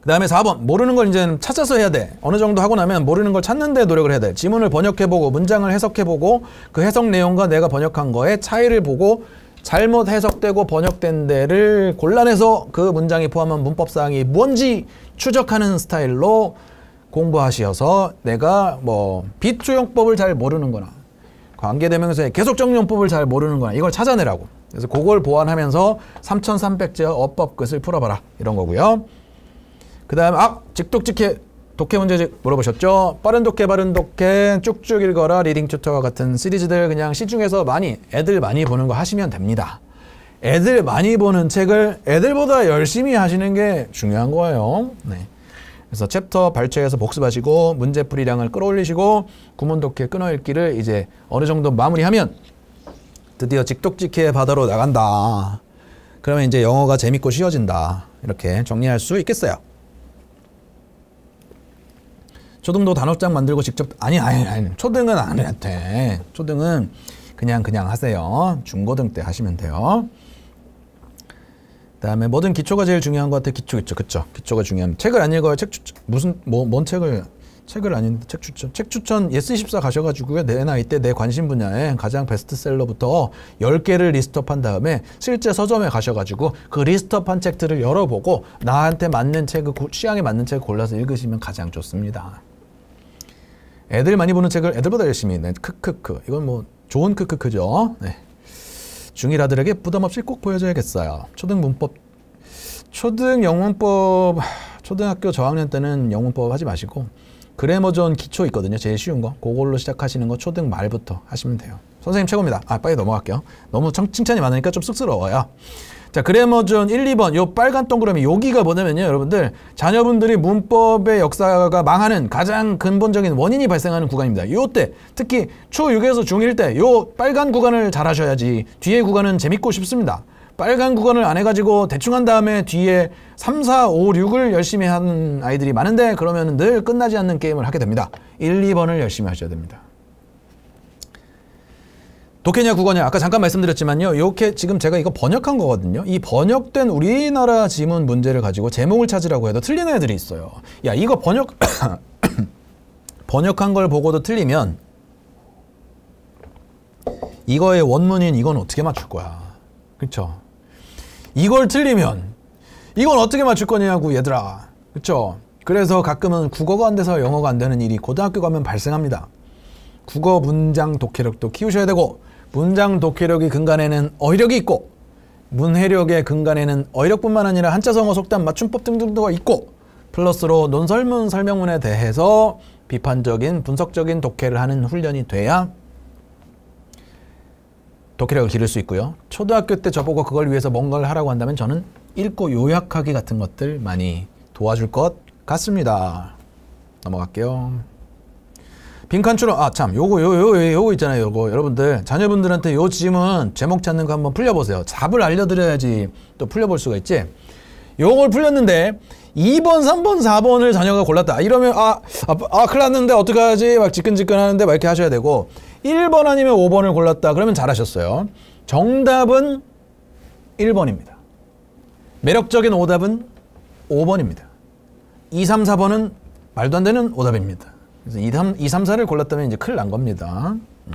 그 다음에 4번 모르는 걸 이제 찾아서 해야 돼 어느 정도 하고 나면 모르는 걸 찾는 데 노력을 해야 돼 지문을 번역해보고 문장을 해석해보고 그 해석 내용과 내가 번역한 거의 차이를 보고 잘못 해석되고 번역된 데를 곤란해서 그 문장이 포함한 문법사항이 뭔지 추적하는 스타일로 공부하시어서 내가 뭐 비투용법을 잘 모르는거나 관계대명사에 계속 적용법을잘 모르는 거야. 이걸 찾아내라고. 그래서 그걸 보완하면서 3,300제 어법 끝을 풀어봐라. 이런 거고요. 그 다음, 에 아! 직독직해 독해 문제집 물어보셨죠? 빠른 독해, 빠른 독해, 쭉쭉 읽어라, 리딩 튜터와 같은 시리즈들 그냥 시중에서 많이, 애들 많이 보는 거 하시면 됩니다. 애들 많이 보는 책을 애들보다 열심히 하시는 게 중요한 거예요. 네. 그래서 챕터 발췌해서 복습하시고 문제풀이량을 끌어올리시고 구문독해 끊어읽기를 이제 어느 정도 마무리하면 드디어 직독직해 바다로 나간다. 그러면 이제 영어가 재밌고 쉬워진다. 이렇게 정리할 수 있겠어요. 초등도 단어장 만들고 직접 아니 아니 아니 초등은 아니한테 초등은 그냥 그냥 하세요. 중고등 때 하시면 돼요. 그다음에 뭐든 기초가 제일 중요한 것 같아. 기초 있죠, 그쵸? 기초가 중요한. 책을 안 읽어요. 책 추천 무슨 뭐뭔 책을 책을 아닌데 책 추천. 책 추천 예스24 가셔가지고요. 내 나이 때 내 관심 분야에 가장 베스트셀러부터 10개를 리스트업한 다음에 실제 서점에 가셔가지고 그 리스트업한 책들을 열어보고 나한테 맞는 책을 그 취향에 맞는 책을 골라서 읽으시면 가장 좋습니다. 애들 많이 보는 책을 애들보다 열심히 읽는 크크크. 이건 뭐 좋은 크크크죠. 네. 중이라들에게 부담없이 꼭 보여줘야겠어요. 초등 문법, 초등 영문법, 초등학교 저학년 때는 영문법 하지 마시고 그래머존 기초 있거든요. 제일 쉬운 거. 그걸로 시작하시는 거 초등 말부터 하시면 돼요. 선생님 최고입니다. 아 빨리 넘어갈게요. 너무 칭찬이 많으니까 좀 쑥스러워요. 자, 그래머존 1, 2번 요 빨간 동그라미 여기가 뭐냐면요, 여러분들 자녀분들이 문법의 역사가 망하는 가장 근본적인 원인이 발생하는 구간입니다. 요때 특히 초6에서 중 1 때 요 빨간 구간을 잘 하셔야지 뒤에 구간은 재밌고 싶습니다. 빨간 구간을 안 해가지고 대충 한 다음에 뒤에 3, 4, 5, 6을 열심히 하는 아이들이 많은데 그러면 늘 끝나지 않는 게임을 하게 됩니다. 1, 2번을 열심히 하셔야 됩니다. 독해냐 국어냐 아까 잠깐 말씀드렸지만요. 이렇게 지금 제가 이거 번역한 거거든요. 이 번역된 우리나라 지문 문제를 가지고 제목을 찾으라고 해도 틀리는 애들이 있어요. 야 이거 번역 번역한 걸 보고도 틀리면 이거의 원문인 이건 어떻게 맞출 거야. 그쵸 이걸 틀리면 이건 어떻게 맞출 거냐고 얘들아. 그쵸 그래서 가끔은 국어가 안 돼서 영어가 안 되는 일이 고등학교 가면 발생합니다. 국어 문장 독해력도 키우셔야 되고 문장 독해력이 근간에는 어휘력이 있고 문해력의 근간에는 어휘력뿐만 아니라 한자성어 속담 맞춤법 등등도가 있고 플러스로 논설문 설명문에 대해서 비판적인 분석적인 독해를 하는 훈련이 돼야 독해력을 기를 수 있고요. 초등학교 때 저보고 그걸 위해서 뭔가를 하라고 한다면 저는 읽고 요약하기 같은 것들 많이 도와줄 것 같습니다. 넘어갈게요. 빈칸추론 아참 요거 요요 요, 요, 요거 있잖아요 요거 여러분들 자녀분들한테 요 짐은 제목 찾는 거 한번 풀려보세요 잡을 알려드려야지 또 풀려볼 수가 있지 요걸 풀렸는데 2번 3번 4번을 자녀가 골랐다 아, 이러면 아, 아, 아 큰일 났는데 어떡하지 막 지끈지끈 하는데 막 이렇게 하셔야 되고 1번 아니면 5번을 골랐다 그러면 잘하셨어요 정답은 1번입니다 매력적인 오답은 5번입니다 2, 3, 4번은 말도 안 되는 오답입니다 그래서 2, 3, 2, 3 4를 골랐다면 이제 큰일 난 겁니다. 음.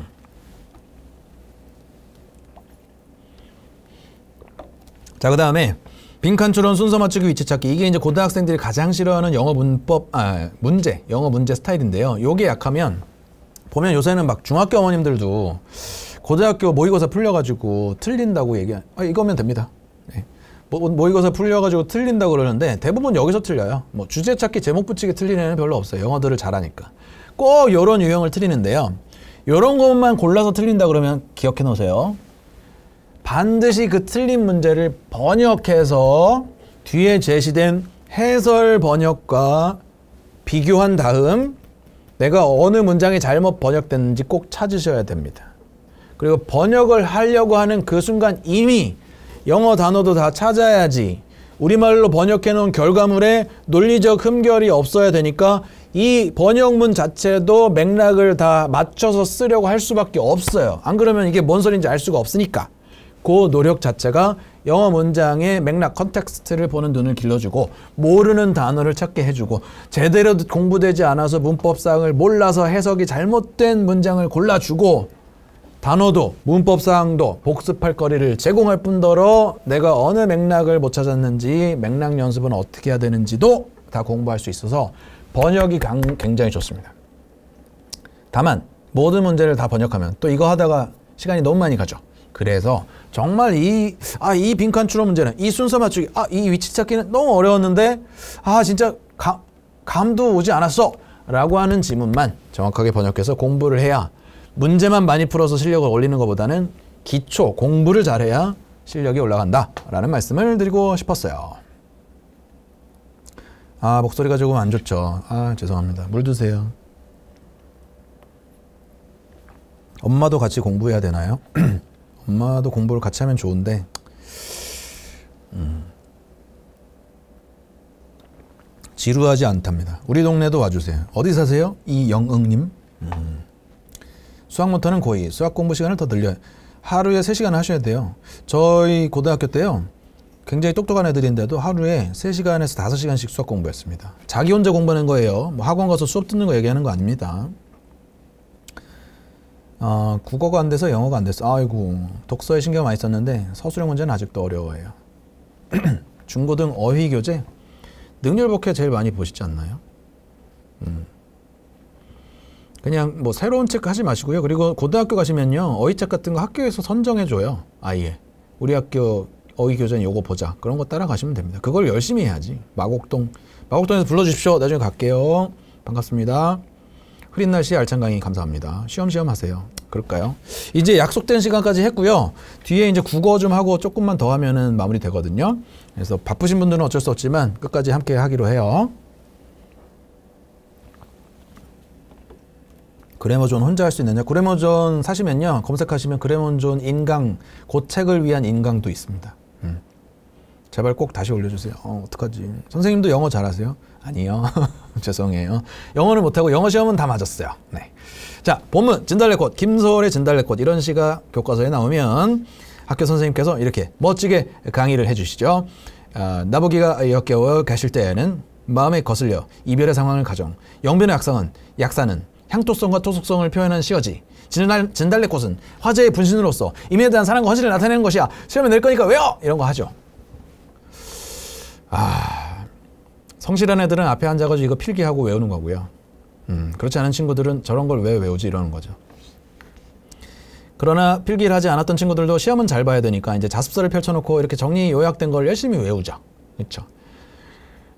자, 그 다음에 빈칸 추론 순서 맞추기 위치 찾기 이게 이제 고등학생들이 가장 싫어하는 영어 문법 아 문제 영어 문제 스타일인데요 요게 약하면 보면 요새는 막 중학교 어머님들도 고등학교 모의고사 풀려가지고 틀린다고 얘기 아 이거면 됩니다 네. 모, 모의고사 풀려가지고 틀린다고 그러는데 대부분 여기서 틀려요 뭐 주제 찾기 제목 붙이기 틀리는 애는 별로 없어요 영어들을 잘하니까 꼭 이런 유형을 틀리는데요. 이런 것만 골라서 틀린다 그러면 기억해 놓으세요. 반드시 그 틀린 문제를 번역해서 뒤에 제시된 해설 번역과 비교한 다음 내가 어느 문장이 잘못 번역됐는지 꼭 찾으셔야 됩니다. 그리고 번역을 하려고 하는 그 순간 이미 영어 단어도 다 찾아야지 우리말로 번역해 놓은 결과물에 논리적 흠결이 없어야 되니까 이 번역문 자체도 맥락을 다 맞춰서 쓰려고 할 수밖에 없어요. 안 그러면 이게 뭔 소리인지 알 수가 없으니까. 그 노력 자체가 영어 문장의 맥락 컨텍스트를 보는 눈을 길러주고 모르는 단어를 찾게 해주고 제대로 공부되지 않아서 문법상을 몰라서 해석이 잘못된 문장을 골라주고 단어도 문법사항도 복습할 거리를 제공할 뿐더러 내가 어느 맥락을 못 찾았는지 맥락 연습은 어떻게 해야 되는지도 다 공부할 수 있어서 번역이 굉장히 좋습니다. 다만 모든 문제를 다 번역하면 또 이거 하다가 시간이 너무 많이 가죠. 그래서 정말 이, 아, 이 빈칸 추론 문제는 이 순서 맞추기, 아, 이 위치 찾기는 너무 어려웠는데, 아, 진짜 감, 감도 오지 않았어. 라고 하는 지문만 정확하게 번역해서 공부를 해야 문제만 많이 풀어서 실력을 올리는 것보다는 기초, 공부를 잘해야 실력이 올라간다. 라는 말씀을 드리고 싶었어요. 아, 목소리가 조금 안 좋죠. 아, 죄송합니다. 물 드세요. 엄마도 같이 공부해야 되나요? 엄마도 공부를 같이 하면 좋은데, 음. 지루하지 않답니다. 우리 동네도 와주세요. 어디 사세요? 이영응님. 음. 수학 모터는 고이 수학 공부 시간을 더 늘려 요 하루에 3시간 하셔야 돼요. 저희 고등학교 때요. 굉장히 똑똑한 애들인데도 하루에 3시간에서 5시간씩 수학 공부했습니다. 자기 혼자 공부하는 거예요. 뭐 학원 가서 수업 듣는 거 얘기하는 거 아닙니다. 어, 국어가 안 돼서 영어가 안 됐어. 아이고, 독서에 신경 많이 썼는데 서술형 문제는 아직도 어려워요. 중고등 어휘 교재 능률복해 제일 많이 보시지 않나요? 음. 그냥 뭐 새로운 책 하지 마시고요. 그리고 고등학교 가시면요. 어휘책 같은 거 학교에서 선정해 줘요. 아예. 우리 학교 어휘교전 요거 보자. 그런 거 따라가시면 됩니다. 그걸 열심히 해야지. 마곡동. 마곡동에서 불러주십시오. 나중에 갈게요. 반갑습니다. 흐린 날씨 알찬 강의 감사합니다. 시험시험 하세요. 그럴까요? 이제 약속된 시간까지 했고요. 뒤에 이제 국어 좀 하고 조금만 더 하면은 마무리 되거든요. 그래서 바쁘신 분들은 어쩔 수 없지만 끝까지 함께 하기로 해요. 그래머존 혼자 할 수 있느냐? 그래머존 사시면요. 검색하시면 그래머존 인강, 고책을 위한 인강도 있습니다. 제발 꼭 다시 올려주세요. 어, 어떡하지. 선생님도 영어 잘하세요? 아니요. 죄송해요. 영어를 못하고 영어 시험은 다 맞았어요. 네. 자, 본문 진달래꽃, 김소월의 진달래꽃 이런 시가 교과서에 나오면 학교 선생님께서 이렇게 멋지게 강의를 해주시죠. 어, 나보기가 역겨워 가실 때에는 마음에 거슬려 이별의 상황을 가정, 영변의 악성은 약사는 향토성과 토속성을 표현한 시어지. 진달, 진달래꽃은 화제의 분신으로서 임에 대한 사랑과 허지을 나타내는 것이야. 시험에 낼 거니까 왜요? 이런 거 하죠. 아 성실한 애들은 앞에 앉아가지고 이거 필기하고 외우는 거고요. 음, 그렇지 않은 친구들은 저런 걸 왜 외우지 이러는 거죠. 그러나 필기를 하지 않았던 친구들도 시험은 잘 봐야 되니까 이제 자습서를 펼쳐놓고 이렇게 정리 요약된 걸 열심히 외우자. 그렇죠.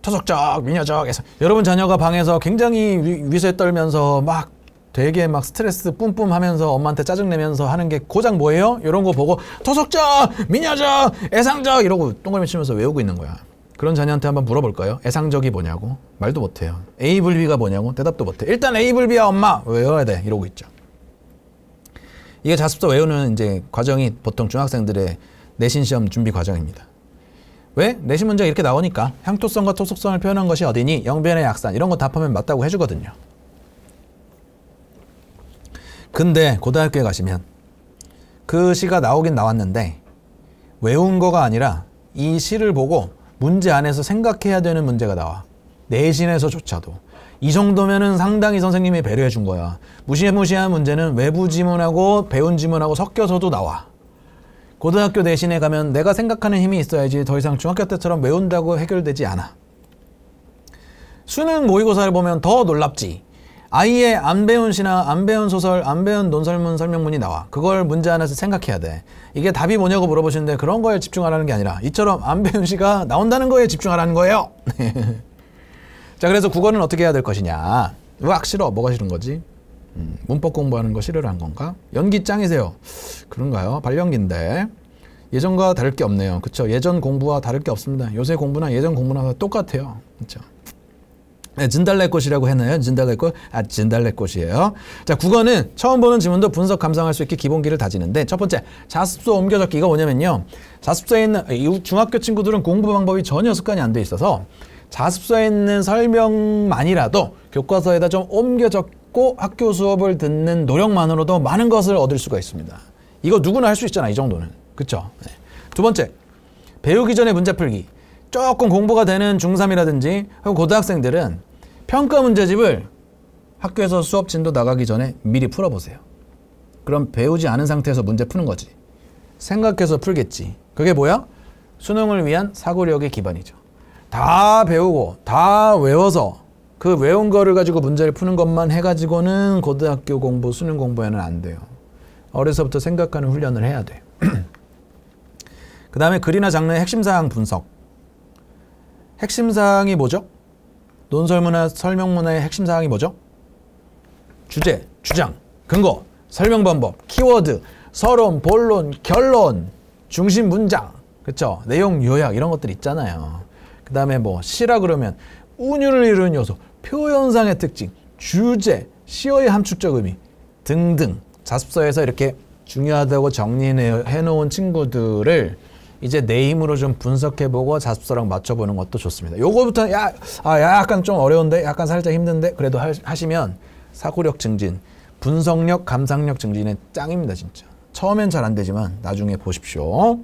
토속적, 미녀적에서 여러분 자녀가 방에서 굉장히 위, 세 떨면서 막 되게 막 스트레스 뿜뿜 하면서 엄마한테 짜증내면서 하는 게고장 뭐예요? 이런 거 보고 토속적, 미녀적, 애상적 이러고 똥걸미 치면서 외우고 있는 거야. 그런 자녀한테 한번 물어볼까요? 애상적이 뭐냐고? 말도 못해요. A불비가 뭐냐고? 대답도 못해. 일단 A불비야 엄마! 외워야 돼. 이러고 있죠. 이게 자습서 외우는 이제 과정이 보통 중학생들의 내신 시험 준비 과정입니다. 왜? 내신 문제가 이렇게 나오니까 향토성과 토속성을 표현한 것이 어디니? 영변의 약산 이런 거 답하면 맞다고 해주거든요. 근데 고등학교에 가시면 그 시가 나오긴 나왔는데 외운 거가 아니라 이 시를 보고 문제 안에서 생각해야 되는 문제가 나와. 내신에서조차도. 이 정도면은 상당히 선생님이 배려해 준 거야. 무시무시한 문제는 외부 지문하고 배운 지문하고 섞여서도 나와. 고등학교 내신에 가면 내가 생각하는 힘이 있어야지 더 이상 중학교 때처럼 외운다고 해결되지 않아. 수능 모의고사를 보면 더 놀랍지. 아예 안 배운 시나 안 배운 소설, 안 배운 논설문 설명문이 나와. 그걸 문제 안에서 생각해야 돼. 이게 답이 뭐냐고 물어보시는데 그런 거에 집중하라는 게 아니라 이처럼 안 배운 시가 나온다는 거에 집중하라는 거예요. 자, 그래서 국어는 어떻게 해야 될 것이냐. 으악 싫어. 뭐가 싫은 거지? 음, 문법 공부하는 거 싫으란 건가? 연기 짱이세요. 그런가요? 발연기인데. 예전과 다를 게 없네요. 그렇죠. 예전 공부와 다를 게 없습니다. 요새 공부나 예전 공부나 똑같아요. 그렇죠. 네, 진달래꽃이라고 했나요? 진달래꽃? 아, 진달래꽃이에요. 자, 국어는 처음 보는 지문도 분석 감상할 수 있게 기본기를 다지는데 첫 번째, 자습서 옮겨 적기가 뭐냐면요. 자습서에 있는 중학교 친구들은 공부 방법이 전혀 습관이 안 돼 있어서 자습서에 있는 설명만이라도 교과서에다 좀 옮겨 적고 학교 수업을 듣는 노력만으로도 많은 것을 얻을 수가 있습니다. 이거 누구나 할 수 있잖아, 이 정도는. 그쵸? 네. 두 번째, 배우기 전에 문제 풀기. 조금 공부가 되는 중3이라든지 혹은 고등학생들은 평가 문제집을 학교에서 수업 진도 나가기 전에 미리 풀어보세요. 그럼 배우지 않은 상태에서 문제 푸는 거지. 생각해서 풀겠지. 그게 뭐야? 수능을 위한 사고력의 기반이죠. 다 배우고 다 외워서 그 외운 거를 가지고 문제를 푸는 것만 해가지고는 고등학교 공부, 수능 공부에는 안 돼요. 어려서부터 생각하는 훈련을 해야 돼. 그 다음에 글이나 장르의 핵심 사항 분석. 핵심 사항이 뭐죠? 논설문화 설명문화의 핵심 사항이 뭐죠? 주제, 주장, 근거, 설명 방법, 키워드, 서론, 본론, 결론, 중심 문장, 그쵸? 내용 요약 이런 것들 있잖아요. 그 다음에 뭐 시라 그러면 운율을 이루는 요소, 표현상의 특징, 주제, 시어의 함축적 의미 등등 자습서에서 이렇게 중요하다고 정리해 놓은 친구들을 이제 내 힘으로 좀 분석해보고 자습서랑 맞춰보는 것도 좋습니다. 요거부터 야, 아, 약간 좀 어려운데, 약간 살짝 힘든데 그래도 하시면 사고력 증진, 분석력, 감상력 증진에 짱입니다, 진짜. 처음엔 잘 안 되지만 나중에 보십시오.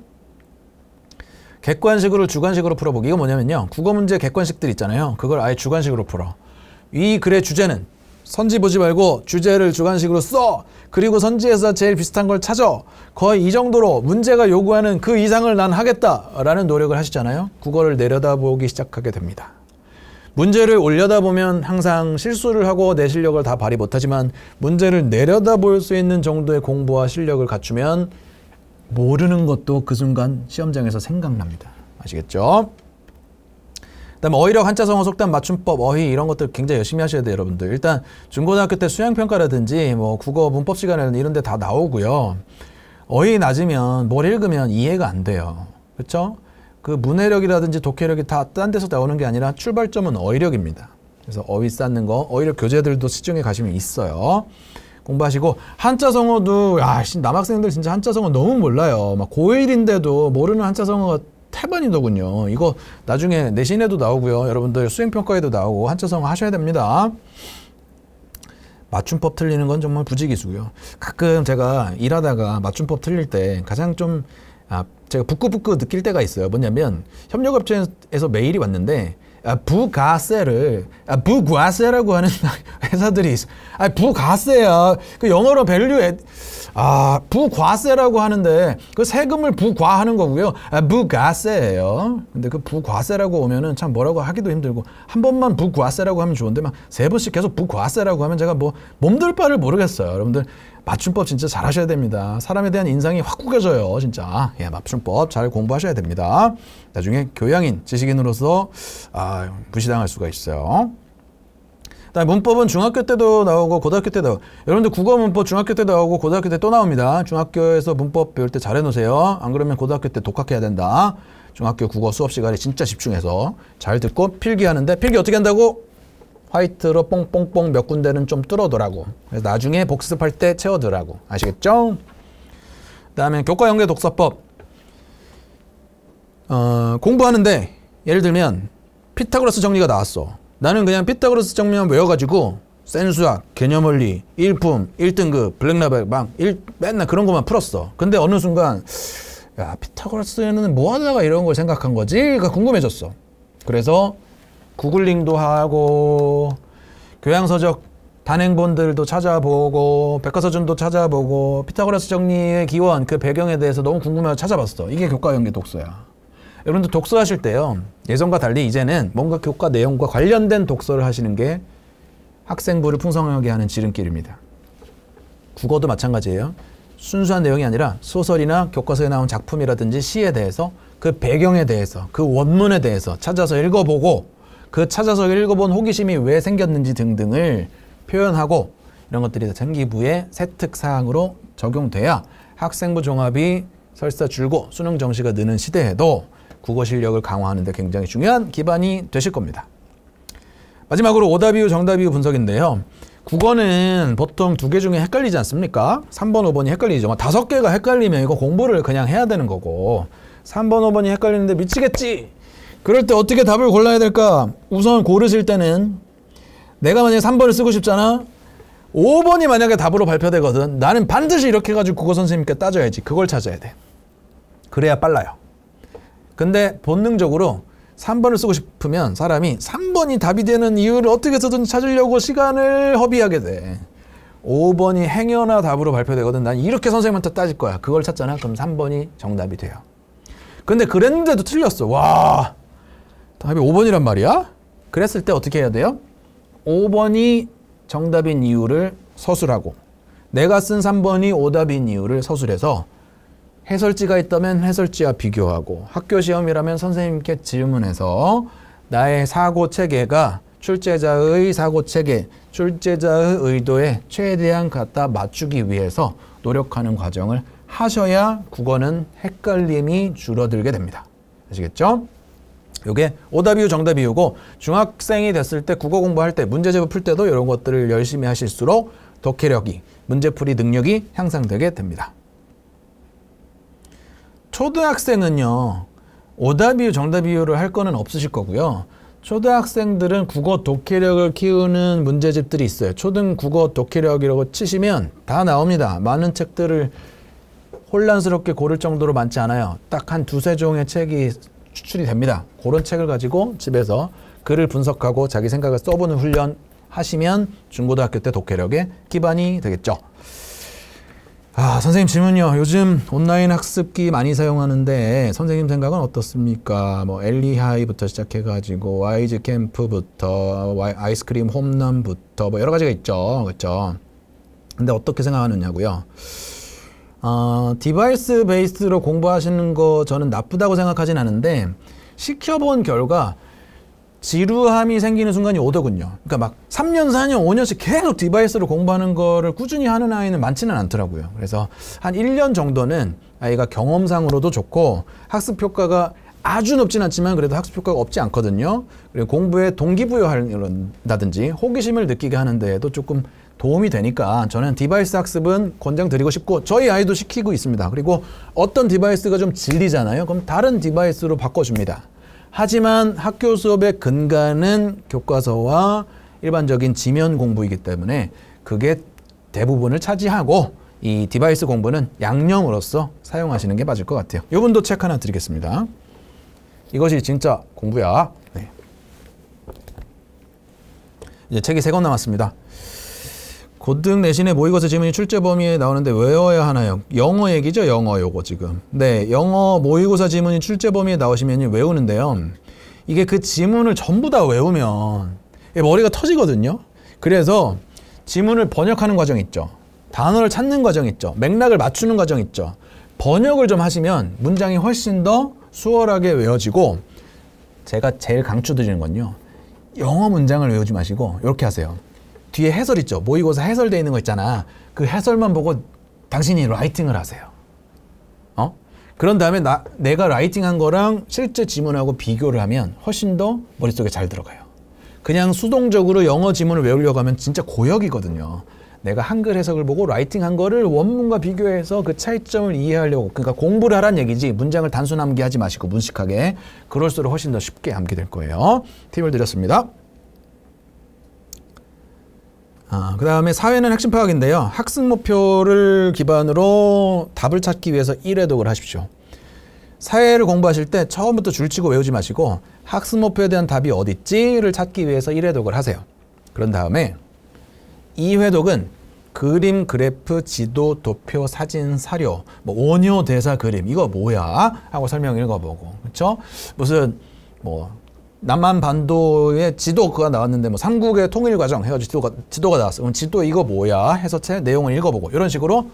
객관식으로 주관식으로 풀어보기. 이 뭐냐면요. 국어 문제 객관식들 있잖아요. 그걸 아예 주관식으로 풀어. 이 글의 주제는 선지 보지 말고 주제를 주관식으로 써. 그리고 선지에서 제일 비슷한 걸 찾아. 거의 이 정도로 문제가 요구하는 그 이상을 난 하겠다라는 노력을 하시잖아요. 국어를 내려다보기 시작하게 됩니다. 문제를 올려다보면 항상 실수를 하고 내 실력을 다 발휘 못하지만 문제를 내려다볼 수 있는 정도의 공부와 실력을 갖추면 모르는 것도 그 순간 시험장에서 생각납니다. 아시겠죠? 그다음에 어휘력, 한자성어, 속담, 맞춤법, 어휘 이런 것들 굉장히 열심히 하셔야 돼요, 여러분들. 일단 중고등학교 때 수행 평가라든지 뭐 국어 문법 시간에는 이런 데 다 나오고요. 어휘 낮으면 뭘 읽으면 이해가 안 돼요. 그렇죠? 그 문해력이라든지 독해력이 다 딴 데서 나오는 게 아니라 출발점은 어휘력입니다. 그래서 어휘 쌓는 거, 어휘력 교재들도 시중에 가시면 있어요. 공부하시고 한자성어도 아 남학생들 진짜 한자성어 너무 몰라요. 막 고1인데도 모르는 한자성어가 태반이더군요. 이거 나중에 내신에도 나오고요. 여러분들 수행평가에도 나오고 한자성어 하셔야 됩니다. 맞춤법 틀리는 건 정말 부지기수고요. 가끔 제가 일하다가 맞춤법 틀릴 때 가장 좀 아, 제가 부끄부끄 느낄 때가 있어요. 뭐냐면 협력업체에서 메일이 왔는데 아, 부가세를 아, 부과세라고 하는 회사들이 있어. 아 부가세야. 그 영어로 밸류에 아 부과세라고 하는데 그 세금을 부과하는 거고요. 아, 부가세예요. 근데 그 부과세라고 오면은 참 뭐라고 하기도 힘들고 한 번만 부과세라고 하면 좋은데 막 세 번씩 계속 부과세라고 하면 제가 뭐 몸 둘 바를 모르겠어요. 여러분들 맞춤법 진짜 잘 하셔야 됩니다. 사람에 대한 인상이 확 구겨져요. 진짜. 예, 맞춤법 잘 공부하셔야 됩니다. 나중에 교양인, 지식인으로서 아, 무시당할 수가 있어요. 다음 문법은 중학교 때도 나오고 고등학교 때도 여러분들 국어 문법 중학교 때도 나오고 고등학교 때 또 나옵니다. 중학교에서 문법 배울 때 잘해놓으세요. 안 그러면 고등학교 때 독학해야 된다. 중학교 국어 수업 시간에 진짜 집중해서 잘 듣고 필기하는데 필기 어떻게 한다고? 화이트로 뽕뽕뽕 몇 군데는 좀 뚫어두라고. 그래서 나중에 복습할 때 채워두라고. 아시겠죠? 다음에 교과 연계 독서법. 어, 공부하는데 예를 들면 피타고라스 정리가 나왔어. 나는 그냥 피타고라스 정리만 외워가지고 센수학, 개념원리, 일품, 1등급, 블랙라벨 막 일, 맨날 그런 것만 풀었어. 근데 어느 순간 야 피타고라스는 뭐 하다가 이런 걸 생각한 거지? 가 궁금해졌어. 그래서 구글링도 하고 교양서적 단행본들도 찾아보고 백과사전도 찾아보고 피타고라스 정리의 기원 그 배경에 대해서 너무 궁금해서 찾아봤어. 이게 교과 연계 독서야. 여러분들 독서 하실 때요. 예전과 달리 이제는 뭔가 교과 내용과 관련된 독서를 하시는 게 학생부를 풍성하게 하는 지름길입니다. 국어도 마찬가지예요. 순수한 내용이 아니라 소설이나 교과서에 나온 작품이라든지 시에 대해서 그 배경에 대해서 그 원문에 대해서 찾아서 읽어보고 그 찾아서 읽어본 호기심이 왜 생겼는지 등등을 표현하고 이런 것들이 생기부의 세특 사항으로 적용돼야 학생부 종합이 설사 줄고 수능 정시가 느는 시대에도 국어 실력을 강화하는 데 굉장히 중요한 기반이 되실 겁니다. 마지막으로 오답 이유 정답 이유 분석인데요. 국어는 보통 두 개 중에 헷갈리지 않습니까? 3번, 5번이 헷갈리죠. 뭐 다섯 개가 헷갈리면 이거 공부를 그냥 해야 되는 거고 3번, 5번이 헷갈리는데 미치겠지! 그럴 때 어떻게 답을 골라야 될까? 우선 고르실 때는 내가 만약에 3번을 쓰고 싶잖아? 5번이 만약에 답으로 발표되거든. 나는 반드시 이렇게 해가지고 국어 선생님께 따져야지. 그걸 찾아야 돼. 그래야 빨라요. 근데 본능적으로 3번을 쓰고 싶으면 사람이 3번이 답이 되는 이유를 어떻게 해서든 찾으려고 시간을 허비하게 돼. 5번이 행여나 답으로 발표되거든. 난 이렇게 선생님한테 따질 거야. 그걸 찾잖아. 그럼 3번이 정답이 돼요. 근데 그랬는데도 틀렸어. 와. 답이 5번이란 말이야? 그랬을 때 어떻게 해야 돼요? 5번이 정답인 이유를 서술하고 내가 쓴 3번이 오답인 이유를 서술해서 해설지가 있다면 해설지와 비교하고 학교 시험이라면 선생님께 질문해서 나의 사고 체계가 출제자의 사고 체계, 출제자의 의도에 최대한 갖다 맞추기 위해서 노력하는 과정을 하셔야 국어는 헷갈림이 줄어들게 됩니다. 아시겠죠? 요게 오답이유 정답이유고 중학생이 됐을 때 국어 공부할 때 문제 제법 풀 때도 이런 것들을 열심히 하실수록 독해력이 문제풀이 능력이 향상되게 됩니다. 초등학생은요. 오답이유 정답이유를 할 거는 없으실 거고요. 초등학생들은 국어 독해력을 키우는 문제집들이 있어요. 초등 국어 독해력이라고 치시면 다 나옵니다. 많은 책들을 혼란스럽게 고를 정도로 많지 않아요. 딱 한 두세 종의 책이 추출이 됩니다. 그런 책을 가지고 집에서 글을 분석하고 자기 생각을 써보는 훈련 하시면 중고등학교 때 독해력의 기반이 되겠죠. 아, 선생님 질문요. 요즘 온라인 학습기 많이 사용하는데 선생님 생각은 어떻습니까? 뭐 엘리하이부터 시작해가지고 와이즈 캠프부터 아이스크림 홈런부터 뭐 여러 가지가 있죠, 그렇죠? 근데 어떻게 생각하느냐고요? 어, 디바이스 베이스로 공부하시는 거 저는 나쁘다고 생각하진 않은데 시켜본 결과 지루함이 생기는 순간이 오더군요. 그러니까 막 3년, 4년, 5년씩 계속 디바이스로 공부하는 거를 꾸준히 하는 아이는 많지는 않더라고요. 그래서 한 1년 정도는 아이가 경험상으로도 좋고 학습 효과가 아주 높진 않지만 그래도 학습 효과가 없지 않거든요. 그리고 공부에 동기부여한다든지 호기심을 느끼게 하는 데에도 조금 도움이 되니까 저는 디바이스 학습은 권장드리고 싶고 저희 아이도 시키고 있습니다. 그리고 어떤 디바이스가 좀 질리잖아요. 그럼 다른 디바이스로 바꿔줍니다. 하지만 학교 수업의 근간은 교과서와 일반적인 지면 공부이기 때문에 그게 대부분을 차지하고 이 디바이스 공부는 양념으로서 사용하시는 게 맞을 것 같아요. 이분도 책 하나 드리겠습니다. 이것이 진짜 공부야. 네. 이제 책이 세 권 남았습니다. 고등 내신의 모의고사 지문이 출제 범위에 나오는데 외워야 하나요? 영어 얘기죠? 영어 요거 지금. 네, 영어 모의고사 지문이 출제 범위에 나오시면 외우는데요. 이게 그 지문을 전부 다 외우면 머리가 터지거든요. 그래서 지문을 번역하는 과정 있죠. 단어를 찾는 과정 있죠. 맥락을 맞추는 과정 있죠. 번역을 좀 하시면 문장이 훨씬 더 수월하게 외워지고 제가 제일 강추드리는 건요. 영어 문장을 외우지 마시고 이렇게 하세요. 뒤에 해설 있죠. 모의고사 해설되어 있는 거 있잖아. 그 해설만 보고 당신이 라이팅을 하세요. 어? 그런 다음에 나, 내가 라이팅한 거랑 실제 지문하고 비교를 하면 훨씬 더 머릿속에 잘 들어가요. 그냥 수동적으로 영어 지문을 외우려고 하면 진짜 고역이거든요. 내가 한글 해석을 보고 라이팅한 거를 원문과 비교해서 그 차이점을 이해하려고 그러니까 공부를 하란 얘기지 문장을 단순 암기하지 마시고 문식하게 그럴수록 훨씬 더 쉽게 암기될 거예요. 팁을 드렸습니다. 아, 그 다음에 사회는 핵심 파악인데요. 학습 목표를 기반으로 답을 찾기 위해서 1회독을 하십시오. 사회를 공부하실 때 처음부터 줄치고 외우지 마시고 학습 목표에 대한 답이 어디 지를 찾기 위해서 1회독을 하세요. 그런 다음에 2회독은 그림, 그래프, 지도, 도표, 사진, 사료, 뭐 원효, 대사, 그림 이거 뭐야? 하고 설명 읽어보고 그렇죠? 무슨 뭐 남한반도의 지도가 나왔는데 뭐 삼국의 통일 과정 해가지고 지도가, 지도가 나왔어. 그럼 지도 이거 뭐야? 해서 책 내용을 읽어보고 이런 식으로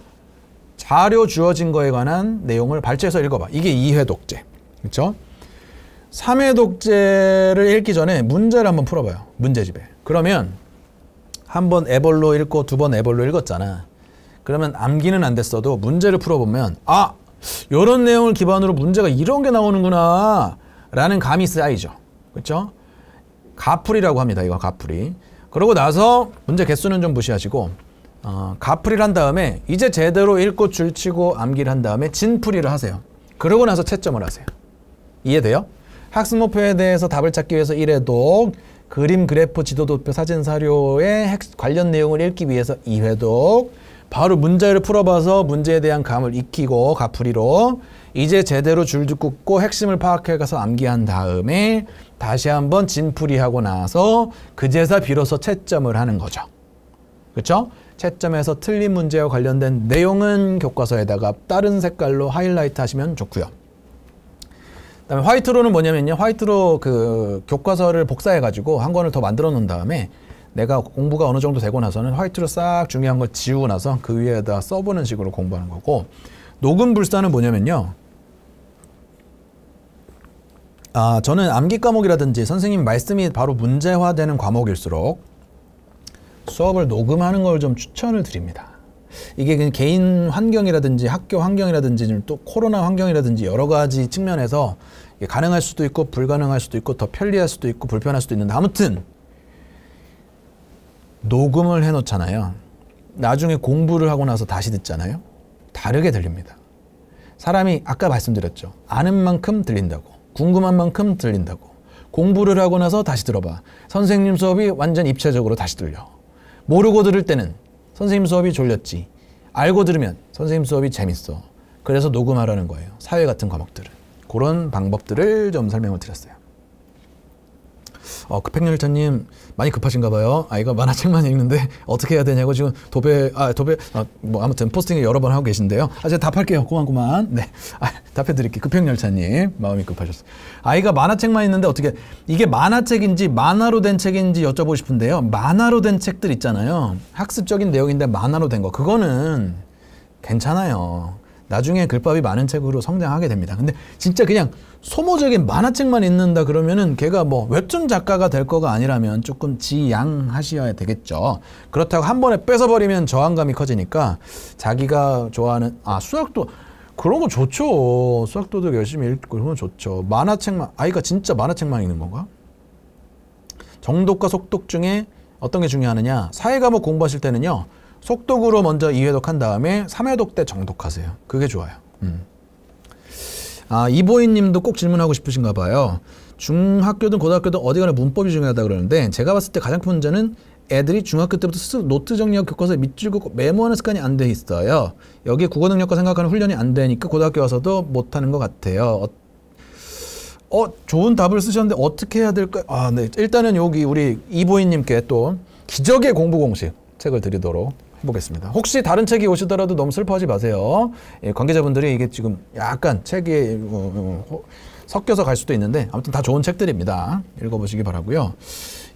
자료 주어진 거에 관한 내용을 발췌해서 읽어봐. 이게 2회 독재. 그렇죠? 3회 독재를 읽기 전에 문제를 한번 풀어봐요. 문제집에. 그러면 한번 애벌로 읽고 두 번 애벌로 읽었잖아. 그러면 암기는 안 됐어도 문제를 풀어보면 아! 이런 내용을 기반으로 문제가 이런 게 나오는구나 라는 감이 쌓이죠. 그렇죠? 가풀이라고 합니다. 이거 가풀이. 그러고 나서 문제 개수는 좀 무시하시고 어, 가풀이를 한 다음에 이제 제대로 읽고 줄치고 암기를 한 다음에 진풀이를 하세요. 그러고 나서 채점을 하세요. 이해돼요? 학습 목표에 대해서 답을 찾기 위해서 1회독, 그림, 그래프, 지도, 도표, 사진, 사료의 관련 내용을 읽기 위해서 2회독, 바로 문제를 풀어봐서 문제에 대한 감을 익히고 가풀이로 이제 제대로 줄줄 긋고 핵심을 파악해가서 암기한 다음에 다시 한번 진풀이하고 나서 그제서 비로소 채점을 하는 거죠. 그렇죠? 채점에서 틀린 문제와 관련된 내용은 교과서에다가 다른 색깔로 하이라이트 하시면 좋고요. 그다음에 화이트로는 뭐냐면요. 화이트로 그 교과서를 복사해 가지고 한 권을 더 만들어 놓은 다음에 내가 공부가 어느 정도 되고 나서는 화이트로 싹 중요한 걸 지우고 나서 그 위에다 써보는 식으로 공부하는 거고 녹음 불사는 뭐냐면요. 아, 저는 암기 과목이라든지 선생님 말씀이 바로 문제화되는 과목일수록 수업을 녹음하는 걸 좀 추천을 드립니다. 이게 그냥 개인 환경이라든지 학교 환경이라든지 또 코로나 환경이라든지 여러 가지 측면에서 가능할 수도 있고 불가능할 수도 있고 더 편리할 수도 있고 불편할 수도 있는데 아무튼 녹음을 해놓잖아요. 나중에 공부를 하고 나서 다시 듣잖아요. 다르게 들립니다. 사람이 아까 말씀드렸죠. 아는 만큼 들린다고. 궁금한 만큼 들린다고. 공부를 하고 나서 다시 들어봐. 선생님 수업이 완전 입체적으로 다시 들려. 모르고 들을 때는 선생님 수업이 졸렸지. 알고 들으면 선생님 수업이 재밌어. 그래서 녹음하라는 거예요. 사회 같은 과목들은. 그런 방법들을 좀 설명을 드렸어요. 어, 급행열차님 그 많이 급하신가 봐요. 아이가 만화책만 읽는데 어떻게 해야 되냐고 지금 도배 아 도배 아, 뭐 아무튼 포스팅을 여러 번 하고 계신데요. 아 제가 답할게요. 고만 고만. 네. 아, 답해 드릴게요. 급행열차님 그 마음이 급하셨어요. 아이가 만화책만 읽는데 어떻게 이게 만화책인지 만화로 된 책인지 여쭤보고 싶은데요. 만화로 된 책들 있잖아요. 학습적인 내용인데 만화로 된 거. 그거는 괜찮아요. 나중에 글밥이 많은 책으로 성장하게 됩니다. 근데 진짜 그냥 소모적인 만화책만 읽는다 그러면은 걔가 뭐 웹툰 작가가 될 거가 아니라면 조금 지양하셔야 되겠죠. 그렇다고 한 번에 뺏어버리면 저항감이 커지니까 자기가 좋아하는 아 수학도 그런 거 좋죠. 수학 도덕 열심히 읽고 그런 건 좋죠. 만화책만 아이가 진짜 만화책만 읽는 건가? 정독과 속독 중에 어떤 게 중요하느냐? 사회 과목 공부하실 때는요. 속독으로 먼저 2회독 한 다음에 3회독 때 정독하세요. 그게 좋아요. 음. 아, 이보인 님도 꼭 질문하고 싶으신가 봐요. 중학교든 고등학교든 어디 가나 문법이 중요하다 그러는데 제가 봤을 때 가장 큰 문제는 애들이 중학교 때부터 스스로 노트 정리하고 교과서에 밑줄 긋고 메모하는 습관이 안 돼 있어요. 여기에 국어 능력과 생각하는 훈련이 안 되니까 고등학교 와서도 못하는 것 같아요. 어, 어 좋은 답을 쓰셨는데 어떻게 해야 될까요? 아, 네. 일단은 여기 우리 이보인님께 또 기적의 공부 공식 책을 드리도록 해보겠습니다. 혹시 다른 책이 오시더라도 너무 슬퍼하지 마세요. 예, 관계자분들이 이게 지금 약간 책이 어, 어, 어, 섞여서 갈 수도 있는데 아무튼 다 좋은 책들입니다. 읽어보시기 바라고요.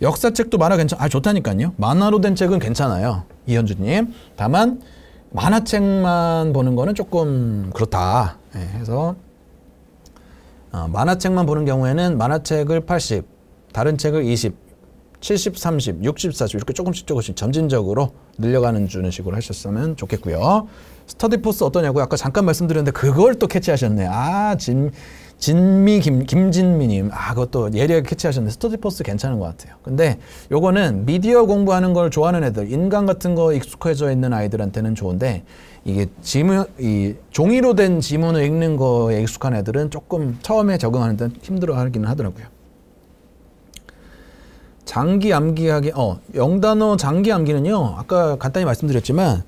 역사책도 만화 괜찮, 아 좋다니까요. 만화로 된 책은 괜찮아요. 이현주님. 다만 만화책만 보는 거는 조금 그렇다. 예, 해서 어, 만화책만 보는 경우에는 만화책을 80, 다른 책을 20 70, 30, 60, 40 이렇게 조금씩 조금씩 점진적으로 늘려가는 주는 식으로 하셨으면 좋겠고요. 스터디 포스 어떠냐고요? 아까 잠깐 말씀드렸는데 그걸 또 캐치하셨네. 아, 진, 진미 김, 김진미님. 아, 그것도 예리하게 캐치하셨는 스터디 포스 괜찮은 것 같아요. 근데 요거는 미디어 공부하는 걸 좋아하는 애들, 인간 같은 거 익숙해져 있는 아이들한테는 좋은데 이게 지문, 이 종이로 된 지문을 읽는 거에 익숙한 애들은 조금 처음에 적응하는 데 힘들어 하기는 하더라고요. 장기 암기하기 어 영단어 장기 암기는요 아까 간단히 말씀드렸지만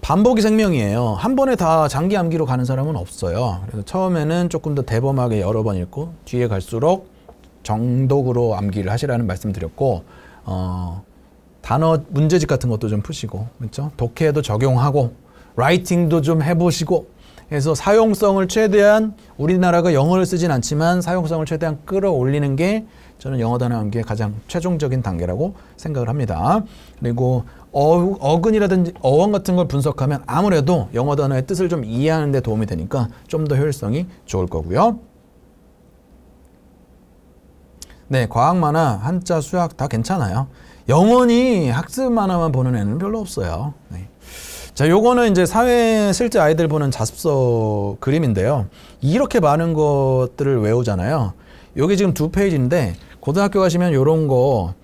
반복이 생명이에요 한 번에 다 장기 암기로 가는 사람은 없어요 그래서 처음에는 조금 더 대범하게 여러 번 읽고 뒤에 갈수록 정독으로 암기를 하시라는 말씀드렸고 어 단어 문제집 같은 것도 좀 푸시고 그렇죠 독해도 적용하고 라이팅도 좀 해보시고 그래서 사용성을 최대한 우리나라가 영어를 쓰진 않지만 사용성을 최대한 끌어올리는 게 저는 영어 단어 암기의 가장 최종적인 단계라고 생각을 합니다. 그리고 어, 근이라든지 어원 같은 걸 분석하면 아무래도 영어 단어의 뜻을 좀 이해하는 데 도움이 되니까 좀 더 효율성이 좋을 거고요. 네, 과학 만화, 한자, 수학 다 괜찮아요. 영원히 학습 만화만 보는 애는 별로 없어요. 네. 자, 요거는 이제 사회 실제 아이들 보는 자습서 그림인데요. 이렇게 많은 것들을 외우잖아요. 요게 지금 두 페이지인데 고등학교 가시면 이런 거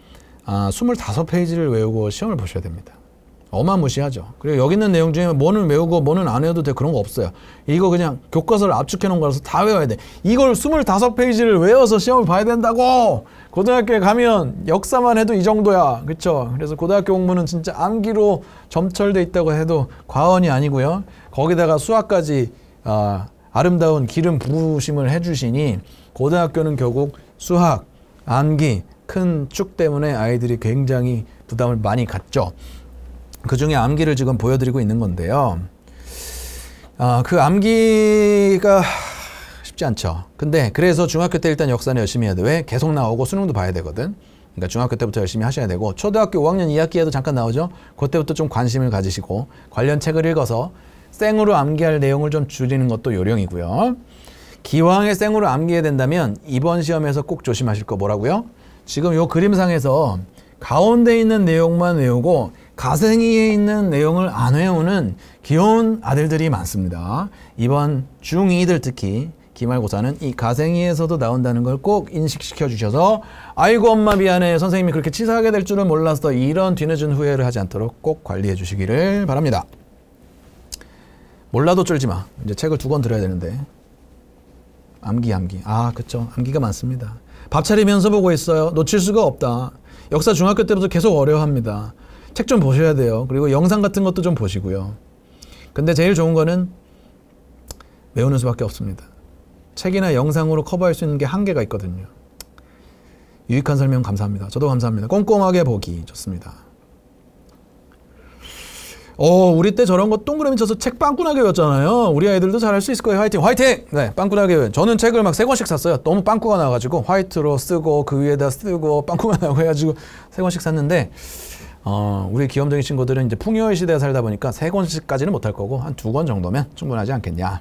25페이지를 아, 외우고 시험을 보셔야 됩니다. 어마무시하죠. 그리고 여기 있는 내용 중에 뭐는 외우고 뭐는 안 외워도 돼 그런 거 없어요. 이거 그냥 교과서를 압축해 놓은 거라서 다 외워야 돼. 이걸 25페이지를 외워서 시험을 봐야 된다고! 고등학교에 가면 역사만 해도 이 정도야. 그쵸 그래서 고등학교 공부는 진짜 암기로 점철돼 있다고 해도 과언이 아니고요. 거기다가 수학까지 아, 아름다운 기름 부으심을 해주시니 고등학교는 결국 수학, 암기큰축 때문에 아이들이 굉장히 부담을 많이 갖죠. 그 중에 암기를 지금 보여드리고 있는 건데요. 아, 그 암기가 쉽지 않죠. 근데 그래서 중학교 때 일단 역사는 열심히 해야 돼. 왜? 계속 나오고 수능도 봐야 되거든. 그러니까 중학교 때부터 열심히 하셔야 되고 초등학교 5학년 2학기에도 잠깐 나오죠. 그때부터 좀 관심을 가지시고 관련 책을 읽어서 생으로 암기할 내용을 좀 줄이는 것도 요령이고요. 기왕에 생으로 암기해야 된다면 이번 시험에서 꼭 조심하실 거 뭐라고요? 지금 요 그림상에서 가운데 있는 내용만 외우고 가생이에 있는 내용을 안 외우는 귀여운 아들들이 많습니다. 이번 중2들 특히 기말고사는 이 가생이에서도 나온다는 걸 꼭 인식시켜 주셔서 아이고 엄마 미안해 선생님이 그렇게 치사하게 될 줄은 몰랐어 이런 뒤늦은 후회를 하지 않도록 꼭 관리해 주시기를 바랍니다. 몰라도 쫄지 마. 이제 책을 두 권 들어야 되는데 암기, 암기. 아, 그쵸. 암기가 많습니다. 밥 차리면서 보고 있어요. 놓칠 수가 없다. 역사 중학교 때부터 계속 어려워합니다. 책 좀 보셔야 돼요. 그리고 영상 같은 것도 좀 보시고요. 근데 제일 좋은 거는 외우는 수밖에 없습니다. 책이나 영상으로 커버할 수 있는 게 한계가 있거든요. 유익한 설명 감사합니다. 저도 감사합니다. 꼼꼼하게 보기 좋습니다. 어, 우리 때 저런 거 동그라미 쳐서 책 빵꾸나게 외웠잖아요. 우리 아이들도 잘할 수 있을 거예요. 화이팅! 화이팅! 네, 빵꾸나게 외운. 저는 책을 막 세 권씩 샀어요. 너무 빵꾸가 나가지고 화이트로 쓰고 그 위에다 쓰고 빵꾸가 나고 해가지고 세 권씩 샀는데 어, 우리 귀염둥이 친구들은 이제 풍요의 시대에 살다 보니까 세 권씩까지는 못할 거고 한 두 권 정도면 충분하지 않겠냐.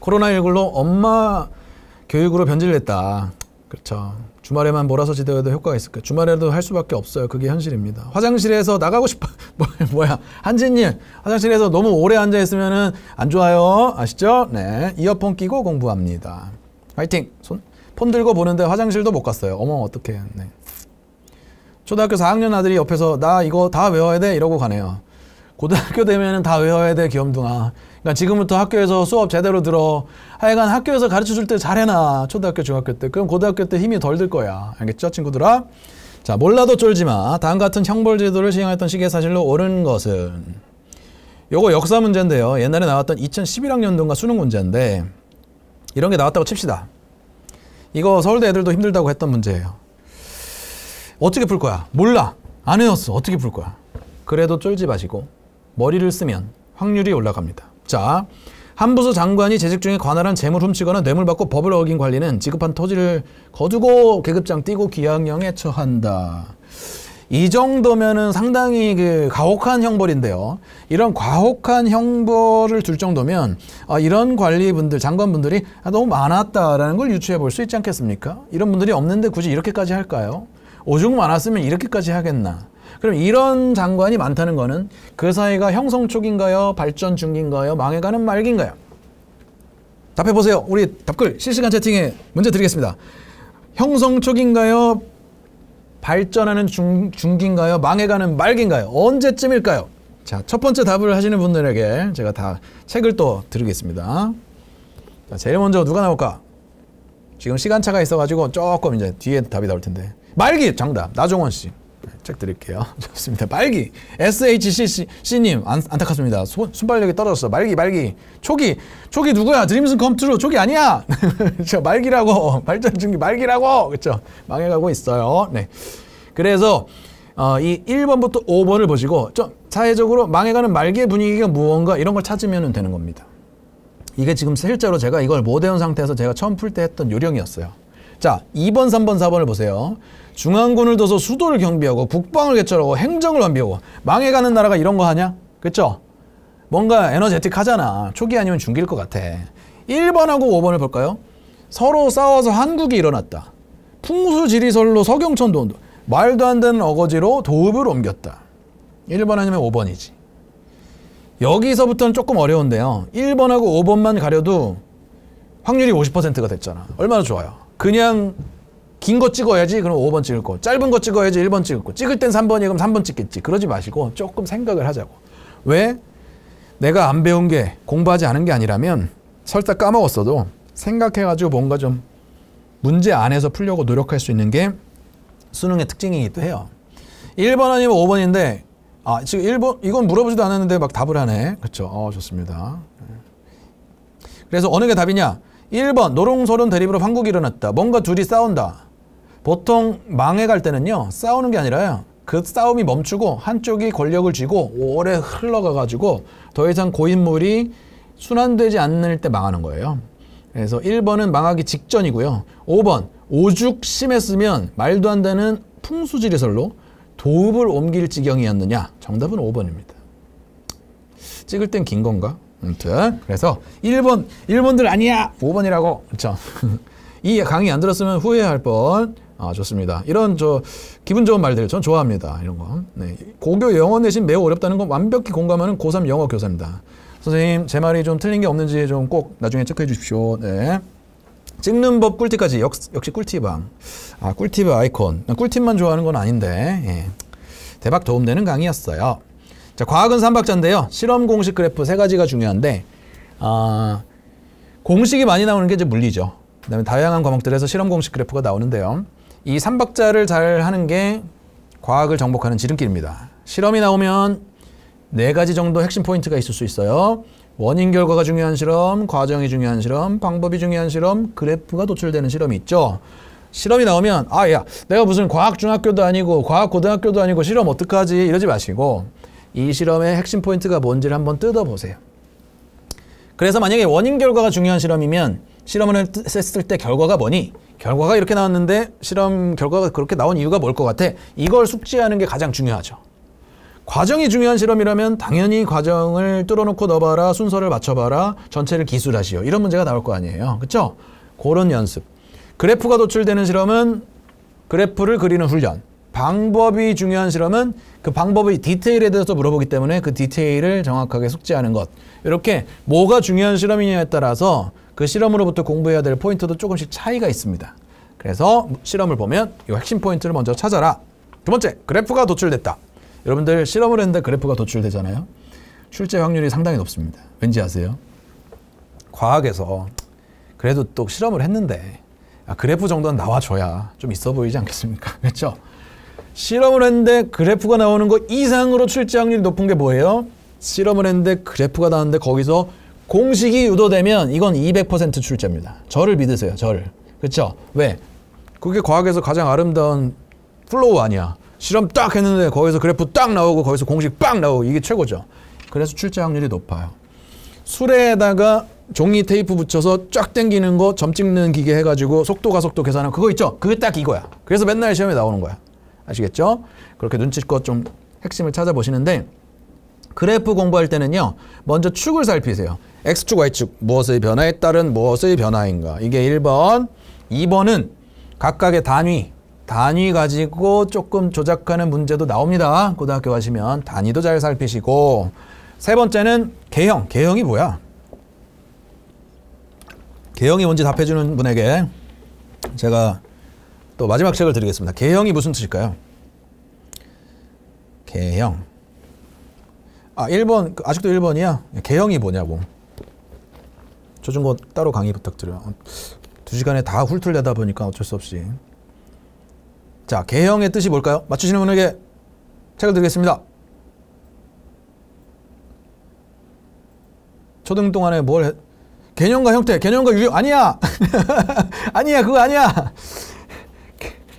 코로나19로 엄마 교육으로 변질됐다. 그렇죠. 주말에만 몰아서 지도해도 효과가 있을까? 요 주말에도 할 수밖에 없어요. 그게 현실입니다. 화장실에서 나가고 싶어. 뭐, 뭐야. 한진님, 화장실에서 너무 오래 앉아있으면 안 좋아요. 아시죠? 네. 이어폰 끼고 공부합니다. 화이팅! 손, 폰 들고 보는데 화장실도 못 갔어요. 어머, 어떡해. 네. 초등학교 4학년 아들이 옆에서 나 이거 다 외워야 돼? 이러고 가네요. 고등학교 되면 다 외워야 돼, 귀염둥아. 그러니까 지금부터 학교에서 수업 제대로 들어. 하여간 학교에서 가르쳐 줄 때 잘해놔. 초등학교, 중학교 때. 그럼 고등학교 때 힘이 덜 들 거야. 알겠죠, 친구들아? 자, 몰라도 쫄지 마. 다음 같은 형벌 제도를 시행했던 시기의 사실로 옳은 것은 요거 역사 문제인데요. 옛날에 나왔던 2011학년도인가 수능 문제인데 이런 게 나왔다고 칩시다. 이거 서울대 애들도 힘들다고 했던 문제예요. 어떻게 풀 거야? 몰라. 안 해놨어. 어떻게 풀 거야? 그래도 쫄지 마시고 머리를 쓰면 확률이 올라갑니다. 자, 한 부서 장관이 재직 중에 관할한 재물 훔치거나 뇌물 받고 법을 어긴 관리는 지급한 토지를 거두고 계급장 띄고 기양령에 처한다. 이 정도면은 상당히 그 가혹한 형벌인데요. 이런 과혹한 형벌을 둘 정도면 아, 이런 관리분들, 장관분들이 아, 너무 많았다라는 걸 유추해 볼 수 있지 않겠습니까? 이런 분들이 없는데 굳이 이렇게까지 할까요? 오죽 많았으면 이렇게까지 하겠나? 그럼 이런 장관이 많다는 거는 그사이가 형성 초기인가요? 발전 중인가요? 망해가는 말기인가요? 답해 보세요. 우리 답글 실시간 채팅에 문제 드리겠습니다. 형성 초기인가요? 발전하는 중, 중기인가요? 망해가는 말기인가요? 언제쯤일까요? 자, 첫 번째 답을 하시는 분들에게 제가 다 책을 또 드리겠습니다. 자, 제일 먼저 누가 나올까? 지금 시간차가 있어가지고 조금 이제 뒤에 답이 나올 텐데. 말기! 정답. 나종원 씨. 책 드릴게요. 좋습니다. 말기 SHCC님 안, 안타깝습니다. 손, 순발력이 떨어졌어. 말기 말기 초기 초기 누구야? 드림슨 컴투루 초기 아니야. 저 말기라고 발전 중기 말기라고 그렇죠. 망해가고 있어요. 네. 그래서 어, 이 1번부터 5번을 보시고 좀 사회적으로 망해가는 말기의 분위기가 무언가 이런 걸 찾으면 되는 겁니다. 이게 지금 실제로 제가 이걸 못 외운 상태에서 제가 처음 풀 때 했던 요령이었어요. 자, 2번, 3번, 4번을 보세요. 중앙군을 둬서 수도를 경비하고 국방을 개철하고 행정을 완비하고 망해가는 나라가 이런 거 하냐? 그쵸? 뭔가 에너제틱하잖아. 초기 아니면 중기일 것 같아. 1번하고 5번을 볼까요? 서로 싸워서 한국이 일어났다. 풍수지리설로 서경천 도원도 말도 안 되는 어거지로 도읍을 옮겼다. 1번 아니면 5번이지. 여기서부터는 조금 어려운데요. 1번하고 5번만 가려도 확률이 50%가 됐잖아. 얼마나 좋아요. 그냥 긴거 찍어야지 그럼 5번 찍을 거 짧은 거 찍어야지 1번 찍을 거 찍을 땐 3번이야 그럼 3번 찍겠지 그러지 마시고 조금 생각을 하자고 왜 내가 안 배운 게 공부하지 않은 게 아니라면 설사 까먹었어도 생각해가지고 뭔가 좀 문제 안에서 풀려고 노력할 수 있는 게 수능의 특징이기도 해요 1번 아니면 5번인데 아 지금 1번 이건 물어보지도 않았는데 막 답을 하네 그렇죠 어 좋습니다 그래서 어느 게 답이냐 1번 노롱소론 대립으로 한국이 일어났다. 뭔가 둘이 싸운다. 보통 망해갈 때는요 싸우는 게 아니라요 그 싸움이 멈추고 한쪽이 권력을 쥐고 오래 흘러가가지고 더 이상 고인물이 순환되지 않을 때 망하는 거예요. 그래서 1번은 망하기 직전이고요. 5번 오죽 심했으면 말도 안 되는 풍수지리설로 도읍을 옮길 지경이었느냐. 정답은 5번입니다. 찍을 땐 긴 건가? 아무튼 그래서 1번 1번들 아니야. 5번이라고. 그렇죠. 이 강의 안 들었으면 후회할 뻔. 아, 좋습니다. 이런 저 기분 좋은 말들 전 좋아합니다. 이런 거. 네. 고교 영어 내신 매우 어렵다는 건 완벽히 공감하는 고3 영어 교사입니다. 선생님, 제 말이 좀 틀린 게 없는지 좀 꼭 나중에 체크해 주십시오. 네. 찍는 법 꿀팁까지 역, 역시 꿀팁왕 아, 꿀팁 아이콘. 꿀팁만 좋아하는 건 아닌데. 예. 대박 도움되는 강의였어요. 자, 과학은 3박자인데요. 실험 공식 그래프 세 가지가 중요한데 아, 공식이 많이 나오는 게 이제 물리죠. 그다음에 다양한 과목들에서 실험 공식 그래프가 나오는데요. 이 삼박자를 잘 하는 게 과학을 정복하는 지름길입니다. 실험이 나오면 네 가지 정도 핵심 포인트가 있을 수 있어요. 원인 결과가 중요한 실험, 과정이 중요한 실험, 방법이 중요한 실험, 그래프가 도출되는 실험이 있죠. 실험이 나오면 아야 내가 무슨 과학 중학교도 아니고 과학 고등학교도 아니고 실험 어떡하지 이러지 마시고 이 실험의 핵심 포인트가 뭔지를 한번 뜯어보세요. 그래서 만약에 원인 결과가 중요한 실험이면 실험을 했을 때 결과가 뭐니 결과가 이렇게 나왔는데 실험 결과가 그렇게 나온 이유가 뭘 것 같아? 이걸 숙지하는 게 가장 중요하죠. 과정이 중요한 실험이라면 당연히 과정을 뚫어놓고 넣어봐라, 순서를 맞춰봐라, 전체를 기술하시오. 이런 문제가 나올 거 아니에요. 그쵸죠 그런 연습. 그래프가 도출되는 실험은 그래프를 그리는 훈련. 방법이 중요한 실험은 그 방법의 디테일에 대해서 물어보기 때문에 그 디테일을 정확하게 숙지하는 것. 이렇게 뭐가 중요한 실험이냐에 따라서 그 실험으로부터 공부해야 될 포인트도 조금씩 차이가 있습니다. 그래서 실험을 보면 이 핵심 포인트를 먼저 찾아라. 두 번째, 그래프가 도출됐다. 여러분들 실험을 했는데 그래프가 도출되잖아요. 출제 확률이 상당히 높습니다. 왠지 아세요? 과학에서 그래도 또 실험을 했는데 아, 그래프 정도는 나와줘야 좀 있어 보이지 않겠습니까? 그렇죠? 실험을 했는데 그래프가 나오는 거 이상으로 출제 확률이 높은 게 뭐예요? 실험을 했는데 그래프가 나왔는데 거기서 공식이 유도되면 이건 200% 출제입니다. 저를 믿으세요. 저를. 그렇죠? 왜? 그게 과학에서 가장 아름다운 플로우 아니야. 실험 딱 했는데 거기서 그래프 딱 나오고 거기서 공식 빵 나오고 이게 최고죠. 그래서 출제 확률이 높아요. 술에다가 종이 테이프 붙여서 쫙 당기는 거 점 찍는 기계 해가지고 속도 가속도 계산하고 그거 있죠? 그게 딱 이거야. 그래서 맨날 시험에 나오는 거야. 아시겠죠? 그렇게 눈치껏 좀 핵심을 찾아보시는데 그래프 공부할 때는요. 먼저 축을 살피세요. x축, y축 무엇의 변화에 따른 무엇의 변화인가. 이게 1번. 2번은 각각의 단위, 단위 가지고 조금 조작하는 문제도 나옵니다. 고등학교 가시면 단위도 잘 살피시고 세 번째는 개형, 개형이 뭐야? 개형이 뭔지 답해주는 분에게 제가 또 마지막 책을 드리겠습니다. 개형이 무슨 뜻일까요? 개형. 아, 1번, 그 아직도 1번이야? 개형이 뭐냐고. 초중고 따로 강의 부탁드려두 어, 시간에 다 훑을려다 보니까 어쩔 수 없이. 자, 개형의 뜻이 뭘까요? 맞추시는 분에게 책을 드리겠습니다. 초등 동안에 뭘 해? 개념과 형태, 개념과 유형 아니야. 아니야, 그거 아니야.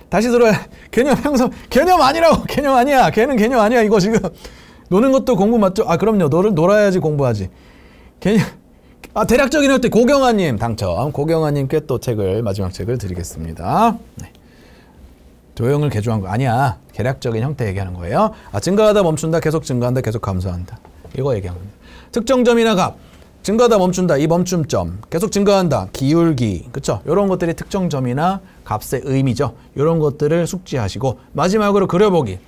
다시 들어요. 개념 형성, 개념 아니라고. 개념 아니야. 걔는 개념 아니야. 이거 지금 노는 것도 공부 맞죠? 아 그럼요. 너를 놀아야지 공부하지. 괜히 아 대략적인 할때 고경아님 당첨. 고경아님께 또 책을 마지막 책을 드리겠습니다. 네. 조형을 개조한 거 아니야. 계략적인 형태 얘기하는 거예요. 아 증가하다 멈춘다. 계속 증가한다. 계속 감소한다. 이거 얘기하는 거 특정점이나 값. 증가하다 멈춘다. 이 멈춤점. 계속 증가한다. 기울기. 그렇죠? 이런 것들이 특정점이나 값의 의미죠. 이런 것들을 숙지하시고 마지막으로 그려보기.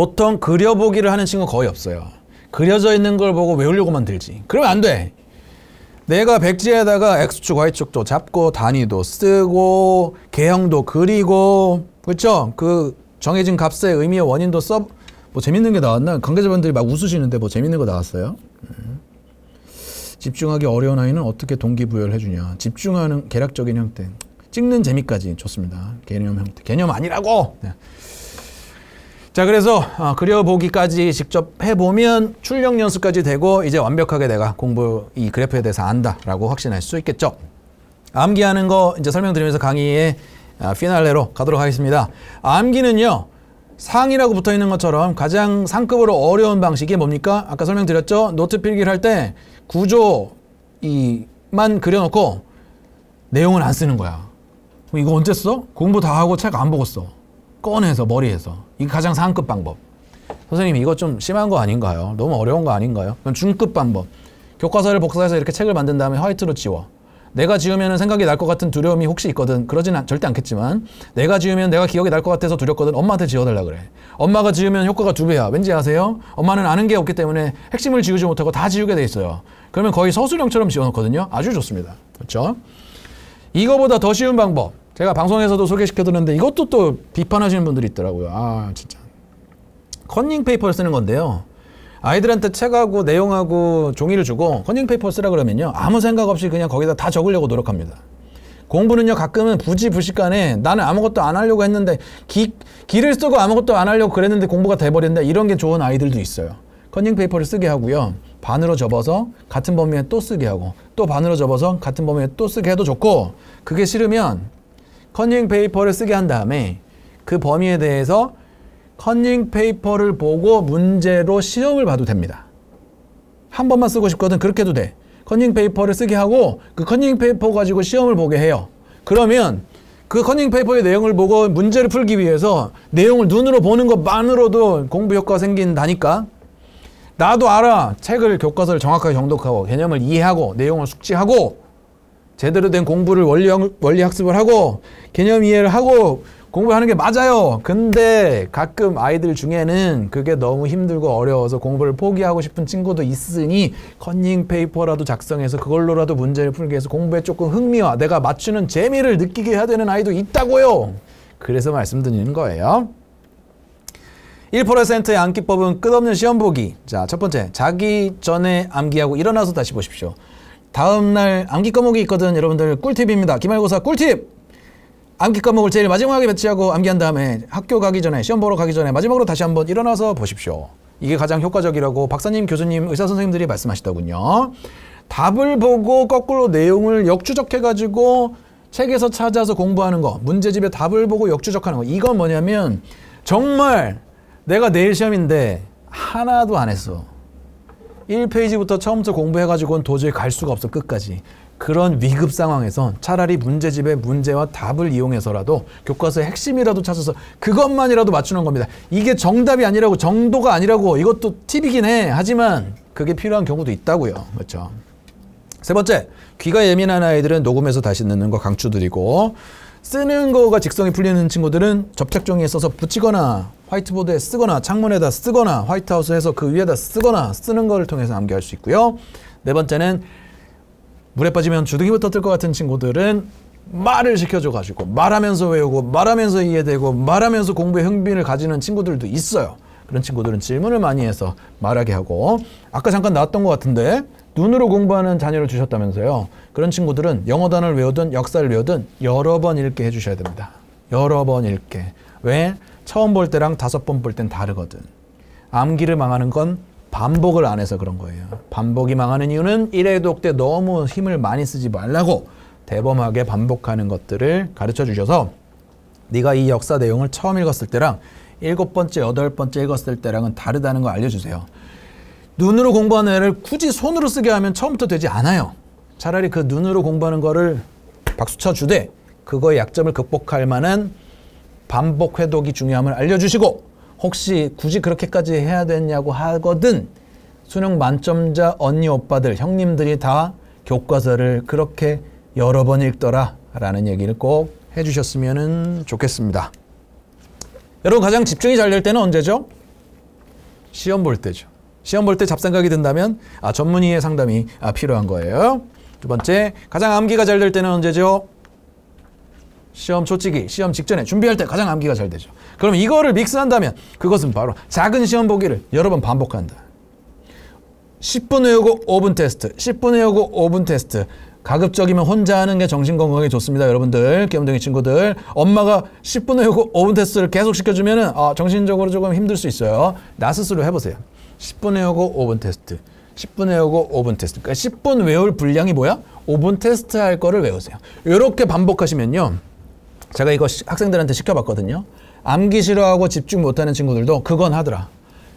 보통 그려보기를 하는 친구는 거의 없어요. 그려져 있는 걸 보고 외우려고만 들지. 그러면 안 돼. 내가 백지에다가 X축, Y축도 잡고 단위도 쓰고 개형도 그리고 그렇죠? 그 정해진 값의 의미의 원인도 써. 뭐 재밌는 게 나왔나? 관계자분들이 막 웃으시는데 뭐 재밌는 거 나왔어요? 음. 집중하기 어려운 아이는 어떻게 동기부여를 해주냐? 집중하는 개략적인 형태, 찍는 재미까지 좋습니다. 개념 형태, 개념 아니라고. 네. 자 그래서 어, 그려보기까지 직접 해보면 출력 연습까지 되고 이제 완벽하게 내가 공부 이 그래프에 대해서 안다라고 확신할 수 있겠죠. 암기하는 거 이제 설명드리면서 강의의 아, 피날레로 가도록 하겠습니다. 암기는요. 상이라고 붙어 있는 것처럼 가장 상급으로 어려운 방식이 뭡니까? 아까 설명드렸죠? 노트 필기를 할 때 구조만 그려놓고 내용은안 쓰는 거야. 이거 언제 써? 공부 다 하고 책 안 보고 써. 꺼내서 머리에서 이게 가장 상급 방법. 선생님 이거 좀 심한 거 아닌가요? 너무 어려운 거 아닌가요? 그럼 중급 방법. 교과서를 복사해서 이렇게 책을 만든 다음에 화이트로 지워. 내가 지우면 생각이 날 것 같은 두려움이 혹시 있거든. 그러진 않, 절대 않겠지만 내가 지우면 내가 기억이 날 것 같아서 두렵거든. 엄마한테 지워달라 그래. 엄마가 지우면 효과가 두 배야. 왠지 아세요? 엄마는 아는 게 없기 때문에 핵심을 지우지 못하고 다 지우게 돼 있어요. 그러면 거의 서술형처럼 지워놓거든요. 아주 좋습니다. 그렇죠? 이거보다 더 쉬운 방법. 제가 방송에서도 소개시켜드렸는데 이것도 또 비판하시는 분들이 있더라고요. 아 진짜 컨닝 페이퍼를 쓰는 건데요. 아이들한테 책하고 내용하고 종이를 주고 컨닝 페이퍼 쓰라 그러면요 아무 생각 없이 그냥 거기다 다 적으려고 노력합니다. 공부는요 가끔은 부지부식간에 나는 아무것도 안 하려고 했는데 기, 기를 쓰고 아무것도 안 하려고 그랬는데 공부가 돼버린다 이런 게 좋은 아이들도 있어요. 컨닝 페이퍼를 쓰게 하고요. 반으로 접어서 같은 범위에 또 쓰게 하고 또 반으로 접어서 같은 범위에 또 쓰게 해도 좋고 그게 싫으면 컨닝 페이퍼를 쓰게 한 다음에 그 범위에 대해서 컨닝 페이퍼를 보고 문제로 시험을 봐도 됩니다. 한 번만 쓰고 싶거든 그렇게 도 돼. 컨닝 페이퍼를 쓰게 하고 그 컨닝 페이퍼 가지고 시험을 보게 해요. 그러면 그 컨닝 페이퍼의 내용을 보고 문제를 풀기 위해서 내용을 눈으로 보는 것만으로도 공부 효과가 생긴다니까. 나도 알아. 책을 교과서를 정확하게 정독하고 개념을 이해하고 내용을 숙지하고 제대로 된 공부를 원리, 원리 학습을 하고 개념 이해를 하고 공부하는 게 맞아요. 근데 가끔 아이들 중에는 그게 너무 힘들고 어려워서 공부를 포기하고 싶은 친구도 있으니 컨닝 페이퍼라도 작성해서 그걸로라도 문제를 풀게 해서 공부에 조금 흥미와 내가 맞추는 재미를 느끼게 해야 되는 아이도 있다고요. 그래서 말씀드리는 거예요. 1%의 암기법은 끝없는 시험 보기. 자, 첫 번째. 자기 전에 암기하고 일어나서 다시 보십시오. 다음날 암기 과목이 있거든 여러분들 꿀팁입니다. 기말고사 꿀팁! 암기 과목을 제일 마지막에 배치하고 암기한 다음에 학교 가기 전에 시험 보러 가기 전에 마지막으로 다시 한번 일어나서 보십시오. 이게 가장 효과적이라고 박사님, 교수님, 의사 선생님들이 말씀하시더군요. 답을 보고 거꾸로 내용을 역추적해가지고 책에서 찾아서 공부하는 거, 문제집에 답을 보고 역추적하는 거, 이건 뭐냐면 정말 내가 내일 시험인데 하나도 안 했어. 1페이지부터 처음부터 공부해가지고는 도저히 갈 수가 없어 끝까지. 그런 위급 상황에선 차라리 문제집의 문제와 답을 이용해서라도 교과서의 핵심이라도 찾아서 그것만이라도 맞추는 겁니다. 이게 정답이 아니라고 정도가 아니라고 이것도 팁이긴 해. 하지만 그게 필요한 경우도 있다고요. 그렇죠. 세 번째, 귀가 예민한 아이들은 녹음해서 다시 넣는 거 강추드리고 쓰는 거가 직성이 풀리는 친구들은 접착 종이에 써서 붙이거나 화이트보드에 쓰거나 창문에다 쓰거나 화이트하우스에서 그 위에다 쓰거나 쓰는 거를 통해서 암기할 수 있고요. 네 번째는 물에 빠지면 주둥이부터 뜰 것 같은 친구들은 말을 시켜줘가지고 말하면서 외우고 말하면서 이해되고 말하면서 공부에 흥미를 가지는 친구들도 있어요. 그런 친구들은 질문을 많이 해서 말하게 하고 아까 잠깐 나왔던 것 같은데 눈으로 공부하는 자녀를 주셨다면서요. 그런 친구들은 영어 단어를 외우든 역사를 외우든 여러 번 읽게 해주셔야 됩니다. 여러 번 읽게. 왜? 처음 볼 때랑 다섯 번 볼 땐 다르거든. 암기를 망하는 건 반복을 안 해서 그런 거예요. 반복이 망하는 이유는 1회독 때 너무 힘을 많이 쓰지 말라고 대범하게 반복하는 것들을 가르쳐 주셔서 네가 이 역사 내용을 처음 읽었을 때랑 일곱 번째, 여덟 번째 읽었을 때랑은 다르다는 걸 알려주세요. 눈으로 공부하는 애를 굳이 손으로 쓰게 하면 처음부터 되지 않아요. 차라리 그 눈으로 공부하는 거를 박수쳐 주되 그거의 약점을 극복할 만한 반복 회독이 중요함을 알려주시고 혹시 굳이 그렇게까지 해야 되냐고 하거든 수능 만점자 언니 오빠들 형님들이 다 교과서를 그렇게 여러 번 읽더라 라는 얘기를 꼭 해주셨으면 좋겠습니다. 여러분 가장 집중이 잘 될 때는 언제죠? 시험 볼 때죠. 시험 볼 때 잡생각이 든다면 아 전문의의 상담이 아, 필요한 거예요. 두 번째 가장 암기가 잘 될 때는 언제죠? 시험 초치기, 시험 직전에 준비할 때 가장 암기가 잘 되죠. 그럼 이거를 믹스한다면 그것은 바로 작은 시험 보기를 여러 번 반복한다. 10분 외우고 5분 테스트, 10분 외우고 5분 테스트. 가급적이면 혼자 하는 게 정신 건강에 좋습니다. 여러분들, 깨염동이 친구들. 엄마가 10분 외우고 5분 테스트를 계속 시켜주면 아, 정신적으로 조금 힘들 수 있어요. 나 스스로 해보세요. 10분 외우고 5분 테스트. 10분 외우고 5분 테스트. 그러니까 10분 외울 분량이 뭐야? 5분 테스트 할 거를 외우세요. 이렇게 반복하시면요. 제가 이거 학생들한테 시켜봤거든요. 암기 싫어하고 집중 못하는 친구들도 그건 하더라.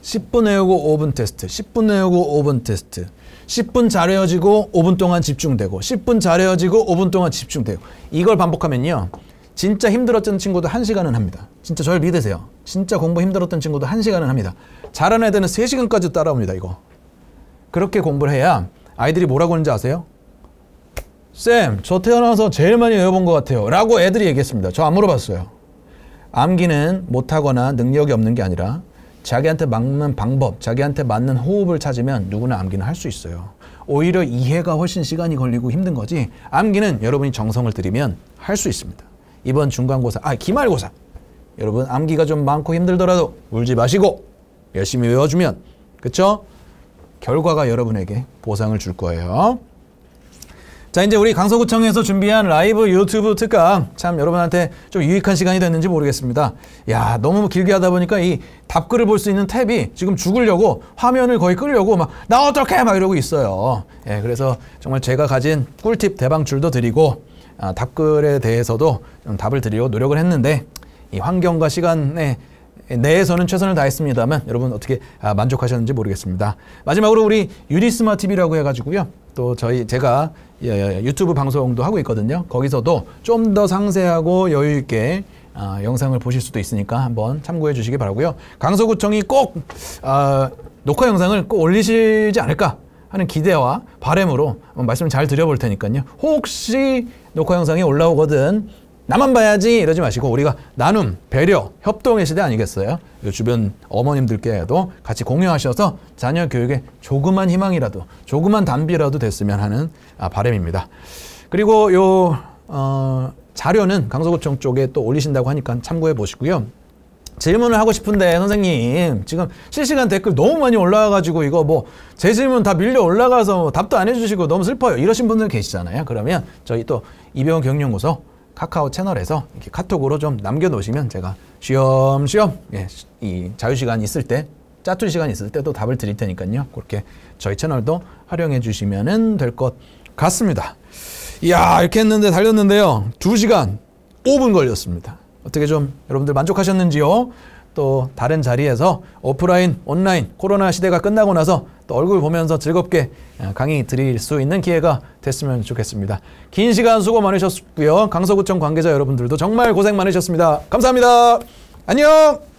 10분 외우고 5분 테스트, 10분 외우고 5분 테스트, 10분 잘 외워지고 5분 동안 집중되고, 10분 잘 외워지고 5분 동안 집중되고. 이걸 반복하면요. 진짜 힘들었던 친구도 1시간은 합니다. 진짜 저를 믿으세요. 진짜 공부 힘들었던 친구도 1시간은 합니다. 잘하는 애들은 3시간까지 따라옵니다, 이거. 그렇게 공부를 해야 아이들이 뭐라고 하는지 아세요? 쌤, 저 태어나서 제일 많이 외워본 것 같아요. 라고 애들이 얘기했습니다. 저 안 물어봤어요. 암기는 못하거나 능력이 없는 게 아니라 자기한테 맞는 방법, 자기한테 맞는 호흡을 찾으면 누구나 암기는 할 수 있어요. 오히려 이해가 훨씬 시간이 걸리고 힘든 거지 암기는 여러분이 정성을 들이면 할 수 있습니다. 이번 중간고사, 아 기말고사 여러분 암기가 좀 많고 힘들더라도 울지 마시고 열심히 외워주면 그쵸? 결과가 여러분에게 보상을 줄 거예요. 자 이제 우리 강서구청에서 준비한 라이브 유튜브 특강 참 여러분한테 좀 유익한 시간이 됐는지 모르겠습니다. 야 너무 길게 하다 보니까 이 답글을 볼 수 있는 탭이 지금 죽으려고 화면을 거의 끌려고 막 나 어떡해 막 이러고 있어요. 예 그래서 정말 제가 가진 꿀팁 대방출도 드리고 아, 답글에 대해서도 좀 답을 드리려고 노력을 했는데 이 환경과 시간에 내에서는 최선을 다했습니다만 여러분 어떻게 아, 만족하셨는지 모르겠습니다. 마지막으로 우리 유리스마 TV라고 해가지고요. 또 저희 제가 예, 예, 예. 유튜브 방송도 하고 있거든요. 거기서도 좀 더 상세하고 여유 있게 어, 영상을 보실 수도 있으니까 한번 참고해 주시기 바라고요. 강서구청이 꼭 어, 녹화 영상을 꼭 올리시지 않을까 하는 기대와 바램으로 말씀 잘 드려볼 테니까요. 혹시 녹화 영상이 올라오거든 나만 봐야지 이러지 마시고 우리가 나눔, 배려, 협동의 시대 아니겠어요? 주변 어머님들께도 같이 공유하셔서 자녀 교육에 조그만 희망이라도 조그만 담비라도 됐으면 하는 아, 바람입니다. 그리고 요 어, 자료는 강서구청 쪽에 또 올리신다고 하니까 참고해 보시고요. 질문을 하고 싶은데 선생님 지금 실시간 댓글 너무 많이 올라와가지고 이거 뭐 제 질문 다 밀려 올라가서 답도 안 해주시고 너무 슬퍼요 이러신 분들 계시잖아요 그러면 저희 또 이병원 경영고서 카카오 채널에서 이렇게 카톡으로 좀 남겨놓으시면 제가 쉬엄쉬엄 예, 이 자유시간 있을 때 짜투리 시간 있을 때도 답을 드릴 테니까요. 그렇게 저희 채널도 활용해 주시면 될 것 같습니다. 이야 이렇게 했는데 달렸는데요. 2시간 5분 걸렸습니다. 어떻게 좀 여러분들 만족하셨는지요? 또 다른 자리에서 오프라인, 온라인, 코로나 시대가 끝나고 나서 또 얼굴 보면서 즐겁게 아, 강의 드릴 수 있는 기회가 됐으면 좋겠습니다. 긴 시간 수고 많으셨고요. 강서구청 관계자 여러분들도 정말 고생 많으셨습니다. 감사합니다. 안녕!